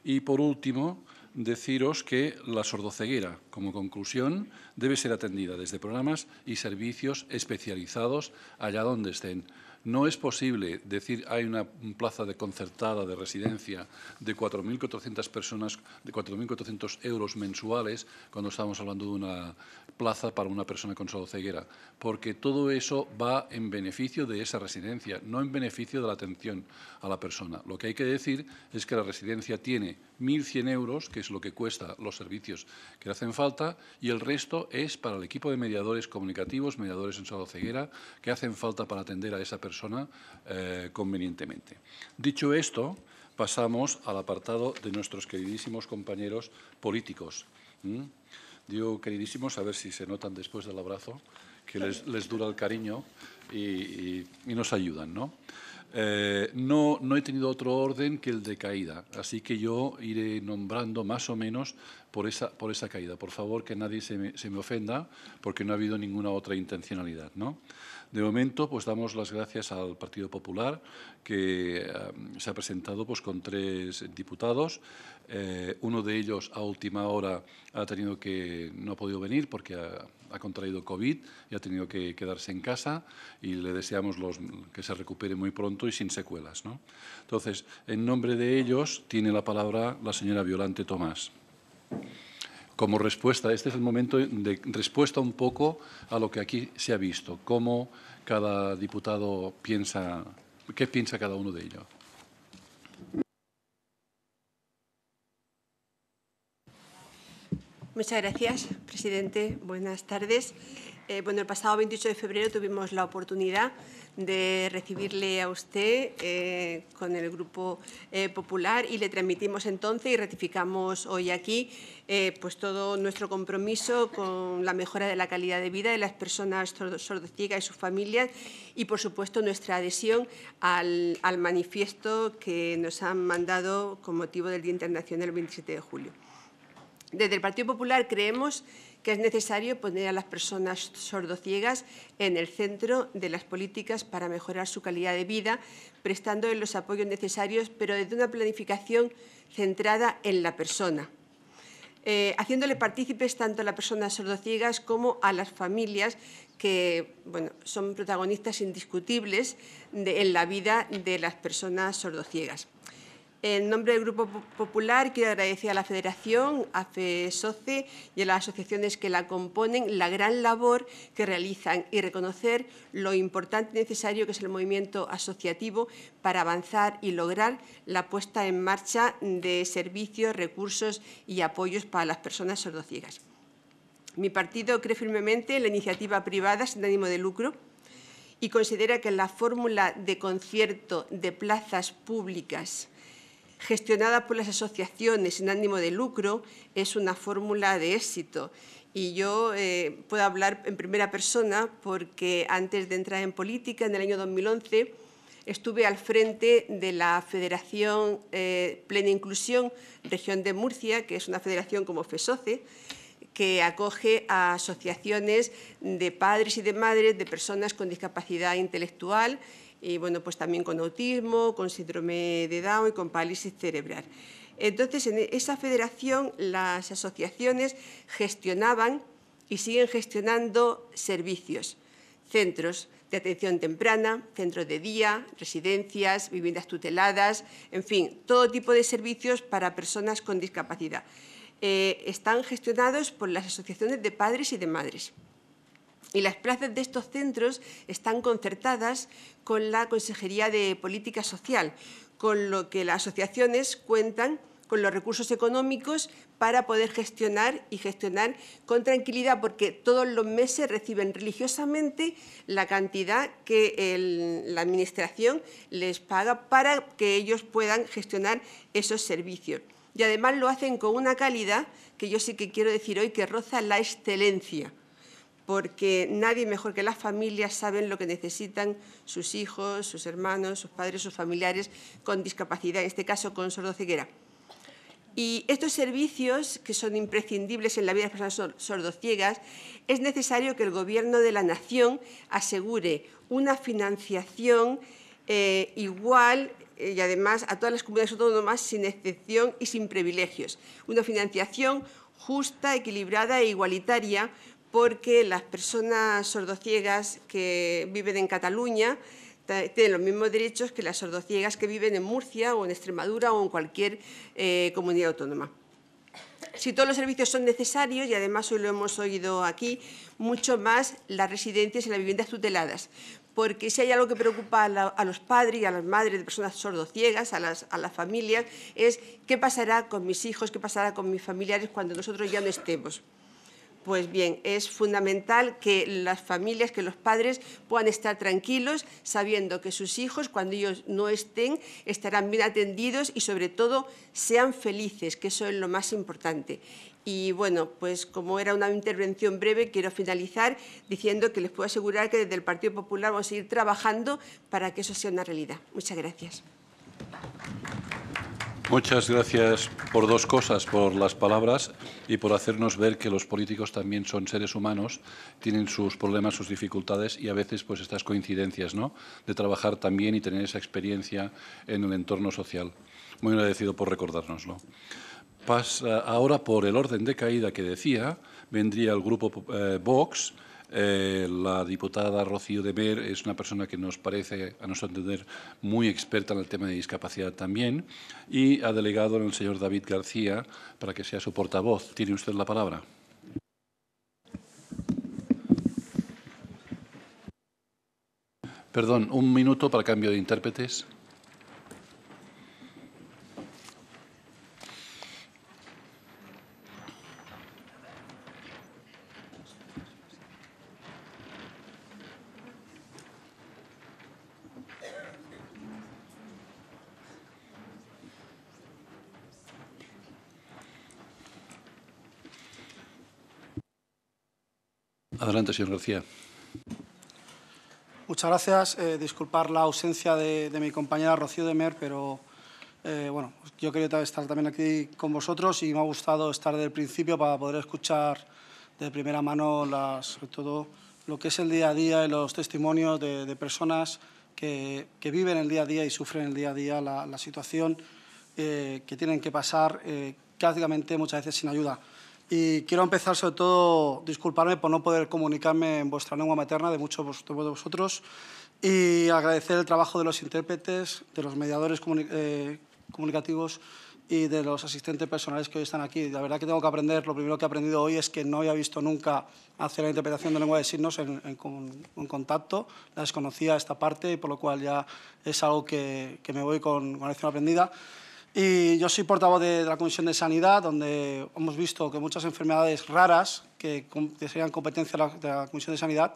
Y por último, deciros que la sordoceguera, como conclusión, debe ser atendida desde programas y servicios especializados allá donde estén. No es posible decir hay una plaza de concertada de residencia de 4.400 personas, de 4.400 euros mensuales, cuando estamos hablando de una plaza para una persona con solo ceguera, porque todo eso va en beneficio de esa residencia, no en beneficio de la atención a la persona. Lo que hay que decir es que la residencia tiene 1.100 euros, que es lo que cuesta los servicios que hacen falta, y el resto es para el equipo de mediadores comunicativos, mediadores en solo ceguera, que hacen falta para atender a esa persona eh, convenientemente. Dicho esto, pasamos al apartado de nuestros queridísimos compañeros políticos. ¿Mm? Digo queridísimos, a ver si se notan después del abrazo, que les, dura el cariño y, nos ayudan, ¿no? Eh, no, no he tenido otro orden que el de caída, así que yo iré nombrando más o menos por esa, por esa caída. Por favor, que nadie se me, ofenda, porque no ha habido ninguna otra intencionalidad. ¿no? De momento, pues damos las gracias al Partido Popular, que eh, se ha presentado pues, con tres diputados. Eh, uno de ellos, a última hora, ha tenido que no ha podido venir porque ha, ha contraído COVID y ha tenido que quedarse en casa y le deseamos los, que se recupere muy pronto y sin secuelas. Entonces, en nombre de ellos tiene la palabra la señora Violante Tomás como respuesta. Este es el momento de respuesta un poco a lo que aquí se ha visto, cómo cada diputado piensa, qué piensa cada uno de ellos. Muchas gracias, presidente. Buenas tardes. Eh, bueno, el pasado 28 de febrero tuvimos la oportunidad de recibirle a usted eh, con el Grupo eh, Popular y le transmitimos entonces y ratificamos hoy aquí pues todo nuestro compromiso con la mejora de la calidad de vida de las personas sordociegas y sus familias y, por supuesto, nuestra adhesión al, al manifiesto que nos han mandado con motivo del Día Internacional el 27 de julio. Desde el Partido Popular creemos que es necesario poner a las personas sordociegas en el centro de las políticas para mejorar su calidad de vida, prestando los apoyos necesarios, pero desde una planificación centrada en la persona, eh, haciéndole partícipes tanto a las personas sordociegas como a las familias que son protagonistas indiscutibles en la vida de las personas sordociegas. En nombre del Grupo Popular quiero agradecer a la Federación, a FESOCE y a las asociaciones que la componen la gran labor que realizan y reconocer lo importante y necesario que es el movimiento asociativo para avanzar y lograr la puesta en marcha de servicios, recursos y apoyos para las personas sordociegas. Mi partido cree firmemente en la iniciativa privada sin ánimo de lucro y considera que la fórmula de concierto de plazas públicas gestionada por las asociaciones sin ánimo de lucro, es una fórmula de éxito. Y yo eh, puedo hablar en primera persona porque antes de entrar en política, en el año 2011, estuve al frente de la Federación eh, Plena Inclusión Región de Murcia, que es una federación como FESOCE, que acoge a asociaciones de padres y de madres de personas con discapacidad intelectual, y bueno, pues también con autismo, con síndrome de Down y con parálisis cerebral. Entonces, en esa federación las asociaciones gestionaban y siguen gestionando servicios, centros de atención temprana, centros de día, residencias, viviendas tuteladas, en fin, todo tipo de servicios para personas con discapacidad. Eh, están gestionados por las asociaciones de padres y de madres. Y las plazas de estos centros están concertadas con la Consejería de Política Social, con lo que las asociaciones cuentan con los recursos económicos para poder gestionar y gestionar con tranquilidad, porque todos los meses reciben religiosamente la cantidad que la Administración les paga para que ellos puedan gestionar esos servicios. Y además lo hacen con una calidad que yo sí que quiero decir hoy que roza la excelencia porque nadie mejor que las familias saben lo que necesitan sus hijos, sus hermanos, sus padres, sus familiares con discapacidad, en este caso con sordoceguera. Y estos servicios, que son imprescindibles en la vida de las personas sordociegas, es necesario que el Gobierno de la Nación asegure una financiación eh, igual eh, y además a todas las comunidades autónomas sin excepción y sin privilegios. Una financiación justa, equilibrada e igualitaria porque las personas sordociegas que viven en Cataluña tienen los mismos derechos que las sordociegas que viven en Murcia o en Extremadura o en cualquier eh, comunidad autónoma. Si todos los servicios son necesarios, y además hoy lo hemos oído aquí, mucho más las residencias y las viviendas tuteladas, porque si hay algo que preocupa a, los padres y a las madres de personas sordociegas, a las, a las familias, es qué pasará con mis hijos, qué pasará con mis familiares cuando nosotros ya no estemos. Pues bien, es fundamental que las familias, que los padres puedan estar tranquilos sabiendo que sus hijos, cuando ellos no estén, estarán bien atendidos y sobre todo sean felices, que eso es lo más importante. Y bueno, pues como era una intervención breve, quiero finalizar diciendo que les puedo asegurar que desde el Partido Popular vamos a seguir trabajando para que eso sea una realidad. Muchas gracias. Muchas gracias por dos cosas, por las palabras y por hacernos ver que los políticos también son seres humanos, tienen sus problemas, sus dificultades y a veces pues estas coincidencias, ¿no? De trabajar también y tener esa experiencia en el entorno social. Muy agradecido por recordárnoslo. Pasa ahora por el orden de caída que decía, vendría el grupo eh, Vox eh, la diputada Rocío de Mer es una persona que nos parece, a nuestro entender, muy experta en el tema de discapacidad también y ha delegado en el señor David García para que sea su portavoz. Tiene usted la palabra. Perdón, un minuto para cambio de intérpretes. Adelante, señor García. Muchas gracias. Eh, disculpar la ausencia de, mi compañera Rocío Demer, pero eh, bueno, yo quería estar también aquí con vosotros y me ha gustado estar desde el principio para poder escuchar de primera mano sobre todo lo que es el día a día y los testimonios de, personas que, viven el día a día y sufren el día a día la, situación eh, que tienen que pasar prácticamente muchas veces sin ayuda. Y quiero empezar, sobre todo, disculparme por no poder comunicarme en vuestra lengua materna, de muchos de vosotros, y agradecer el trabajo de los intérpretes, de los mediadores eh, comunicativos y de los asistentes personales que hoy están aquí. La verdad que tengo que aprender, lo primero que he aprendido hoy es que no había visto nunca hacer la interpretación de lengua de signos en, contacto, la desconocía esta parte, y por lo cual ya es algo que, me voy con, con lección aprendida. Y yo soy portavoz de, la Comisión de Sanidad, donde hemos visto que muchas enfermedades raras, que, serían competencia de la, Comisión de Sanidad,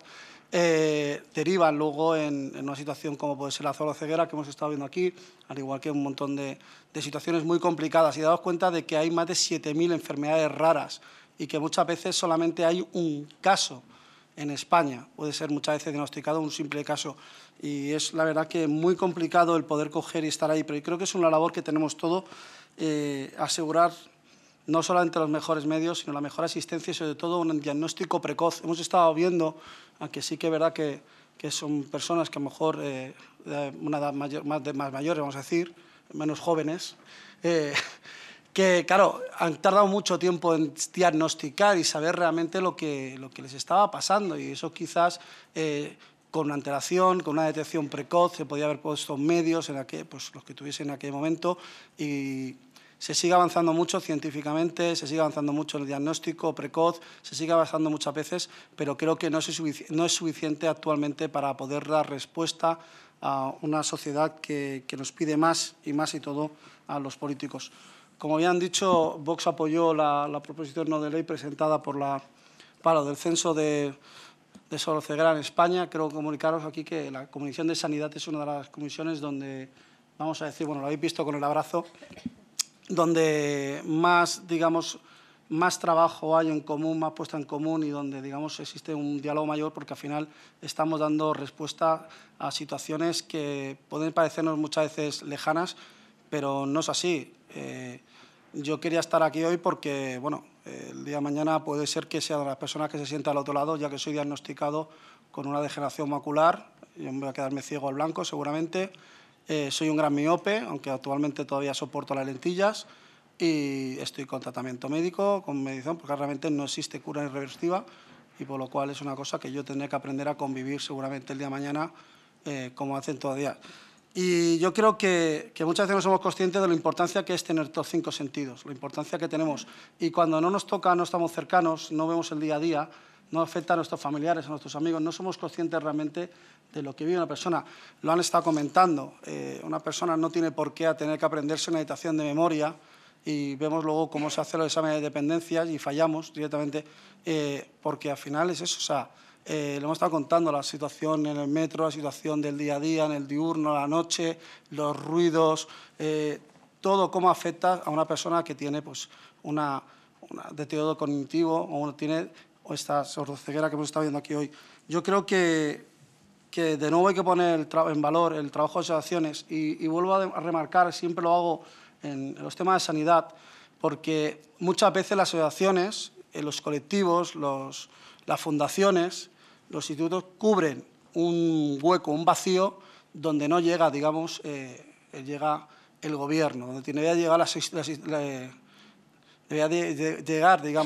eh, derivan luego en, una situación como puede ser la ceguera que hemos estado viendo aquí, al igual que un montón de, situaciones muy complicadas. Y dado cuenta de que hay más de 7.000 enfermedades raras y que muchas veces solamente hay un caso en España. Puede ser muchas veces diagnosticado un simple caso y es la verdad que muy complicado el poder coger y estar ahí, pero creo que es una labor que tenemos todo, eh, asegurar no solamente los mejores medios, sino la mejor asistencia y sobre todo un diagnóstico precoz. Hemos estado viendo, aunque sí que es verdad que, que son personas que a lo mejor eh, de una edad mayor, más, de, más mayores, vamos a decir, menos jóvenes, eh, <laughs> que claro, han tardado mucho tiempo en diagnosticar y saber realmente lo que, lo que les estaba pasando y eso quizás con antelación, con una detección precoz, se podía haber puesto medios en aquel, pues, los que tuviesen en aquel momento y se sigue avanzando mucho científicamente, se sigue avanzando mucho en el diagnóstico precoz, se sigue avanzando muchas veces, pero creo que no es, no es suficiente actualmente para poder dar respuesta a una sociedad que, nos pide más y más y todo a los políticos. Como habían dicho, Vox apoyó la, la proposición no de ley presentada por la, para del censo de de Sorocegra en España. Creo comunicaros aquí que la Comisión de Sanidad es una de las comisiones donde, vamos a decir, bueno, lo habéis visto con el abrazo, donde más, digamos, más trabajo hay en común, más puesta en común y donde, digamos, existe un diálogo mayor porque al final estamos dando respuesta a situaciones que pueden parecernos muchas veces lejanas, pero no es así. Eh, yo quería estar aquí hoy porque, bueno, el día de mañana puede ser que sea de las personas que se sienta al otro lado, ya que soy diagnosticado con una degeneración macular, yo me voy a quedarme ciego al blanco seguramente, eh, soy un gran miope, aunque actualmente todavía soporto las lentillas, y estoy con tratamiento médico, con medición, porque realmente no existe cura irreversible y por lo cual es una cosa que yo tendré que aprender a convivir seguramente el día de mañana, eh, como hacen todavía. Y yo creo que, muchas veces no somos conscientes de la importancia que es tener estos cinco sentidos, la importancia que tenemos. Y cuando no nos toca, no estamos cercanos, no vemos el día a día, no afecta a nuestros familiares, a nuestros amigos, no somos conscientes realmente de lo que vive una persona. Lo han estado comentando, eh, una persona no tiene por qué a tener que aprenderse una habitación de memoria y vemos luego cómo se hace el examen de dependencias y fallamos directamente, eh, porque al final es eso, o sea, eh, le hemos estado contando la situación en el metro, la situación del día a día, en el diurno, la noche, los ruidos, eh, todo cómo afecta a una persona que tiene pues, un deterioro cognitivo o tiene esta sordoceguera que hemos estado viendo aquí hoy. Yo creo que, que de nuevo hay que poner en valor el trabajo de asociaciones y, vuelvo a, remarcar, siempre lo hago en, en los temas de sanidad, porque muchas veces las asociaciones, eh, los colectivos, los, las fundaciones, los institutos cubren un hueco, un vacío, donde no llega, digamos, eh, llega el gobierno, donde debería llegar, la, llegar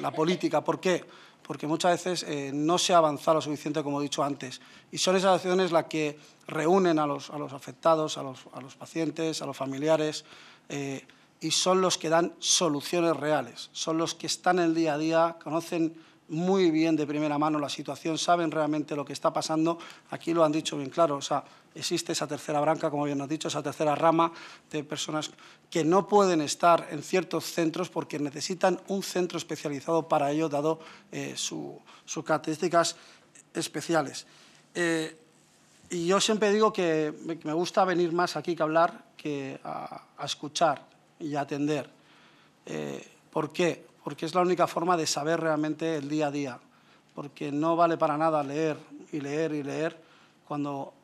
la política. ¿Por qué? Porque muchas veces eh, no se avanza lo suficiente, como he dicho antes. Y son esas acciones las que reúnen a los, afectados, a los, a los, pacientes, a los familiares, eh, y son los que dan soluciones reales, son los que están en el día a día, conocen muy bien de primera mano la situación, saben realmente lo que está pasando. Aquí lo han dicho bien claro, o sea, existe esa tercera branca, como bien ha dicho, esa tercera rama de personas que no pueden estar en ciertos centros porque necesitan un centro especializado para ello, dado eh, sus características especiales. Eh, y yo siempre digo que me gusta venir más aquí que hablar, que a, escuchar y a atender. Eh, ¿Por qué? porque es la única forma de saber realmente el día a día, porque no vale para nada leer y leer y leer cuando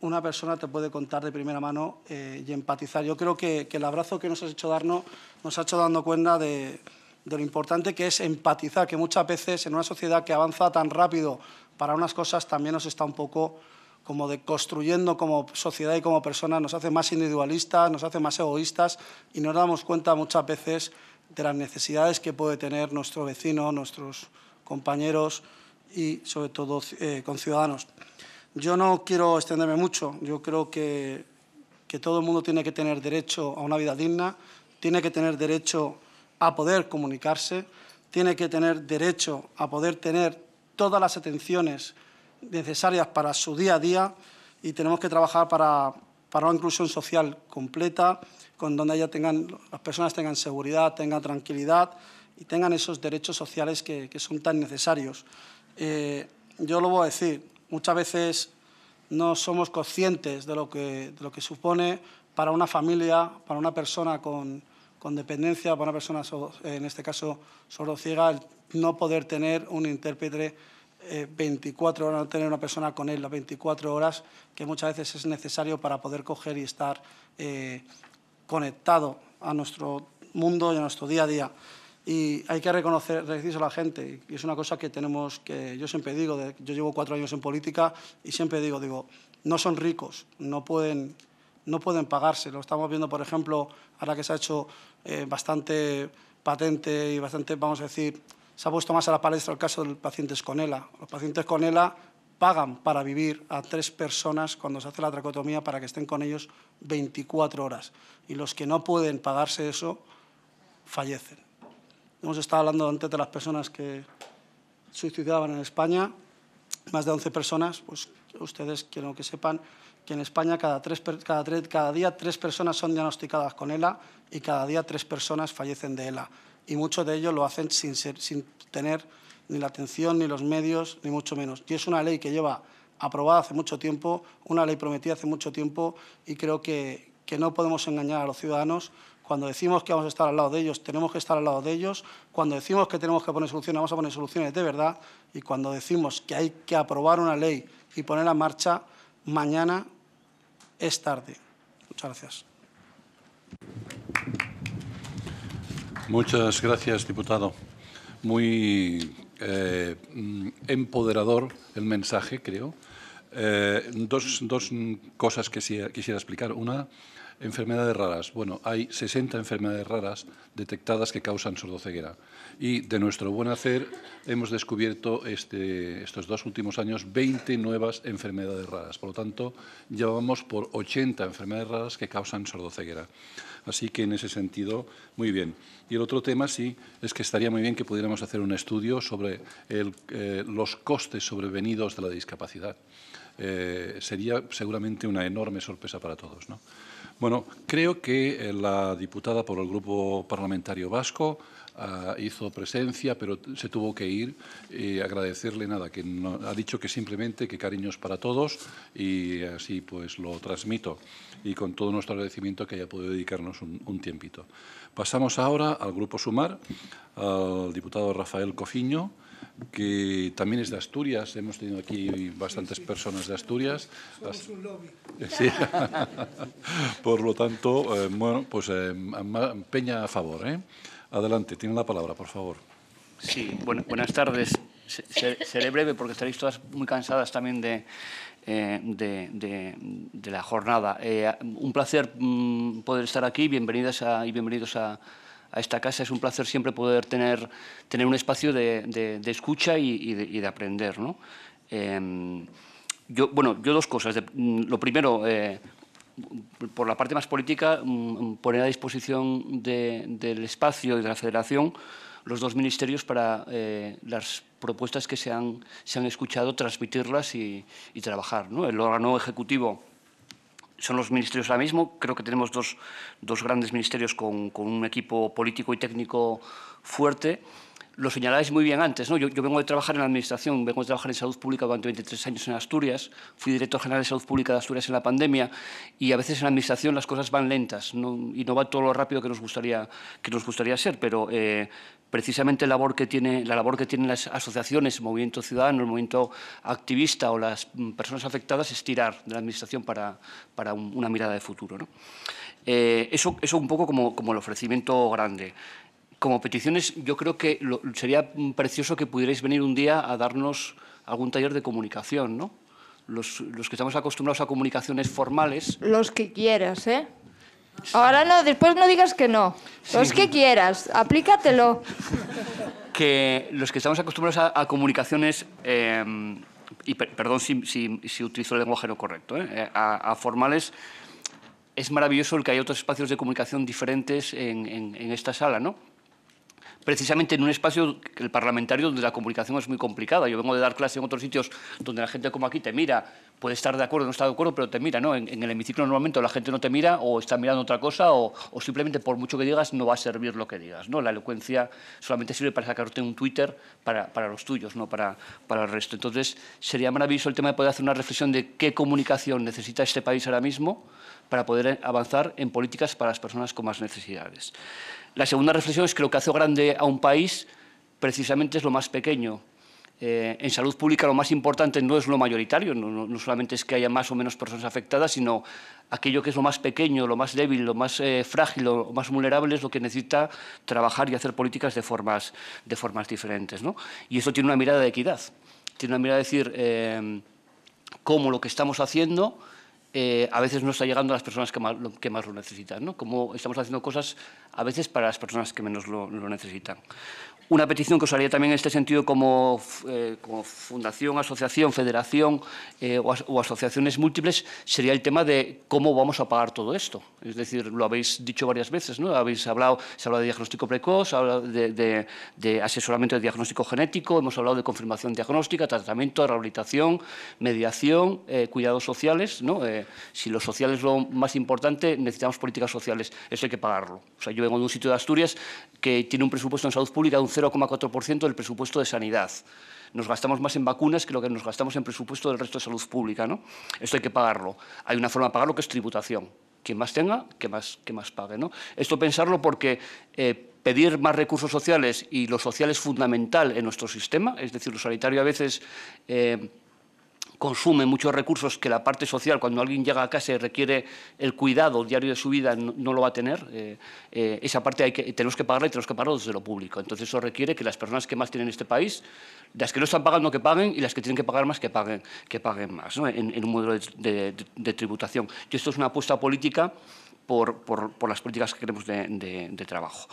una persona te puede contar de primera mano eh, y empatizar. Yo creo que, el abrazo que nos has hecho darnos nos ha hecho dando cuenta de, lo importante que es empatizar, que muchas veces en una sociedad que avanza tan rápido para unas cosas también nos está un poco como deconstruyendo como sociedad y como personas, nos hace más individualistas, nos hace más egoístas y nos damos cuenta muchas veces de las necesidades que puede tener nuestro vecino, nuestros compañeros y sobre todo conciudadanos. Eh, con ciudadanos. Yo no quiero extenderme mucho, yo creo que, todo el mundo tiene que tener derecho a una vida digna, tiene que tener derecho a poder comunicarse, tiene que tener derecho a poder tener todas las atenciones necesarias para su día a día y tenemos que trabajar para una inclusión social completa, con donde tengan, las personas tengan seguridad, tengan tranquilidad y tengan esos derechos sociales que, que son tan necesarios. Eh, yo lo voy a decir, muchas veces no somos conscientes de lo que, de lo que supone para una familia, para una persona con, con dependencia, para una persona, en este caso, solo ciega, no poder tener un intérprete 24 eh, horas, no tener una persona con él las 24 horas, que muchas veces es necesario para poder coger y estar eh, conectado a nuestro mundo y a nuestro día a día. Y hay que reconocer, decirse a la gente, y es una cosa que tenemos que, yo siempre digo, yo llevo cuatro años en política y siempre digo, digo, no son ricos, no pueden, no pueden pagarse. Lo estamos viendo, por ejemplo, ahora que se ha hecho eh, bastante patente y bastante, vamos a decir, se ha puesto más a la palestra el caso de los pacientes con ELA. Los pacientes con ELA pagan para vivir a tres personas cuando se hace la tracotomía para que estén con ellos 24 horas. Y los que no pueden pagarse eso, fallecen. Hemos estado hablando antes de las personas que suicidaban en España, más de 11 personas, pues ustedes quiero que sepan que en España cada, tres, cada, tres, cada día tres personas son diagnosticadas con ELA y cada día tres personas fallecen de ELA. Y muchos de ellos lo hacen sin, sin tener ni la atención, ni los medios, ni mucho menos. Y es una ley que lleva aprobada hace mucho tiempo, una ley prometida hace mucho tiempo y creo que, no podemos engañar a los ciudadanos cuando decimos que vamos a estar al lado de ellos, tenemos que estar al lado de ellos. Cuando decimos que tenemos que poner soluciones, vamos a poner soluciones de verdad. Y cuando decimos que hay que aprobar una ley y ponerla en marcha, mañana es tarde. Muchas gracias. Muchas gracias, diputado. Muy eh, mm, empoderador el mensaje, creo. Eh, dos, cosas que quisiera, quisiera explicar. Una, enfermedades raras. Bueno, hay 60 enfermedades raras detectadas que causan sordoceguera y de nuestro buen hacer hemos descubierto este, estos dos últimos años 20 nuevas enfermedades raras. Por lo tanto, ya por 80 enfermedades raras que causan sordoceguera. Así que en ese sentido, muy bien. Y el otro tema, sí, es que estaría muy bien que pudiéramos hacer un estudio sobre eh, los costes sobrevenidos de la discapacidad. Eh, sería seguramente una enorme sorpresa para todos. ¿no? Bueno, creo que eh, la diputada por el Grupo Parlamentario Vasco Ah, hizo presencia, pero se tuvo que ir. y agradecerle nada, que ha dicho que simplemente que cariños para todos y así pues lo transmito y con todo nuestro agradecimiento que haya podido dedicarnos un, tiempito. Pasamos ahora al Grupo Sumar, al diputado Rafael Cofiño, que también es de Asturias, hemos tenido aquí bastantes personas de Asturias. <laughs> Sí. Por lo tanto, eh, bueno, pues empeña eh, peña a favor, ¿eh? Adelante, tiene la palabra, por favor. Sí, buenas tardes. Seré, breve porque estaréis todas muy cansadas también de, eh, de, la jornada. Eh, un placer mm, poder estar aquí. Bienvenidas y bienvenidos a, esta casa. Es un placer siempre poder tener, tener un espacio de, escucha y, de, aprender. Em, yo, bueno, yo dos cosas. Mm, lo primero, eh, por la parte más política, mm, mm, poner a disposición del espacio y de la Federación los dos ministerios para eh, las propuestas que se han, escuchado, transmitirlas y, trabajar. El órgano ejecutivo son los ministerios ahora mismo. Creo que tenemos dos, dos grandes ministerios con un equipo político y técnico fuerte lo señaláis muy bien antes, ¿no? Yo, vengo de trabajar en la administración, vengo de trabajar en salud pública durante 23 años en Asturias, fui director general de salud pública de Asturias en la pandemia y a veces en la administración las cosas van lentas y no va todo lo rápido que nos gustaría, que nos gustaría ser, pero eh, precisamente la labor, que tiene, tienen las asociaciones, el movimiento ciudadano, el movimiento activista o las mm, personas afectadas es tirar de la administración para, una mirada de futuro. Eh, eso, es un poco como el ofrecimiento grande como peticiones, yo creo que sería precioso que pudierais venir un día a darnos algún taller de comunicación, ¿no? Los, que estamos acostumbrados a comunicaciones formales. Los que quieras, ¿eh? Ahora no, después no digas que no. Los que quieras, aplícatelo. que los que estamos acostumbrados a, comunicaciones, em, y perdón si, utilizo el lenguaje no correcto, eh, eh a, formales, es maravilloso el que hay otros espacios de comunicación diferentes en esta sala, ¿no? precisamente en un espacio, el parlamentario, donde la comunicación es muy complicada. Yo vengo de dar clase en otros sitios donde la gente como aquí te mira, puede estar de acuerdo, no está de acuerdo, pero te mira, ¿no? En, el hemiciclo normalmente la gente no te mira o está mirando otra cosa o, simplemente por mucho que digas no va a servir lo que digas, ¿no? La elocuencia solamente sirve para sacarte un Twitter para, los tuyos, no para, para el resto. Entonces sería maravilloso el tema de poder hacer una reflexión de qué comunicación necesita este país ahora mismo para poder avanzar en políticas para las personas con más necesidades. La segunda reflexión es que lo que hace grande a un país precisamente es lo más pequeño. Eh, en salud pública lo más importante no es lo mayoritario, no, solamente es que haya más o menos personas afectadas, sino aquello que es lo más pequeño, lo más débil, lo más eh, frágil, lo más vulnerable es lo que necesita trabajar y hacer políticas de formas, diferentes. Y eso tiene una mirada de equidad, tiene una mirada de decir eh, cómo lo que estamos haciendo eh, a veces no está llegando a las personas que más, lo necesitan, ¿no? Como estamos haciendo cosas a veces para las personas que menos lo necesitan una petición que os haría también en este sentido como, eh, fundación, asociación, federación eh, o, asociaciones múltiples sería el tema de cómo vamos a pagar todo esto. Es decir, lo habéis dicho varias veces, ¿no? Habéis hablado, se habla de diagnóstico precoz, se habla de, asesoramiento de diagnóstico genético, hemos hablado de confirmación diagnóstica, tratamiento, rehabilitación, mediación, eh, cuidados sociales, ¿no? si lo social es lo más importante, necesitamos políticas sociales, eso hay que pagarlo. O sea, yo vengo de un sitio de Asturias que tiene un presupuesto en salud pública de un 0,4% del presupuesto de sanidad. Nos gastamos más en vacunas que lo que nos gastamos en presupuesto del resto de salud pública. ¿no? Esto hay que pagarlo. Hay una forma de pagarlo que es tributación. Quien más tenga, que más, que más pague. ¿no? Esto pensarlo porque... Eh, pedir más recursos sociales y lo social es fundamental en nuestro sistema, es decir, lo sanitario a veces eh, consume muchos recursos que la parte social, cuando alguien llega a casa y requiere el cuidado diario de su vida, no, lo va a tener. Eh, eh, esa parte hay que, tenemos que pagarla y tenemos que pagarla desde lo público. Entonces eso requiere que las personas que más tienen en este país, las que no están pagando que paguen y las que tienen que pagar más que paguen, que paguen más ¿no? en, un modelo de, tributación. Y esto es una apuesta política por, por, las políticas que queremos de, de trabajo.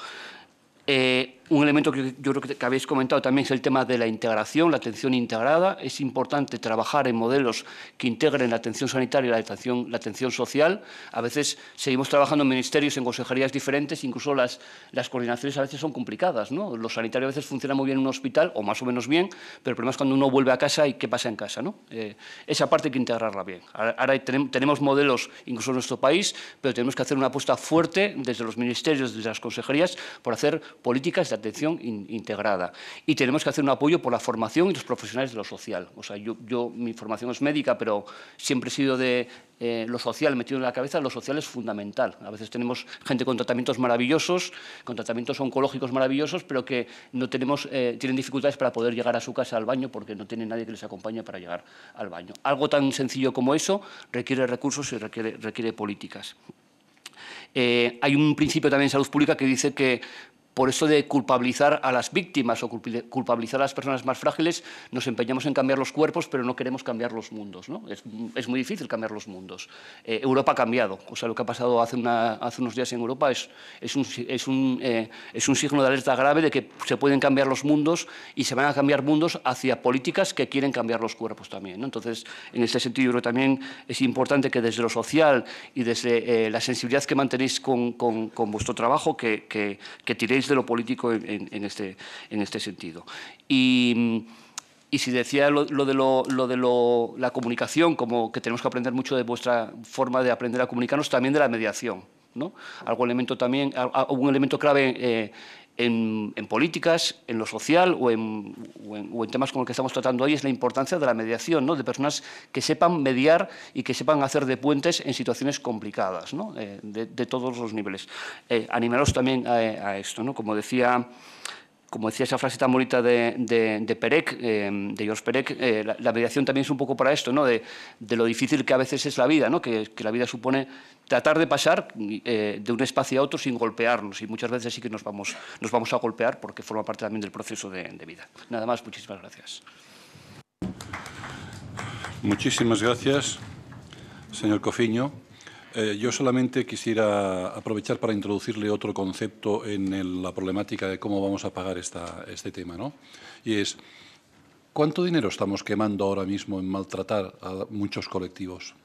Eh, un elemento que yo creo que, habéis comentado también es el tema de la integración, la atención integrada. Es importante trabajar en modelos que integren la atención sanitaria y la atención, la atención social. A veces seguimos trabajando en ministerios, en consejerías diferentes, incluso las, las coordinaciones a veces son complicadas. Los sanitarios a veces funcionan muy bien en un hospital, o más o menos bien, pero el problema es cuando uno vuelve a casa y qué pasa en casa. ¿no? Eh, esa parte hay que integrarla bien. Ahora, tenemos modelos incluso en nuestro país, pero tenemos que hacer una apuesta fuerte desde los ministerios, desde las consejerías, por hacer políticas de atención integrada. Y tenemos que hacer un apoyo por la formación y los profesionales de lo social. O sea, yo, mi formación es médica, pero siempre he sido de eh, lo social metido en la cabeza, lo social es fundamental. A veces tenemos gente con tratamientos maravillosos, con tratamientos oncológicos maravillosos, pero que no tenemos, eh, tienen dificultades para poder llegar a su casa al baño porque no tiene nadie que les acompañe para llegar al baño. Algo tan sencillo como eso requiere recursos y requiere, políticas. Eh, hay un principio también en salud pública que dice que por eso de culpabilizar a las víctimas o culpabilizar a las personas más frágiles, nos empeñamos en cambiar los cuerpos, pero no queremos cambiar los mundos. Es, muy difícil cambiar los mundos. Eh, Europa ha cambiado. O sea, lo que ha pasado hace, una, hace unos días en Europa es, eh, es, un, signo de alerta grave de que se pueden cambiar los mundos y se van a cambiar mundos hacia políticas que quieren cambiar los cuerpos también. Entonces, en este sentido, creo que también es importante que desde lo social y desde eh, la sensibilidad que mantenéis con, vuestro trabajo, que, que tiréis de lo político en, este, en este sentido. Y, si decía lo, de, lo, de la comunicación, como que tenemos que aprender mucho de vuestra forma de aprender a comunicarnos, también de la mediación. ¿no? Algo elemento también, un elemento clave eh, en, políticas, en lo social o en, temas como el que estamos tratando hoy es la importancia de la mediación, ¿no? de personas que sepan mediar y que sepan hacer de puentes en situaciones complicadas eh, de, todos los niveles. Eh, animaros también a, a esto, ¿no? como decía como decía esa frase tan bonita de, de Perec, eh, de George Perec, eh, la, mediación también es un poco para esto, ¿no? de, lo difícil que a veces es la vida, ¿no? que, la vida supone tratar de pasar eh, de un espacio a otro sin golpearnos y muchas veces sí que nos vamos, nos vamos a golpear porque forma parte también del proceso de, de vida. Nada más, muchísimas gracias. Muchísimas gracias, señor Cofiño. Eh, yo solamente quisiera aprovechar para introducirle otro concepto en la problemática de cómo vamos a pagar este tema, ¿no? Y es, ¿cuánto dinero estamos quemando ahora mismo en maltratar a muchos colectivos?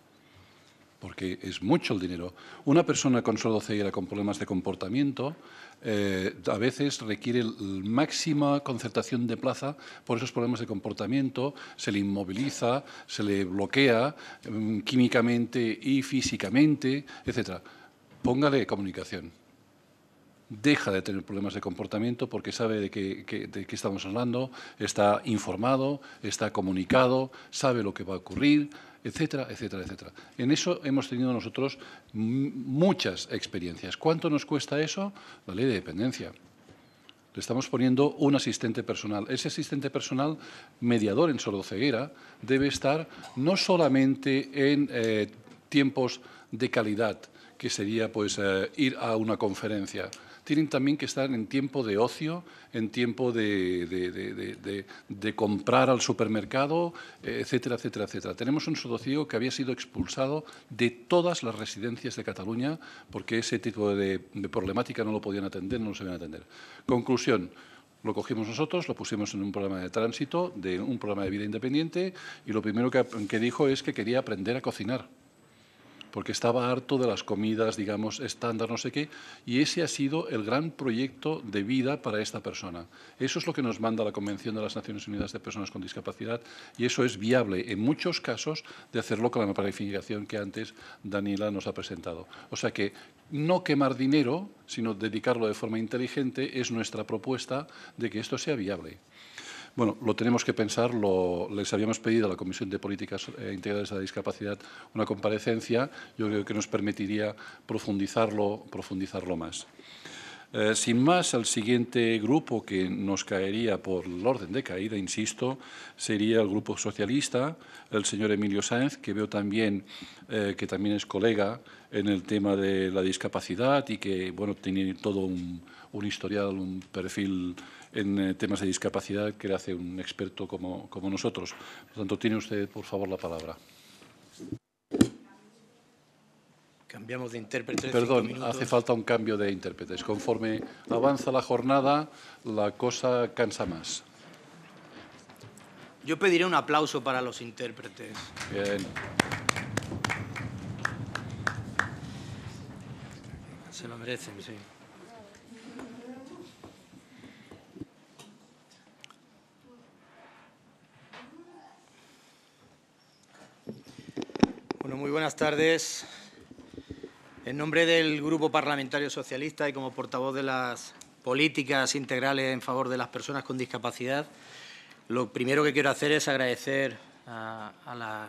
Porque es mucho el dinero. Una persona con ceguera con problemas de comportamiento eh, a veces requiere máxima concertación de plaza por esos problemas de comportamiento, se le inmoviliza, se le bloquea mm, químicamente y físicamente, etc. Póngale comunicación. Deja de tener problemas de comportamiento porque sabe de qué estamos hablando, está informado, está comunicado, sabe lo que va a ocurrir, etcétera, etcétera, etcétera. En eso hemos tenido nosotros muchas experiencias. ¿Cuánto nos cuesta eso? La ley de dependencia. Le estamos poniendo un asistente personal. Ese asistente personal, mediador en sordoceguera, debe estar no solamente en eh, tiempos de calidad, que sería pues eh, ir a una conferencia, tienen también que estar en tiempo de ocio, en tiempo de, comprar al supermercado, eh, etcétera, etcétera, etcétera. Tenemos un sudocío que había sido expulsado de todas las residencias de Cataluña porque ese tipo de, problemática no lo podían atender, no lo sabían atender. Conclusión. Lo cogimos nosotros, lo pusimos en un programa de tránsito, de un programa de vida independiente, y lo primero que dijo es que quería aprender a cocinar porque estaba harto de las comidas, digamos, estándar, no sé qué, y ese ha sido el gran proyecto de vida para esta persona. Eso es lo que nos manda la Convención de las Naciones Unidas de Personas con Discapacidad y eso es viable en muchos casos de hacerlo con la planificación que antes Daniela nos ha presentado. O sea que no quemar dinero, sino dedicarlo de forma inteligente es nuestra propuesta de que esto sea viable. Bueno, lo tenemos que pensar. les habíamos pedido a la Comisión de Políticas eh, Integrales de la Discapacidad una comparecencia. Yo creo que nos permitiría profundizarlo, profundizarlo más. Eh, sin más, el siguiente grupo que nos caería por el orden de caída, insisto, sería el grupo socialista, el señor Emilio Sáenz, que veo también eh, que también es colega en el tema de la discapacidad y que bueno, tiene todo un, un historial, un perfil en eh, temas de discapacidad que le hace un experto como, como nosotros. Por lo tanto, tiene usted, por favor, la palabra. Cambiamos de intérprete. Perdón, hace falta un cambio de intérpretes. Conforme avanza la jornada, la cosa cansa más. Yo pediré un aplauso para los intérpretes. Bien. Se lo merecen, sí. Bueno, muy buenas tardes. En nombre del Grupo Parlamentario Socialista y como portavoz de las políticas integrales en favor de las personas con discapacidad, lo primero que quiero hacer es agradecer a, la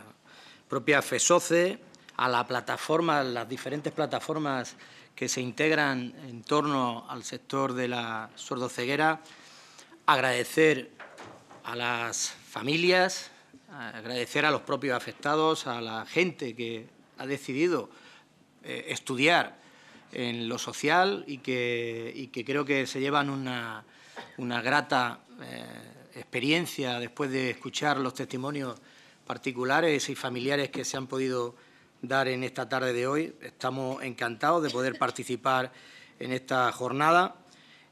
propia FESOCE, a la plataforma, las diferentes plataformas que se integran en torno al sector de la sordoceguera, agradecer a las familias, agradecer a los propios afectados, a la gente que ha decidido eh, estudiar en lo social y que, que, creo que se llevan una, grata eh, experiencia después de escuchar los testimonios particulares y familiares que se han podido dar en esta tarde de hoy. Estamos encantados de poder participar en esta jornada.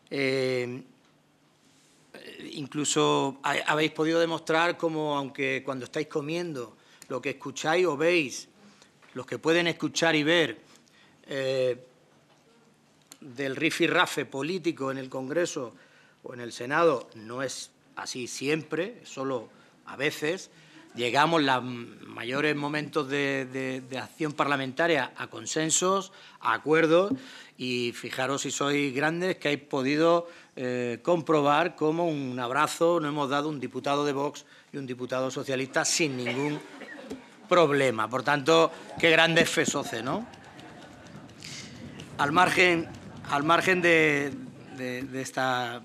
Eh, eh, incluso habéis podido demostrar cómo aunque cuando estáis comiendo, lo que escucháis o veis, los que pueden escuchar y ver eh, del rifirrafe político en el Congreso o en el Senado no es así siempre, solo a veces, llegamos los mayores momentos de, acción parlamentaria a consensos, a acuerdos y fijaros si sois grandes que habéis podido eh, comprobar cómo un abrazo no hemos dado un diputado de Vox y un diputado socialista sin ningún problema. Por tanto, qué grandes fesoce, ¿no? Al margen, al margen de, de esta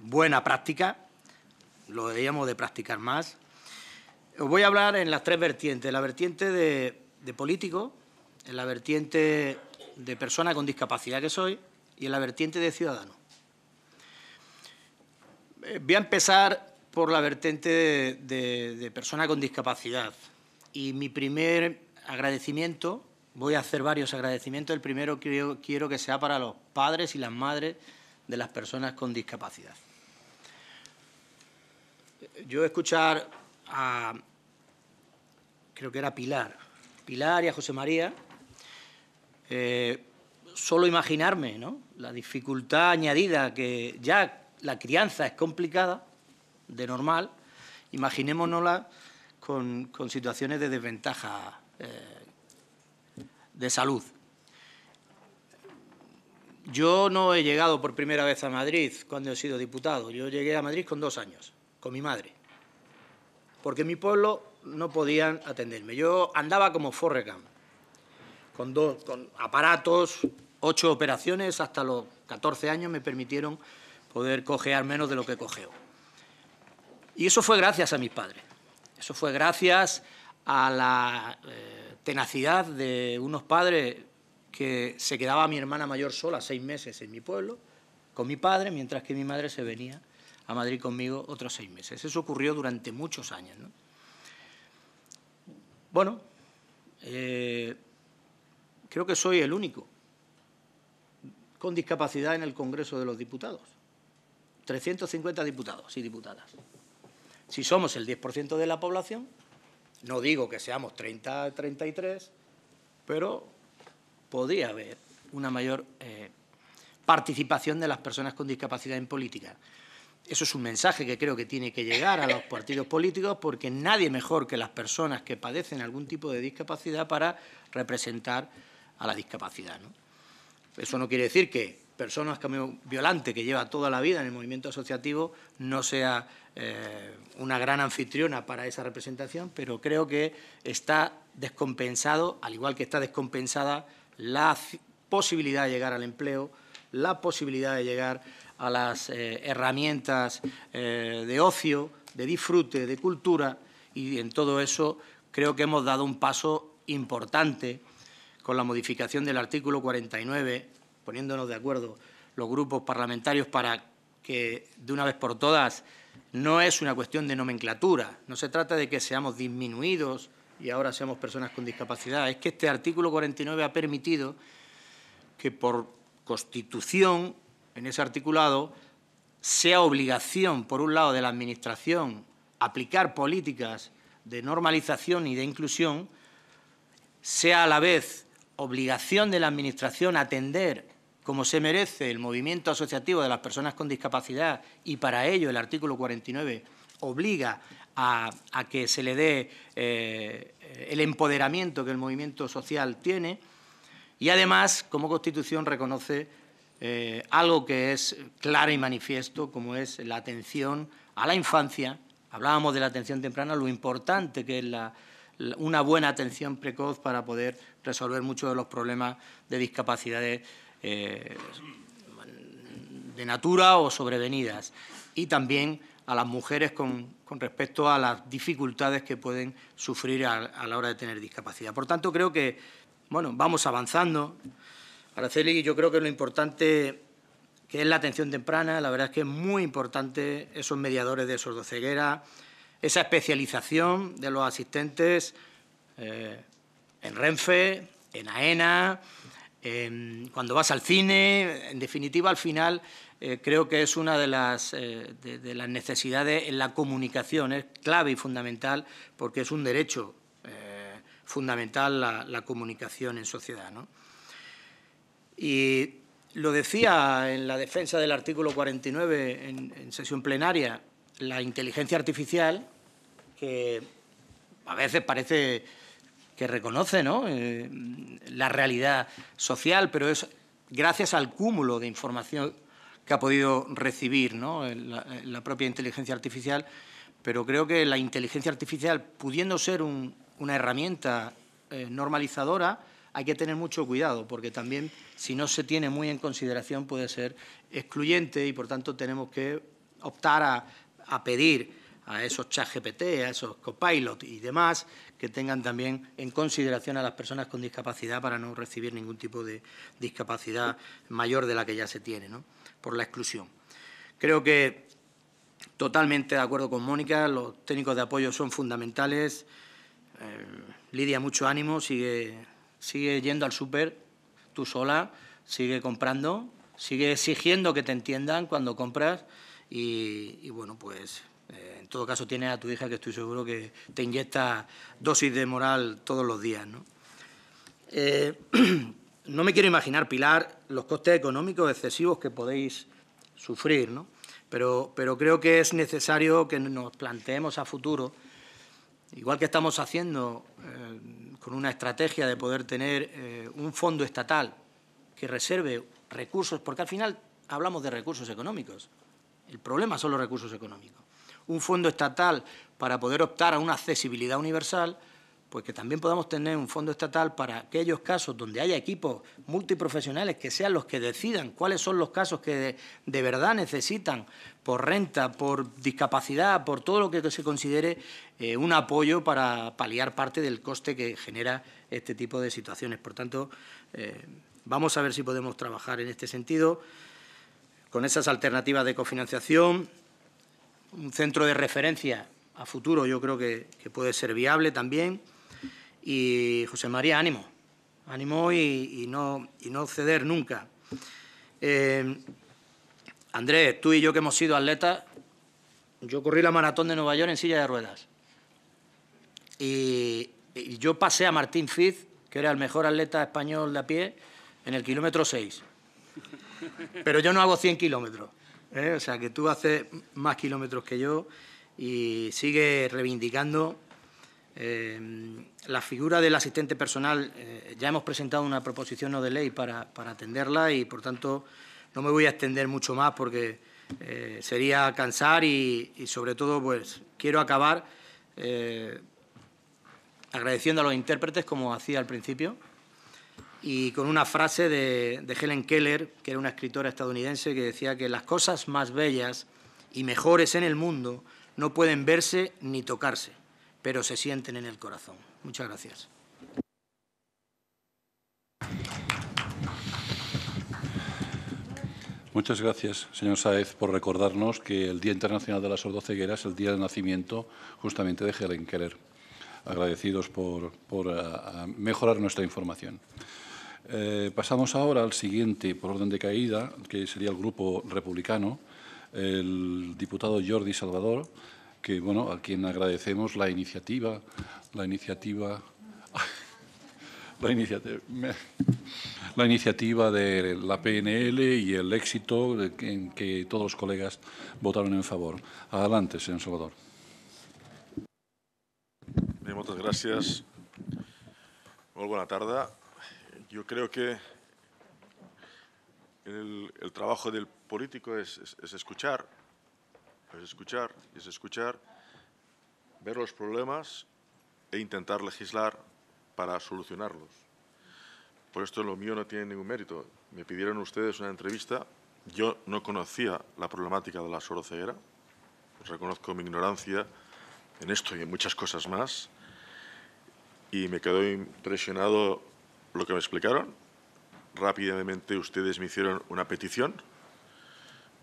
buena práctica, lo deberíamos de practicar más, os voy a hablar en las tres vertientes, la vertiente de, político, en la vertiente de persona con discapacidad que soy y en la vertiente de ciudadano. Eh, voy a empezar por la vertiente de, de, persona con discapacidad. Y mi primer agradecimiento, voy a hacer varios agradecimientos. El primero quiero que sea para los padres y las madres de las personas con discapacidad. Yo escuchar a, creo que era Pilar, Pilar y a José María, eh, solo imaginarme ¿no? la dificultad añadida que ya la crianza es complicada, de normal, imaginémonosla con, situaciones de desventaja eh, de salud. Yo no he llegado por primera vez a Madrid cuando he sido diputado, yo llegué a Madrid con dos años, con mi madre porque en mi pueblo no podían atenderme. Yo andaba como Forrecam, con, con aparatos, ocho operaciones, hasta los 14 años me permitieron poder cojear menos de lo que cojeo. Y eso fue gracias a mis padres, eso fue gracias a la eh, tenacidad de unos padres que se quedaba mi hermana mayor sola seis meses en mi pueblo, con mi padre, mientras que mi madre se venía a Madrid conmigo otros seis meses. Eso ocurrió durante muchos años. Bueno, eh, creo que soy el único con discapacidad en el Congreso de los Diputados. 350 diputados y diputadas. Si somos el 10% de la población, no digo que seamos 30, 33, pero podría haber una mayor eh, participación de las personas con discapacidad en política. Eso es un mensaje que creo que tiene que llegar a los partidos políticos porque nadie mejor que las personas que padecen algún tipo de discapacidad para representar a la discapacidad. Eso no quiere decir que personas como Violante, que lleva toda la vida en el movimiento asociativo, no sea eh, una gran anfitriona para esa representación, pero creo que está descompensado, al igual que está descompensada la posibilidad de llegar al empleo, la posibilidad de llegar a las eh, herramientas eh, de ocio, de disfrute, de cultura, y en todo eso creo que hemos dado un paso importante con la modificación del artículo 49, poniéndonos de acuerdo los grupos parlamentarios para que, de una vez por todas, no es una cuestión de nomenclatura, no se trata de que seamos disminuidos y ahora seamos personas con discapacidad, es que este artículo 49 ha permitido que por constitución en ese articulado sea obligación, por un lado, de la Administración aplicar políticas de normalización y de inclusión, sea a la vez obligación de la Administración atender como se merece el movimiento asociativo de las personas con discapacidad y para ello el artículo 49 obliga a, que se le dé eh, el empoderamiento que el movimiento social tiene y además como Constitución reconoce eh, algo que es claro y manifiesto, como es la atención a la infancia. Hablábamos de la atención temprana, lo importante que es la, una buena atención precoz para poder resolver muchos de los problemas de discapacidades eh, de natura o sobrevenidas. Y también a las mujeres con, respecto a las dificultades que pueden sufrir a, a, la hora de tener discapacidad. Por tanto, creo que bueno, vamos avanzando. Araceli, yo creo que lo importante que es la atención temprana, la verdad es que es muy importante esos mediadores de sordoceguera, esa especialización de los asistentes eh, en Renfe, en AENA, cuando vas al cine, en definitiva, al final eh, creo que es una eh, de las, necesidades en la comunicación, es clave y fundamental porque es un derecho fundamental la, la comunicación en sociedad. ¿no? Y lo decía en la defensa del artículo 49 en, en sesión plenaria, la inteligencia artificial, que a veces parece que reconoce eh, la realidad social, pero es gracias al cúmulo de información que ha podido recibir ¿no? la, propia inteligencia artificial, pero creo que la inteligencia artificial, pudiendo ser una herramienta eh, normalizadora, hay que tener mucho cuidado, porque también si no se tiene muy en consideración puede ser excluyente y por tanto tenemos que optar a, pedir a esos chat GPT, a esos copilot y demás, que tengan también en consideración a las personas con discapacidad para no recibir ningún tipo de discapacidad mayor de la que ya se tiene, ¿no? por la exclusión. Creo que totalmente de acuerdo con Mónica, los técnicos de apoyo son fundamentales. Eh, lidia, mucho ánimo, sigue sigue yendo al súper tú sola, sigue comprando, sigue exigiendo que te entiendan cuando compras y, bueno, pues eh, en todo caso tienes a tu hija que estoy seguro que te inyecta dosis de moral todos los días, ¿no? Eh, <clears throat> no me quiero imaginar, Pilar, los costes económicos excesivos que podéis sufrir, ¿no? Pero, pero creo que es necesario que nos planteemos a futuro, igual que estamos haciendo con una estrategia de poder tener eh, un fondo estatal que reserve recursos, porque al final hablamos de recursos económicos. El problema son los recursos económicos. Un fondo estatal para poder optar a una accesibilidad universal pues que también podamos tener un fondo estatal para aquellos casos donde haya equipos multiprofesionales que sean los que decidan cuáles son los casos que de, verdad necesitan por renta, por discapacidad, por todo lo que se considere eh, un apoyo para paliar parte del coste que genera este tipo de situaciones. Por tanto, eh, vamos a ver si podemos trabajar en este sentido con esas alternativas de cofinanciación, un centro de referencia a futuro yo creo que puede ser viable también. Y José María, ánimo, ánimo y, no, ceder nunca. Eh, Andrés, tú y yo que hemos sido atletas, yo corrí la maratón de Nueva York en silla de ruedas. Y, yo pasé a Martín Fiz, que era el mejor atleta español de a pie, en el kilómetro 6. Pero yo no hago 100 kilómetros. ¿eh? O sea, que tú haces más kilómetros que yo y sigue reivindicando eh, la figura del asistente personal, eh, ya hemos presentado una proposición no de ley para, atenderla y, por tanto, no me voy a extender mucho más porque eh, sería cansar y, sobre todo, pues quiero acabar agradeciendo a los intérpretes, como hacía al principio, y con una frase de, de Helen Keller, que era una escritora estadounidense, que decía que las cosas más bellas y mejores en el mundo no pueden verse ni tocarse pero se sienten en el corazón. Muchas gracias. Muchas gracias, señor Saez, por recordarnos que el Día Internacional de la Sordoceguera es el día de nacimiento justamente de Helen Keller. Agradecidos por, eh, mejorar nuestra información. Eh, pasamos ahora al siguiente, por orden de caída, que sería el grupo republicano, el diputado Jordi Salvador, que bueno, a quien agradecemos la iniciativa, la iniciativa, <laughs> la iniciativa, de la PNL y el éxito en que todos los colegas votaron en favor. Adelante, señor Salvador. muchas gracias. Muy buena tarde. Yo creo que el, trabajo del político es escuchar, es escuchar, es escuchar, ver los problemas e intentar legislar para solucionarlos. Por esto lo mío no tiene ningún mérito. Me pidieron ustedes una entrevista. Yo no conocía la problemática de la soroceguera. Reconozco mi ignorancia en esto y en muchas cosas más. Y me quedó impresionado lo que me explicaron. Rápidamente ustedes me hicieron una petición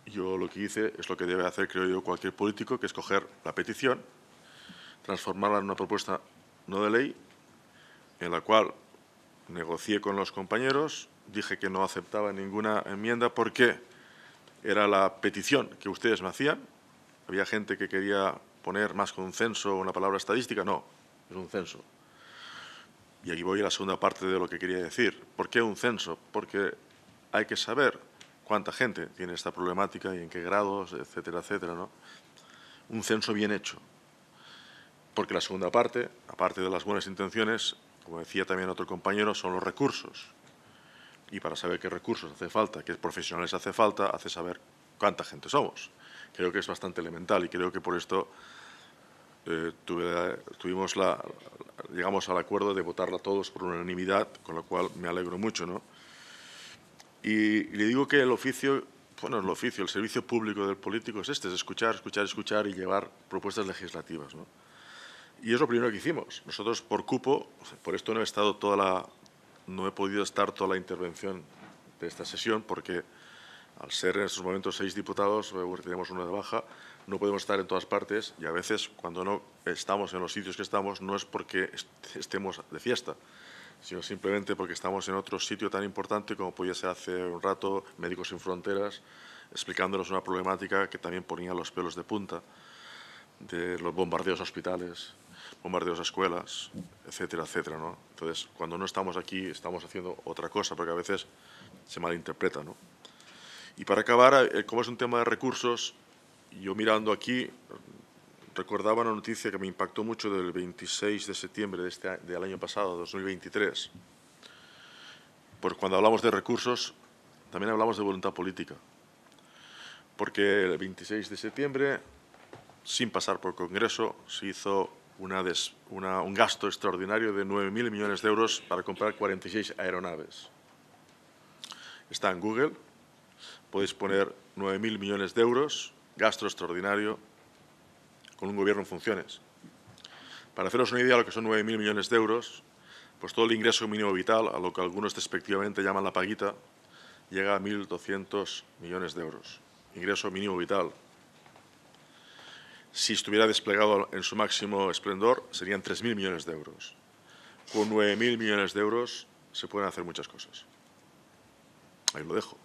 yo lo que hice es lo que debe hacer, creo yo, cualquier político, que es coger la petición, transformarla en una propuesta no de ley, en la cual negocié con los compañeros, dije que no aceptaba ninguna enmienda porque era la petición que ustedes me hacían. Había gente que quería poner más que un censo una palabra estadística, no, es un censo. Y aquí voy a la segunda parte de lo que quería decir. ¿Por qué un censo? Porque hay que saber cuánta gente tiene esta problemática y en qué grados, etcétera, etcétera, ¿no? Un censo bien hecho. Porque la segunda parte, aparte de las buenas intenciones, como decía también otro compañero, son los recursos. Y para saber qué recursos hace falta, qué profesionales hace falta, hace saber cuánta gente somos. Creo que es bastante elemental y creo que por esto eh, llegamos al acuerdo de votarla todos por unanimidad, con lo cual me alegro mucho, ¿no? Y le digo que el oficio, bueno, el oficio, el servicio público del político es este, es escuchar, escuchar, escuchar y llevar propuestas legislativas. ¿no? Y es lo primero que hicimos. Nosotros por cupo, por esto no he estado toda la, no he podido estar toda la intervención de esta sesión porque al ser en estos momentos seis diputados, eh, tenemos uno de baja, no podemos estar en todas partes y a veces cuando no estamos en los sitios que estamos no es porque estemos de fiesta, sino simplemente porque estamos en otro sitio tan importante como podía ser hace un rato Médicos Sin Fronteras, explicándonos una problemática que también ponía los pelos de punta, de los bombardeos a hospitales, bombardeos a escuelas, etcétera, etcétera. ¿no? Entonces, cuando no estamos aquí, estamos haciendo otra cosa, porque a veces se malinterpreta. ¿no? Y para acabar, eh, como es un tema de recursos, yo mirando aquí, recordaba una noticia que me impactó mucho del 26 de septiembre este del año pasado, 2023. Porque cuando hablamos de recursos, también hablamos de voluntad política. Porque el 26 de septiembre, sin pasar por Congreso, se hizo un gasto extraordinario de 9.000 millones de euros para comprar 46 aeronaves. Está en Google, podéis poner 9.000 millones de euros, gasto extraordinario, con un gobierno en funciones. Para haceros una idea de lo que son 9.000 millones de euros, pues todo el ingreso mínimo vital, a lo que algunos despectivamente llaman la paguita, llega a 1.200 millones de euros. Ingreso mínimo vital. Si estuviera desplegado en su máximo esplendor, serían 3.000 millones de euros. Con 9.000 millones de euros se pueden hacer muchas cosas. Ahí lo dejo.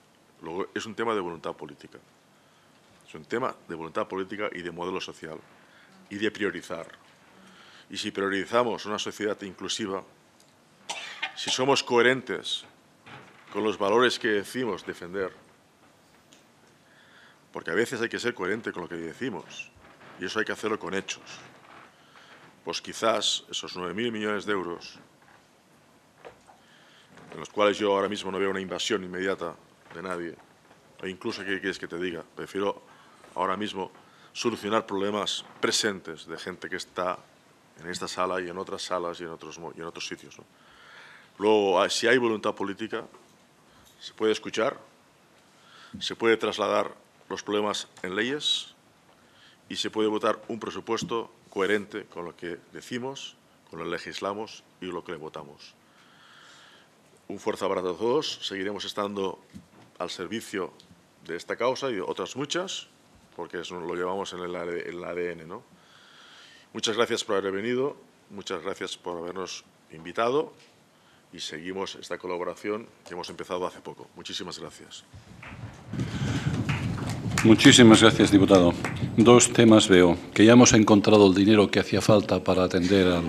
Luego, es un tema de voluntad política. Es un tema de voluntad política y de modelo social y de priorizar. Y si priorizamos una sociedad inclusiva, si somos coherentes con los valores que decimos defender, porque a veces hay que ser coherente con lo que decimos, y eso hay que hacerlo con hechos, pues quizás esos 9.000 millones de euros, en los cuales yo ahora mismo no veo una invasión inmediata de nadie, o incluso, ¿qué quieres que te diga? Prefiero ahora mismo solucionar problemas presentes de gente que está en esta sala y en otras salas y en otros, en otros sitios. Luego, ah, si hay voluntad política, se puede escuchar, se puede trasladar los problemas en leyes y se puede votar un presupuesto coherente con lo que decimos, con lo que legislamos y lo que votamos. Un fuerza para todos, seguiremos estando al servicio de esta causa y de otras muchas porque eso lo llevamos en el ADN. ¿no? Muchas gracias por haber venido, muchas gracias por habernos invitado y seguimos esta colaboración que hemos empezado hace poco. Muchísimas gracias. Muchísimas gracias, diputado. Dos temas veo. Que ya hemos encontrado el dinero que hacía falta para atender al,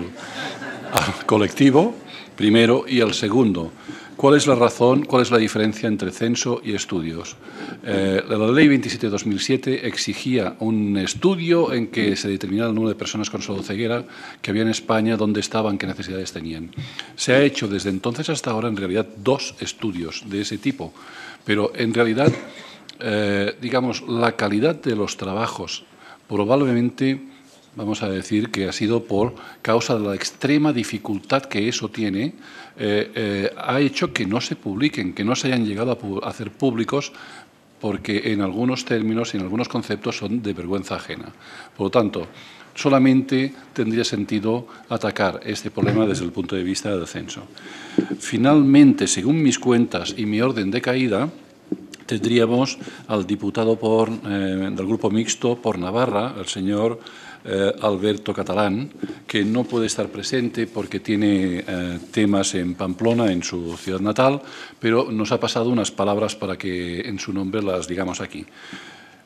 al colectivo, primero, y al segundo, ¿Cuál es la razón, cuál es la diferencia entre censo y estudios? Eh, la ley 27-2007 exigía un estudio en que se determinara el número de personas con sordoceguera que había en España, dónde estaban, qué necesidades tenían. Se ha hecho desde entonces hasta ahora, en realidad, dos estudios de ese tipo, pero en realidad, eh, digamos, la calidad de los trabajos probablemente vamos a decir que ha sido por causa de la extrema dificultad que eso tiene, eh, eh, ha hecho que no se publiquen, que no se hayan llegado a hacer públicos porque en algunos términos y en algunos conceptos son de vergüenza ajena. Por lo tanto, solamente tendría sentido atacar este problema desde el punto de vista del censo. Finalmente, según mis cuentas y mi orden de caída, tendríamos al diputado por, eh, del Grupo Mixto por Navarra, el señor eh, Alberto Catalán, que no puede estar presente porque tiene eh, temas en Pamplona, en su ciudad natal, pero nos ha pasado unas palabras para que en su nombre las digamos aquí.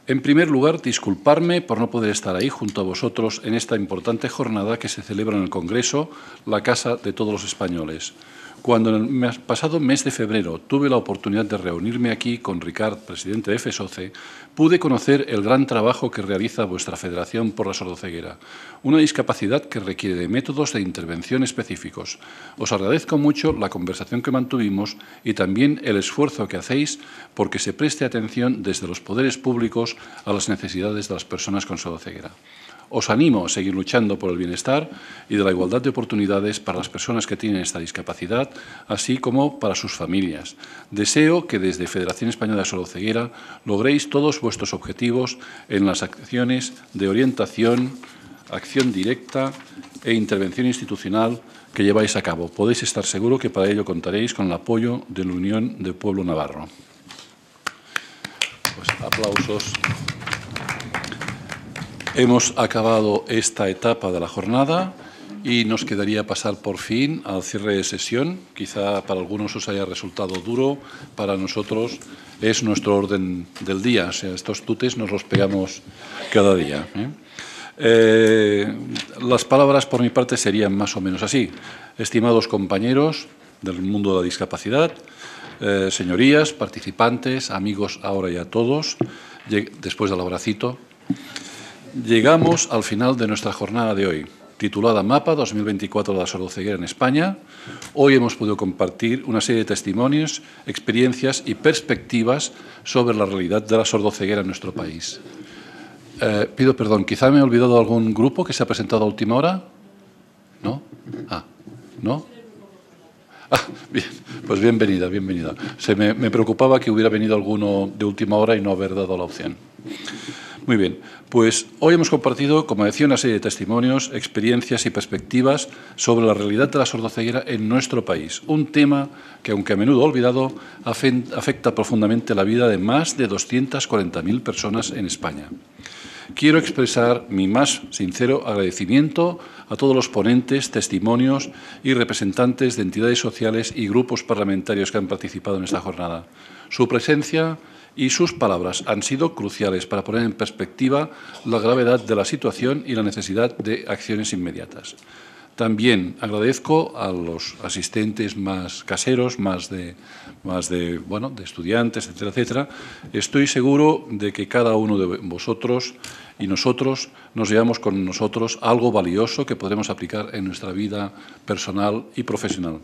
En primer lugar, disculparme por no poder estar ahí junto a vosotros en esta importante jornada que se celebra en el Congreso, la Casa de todos los Españoles cuando en el pasado mes de febrero tuve la oportunidad de reunirme aquí con Ricard, presidente de FSOCE, pude conocer el gran trabajo que realiza vuestra Federación por la Sordoceguera, una discapacidad que requiere de métodos de intervención específicos. Os agradezco mucho la conversación que mantuvimos y también el esfuerzo que hacéis porque se preste atención desde los poderes públicos a las necesidades de las personas con sordoceguera. Os animo a seguir luchando por el bienestar y de la igualdad de oportunidades para las personas que tienen esta discapacidad, así como para sus familias. Deseo que desde Federación Española de Soroceguera logréis todos vuestros objetivos en las acciones de orientación, acción directa e intervención institucional que lleváis a cabo. Podéis estar seguro que para ello contaréis con el apoyo de la Unión del Pueblo Navarro. Pues aplausos. Hemos acabado esta etapa de la jornada y nos quedaría pasar por fin al cierre de sesión. Quizá para algunos os haya resultado duro, para nosotros es nuestro orden del día. estos tutes nos los pegamos cada día. ¿eh? Eh, las palabras por mi parte serían más o menos así. Estimados compañeros del mundo de la discapacidad, eh, señorías, participantes, amigos ahora y a todos, después del abracito. Llegamos al final de nuestra jornada de hoy, titulada Mapa 2024 de la sordoceguera en España. Hoy hemos podido compartir una serie de testimonios, experiencias y perspectivas sobre la realidad de la sordoceguera en nuestro país. Eh, pido perdón, quizá me he olvidado de algún grupo que se ha presentado a última hora. ¿No? Ah, ¿no? Ah, bien, pues bienvenida, bienvenida. Se me, me preocupaba que hubiera venido alguno de última hora y no haber dado la opción. Muy bien, pues hoy hemos compartido, como decía, una serie de testimonios, experiencias y perspectivas sobre la realidad de la sordoceguera en nuestro país. Un tema que, aunque a menudo olvidado, afecta profundamente la vida de más de 240.000 personas en España. Quiero expresar mi más sincero agradecimiento a todos los ponentes, testimonios y representantes de entidades sociales y grupos parlamentarios que han participado en esta jornada. Su presencia y sus palabras han sido cruciales para poner en perspectiva la gravedad de la situación y la necesidad de acciones inmediatas. También agradezco a los asistentes más caseros, más de, más de, bueno, de estudiantes, etcétera, etcétera. Estoy seguro de que cada uno de vosotros y nosotros nos llevamos con nosotros algo valioso que podremos aplicar en nuestra vida personal y profesional.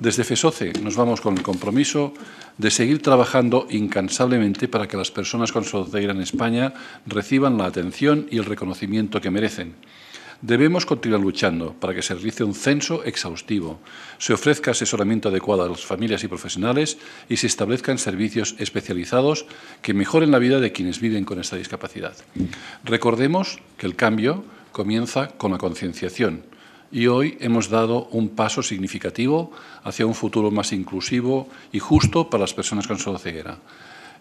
Desde FESOCE nos vamos con el compromiso de seguir trabajando incansablemente para que las personas con sordera en España reciban la atención y el reconocimiento que merecen. Debemos continuar luchando para que se realice un censo exhaustivo, se ofrezca asesoramiento adecuado a las familias y profesionales y se establezcan servicios especializados que mejoren la vida de quienes viven con esta discapacidad. Recordemos que el cambio comienza con la concienciación y hoy hemos dado un paso significativo hacia un futuro más inclusivo y justo para las personas con sordera. ceguera.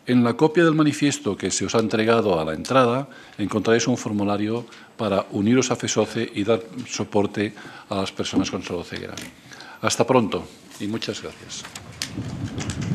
En la copia del manifiesto que se os ha entregado a la entrada encontraréis un formulario para uniros a FESOCE y dar soporte a las personas con ceguera. Hasta pronto y muchas gracias.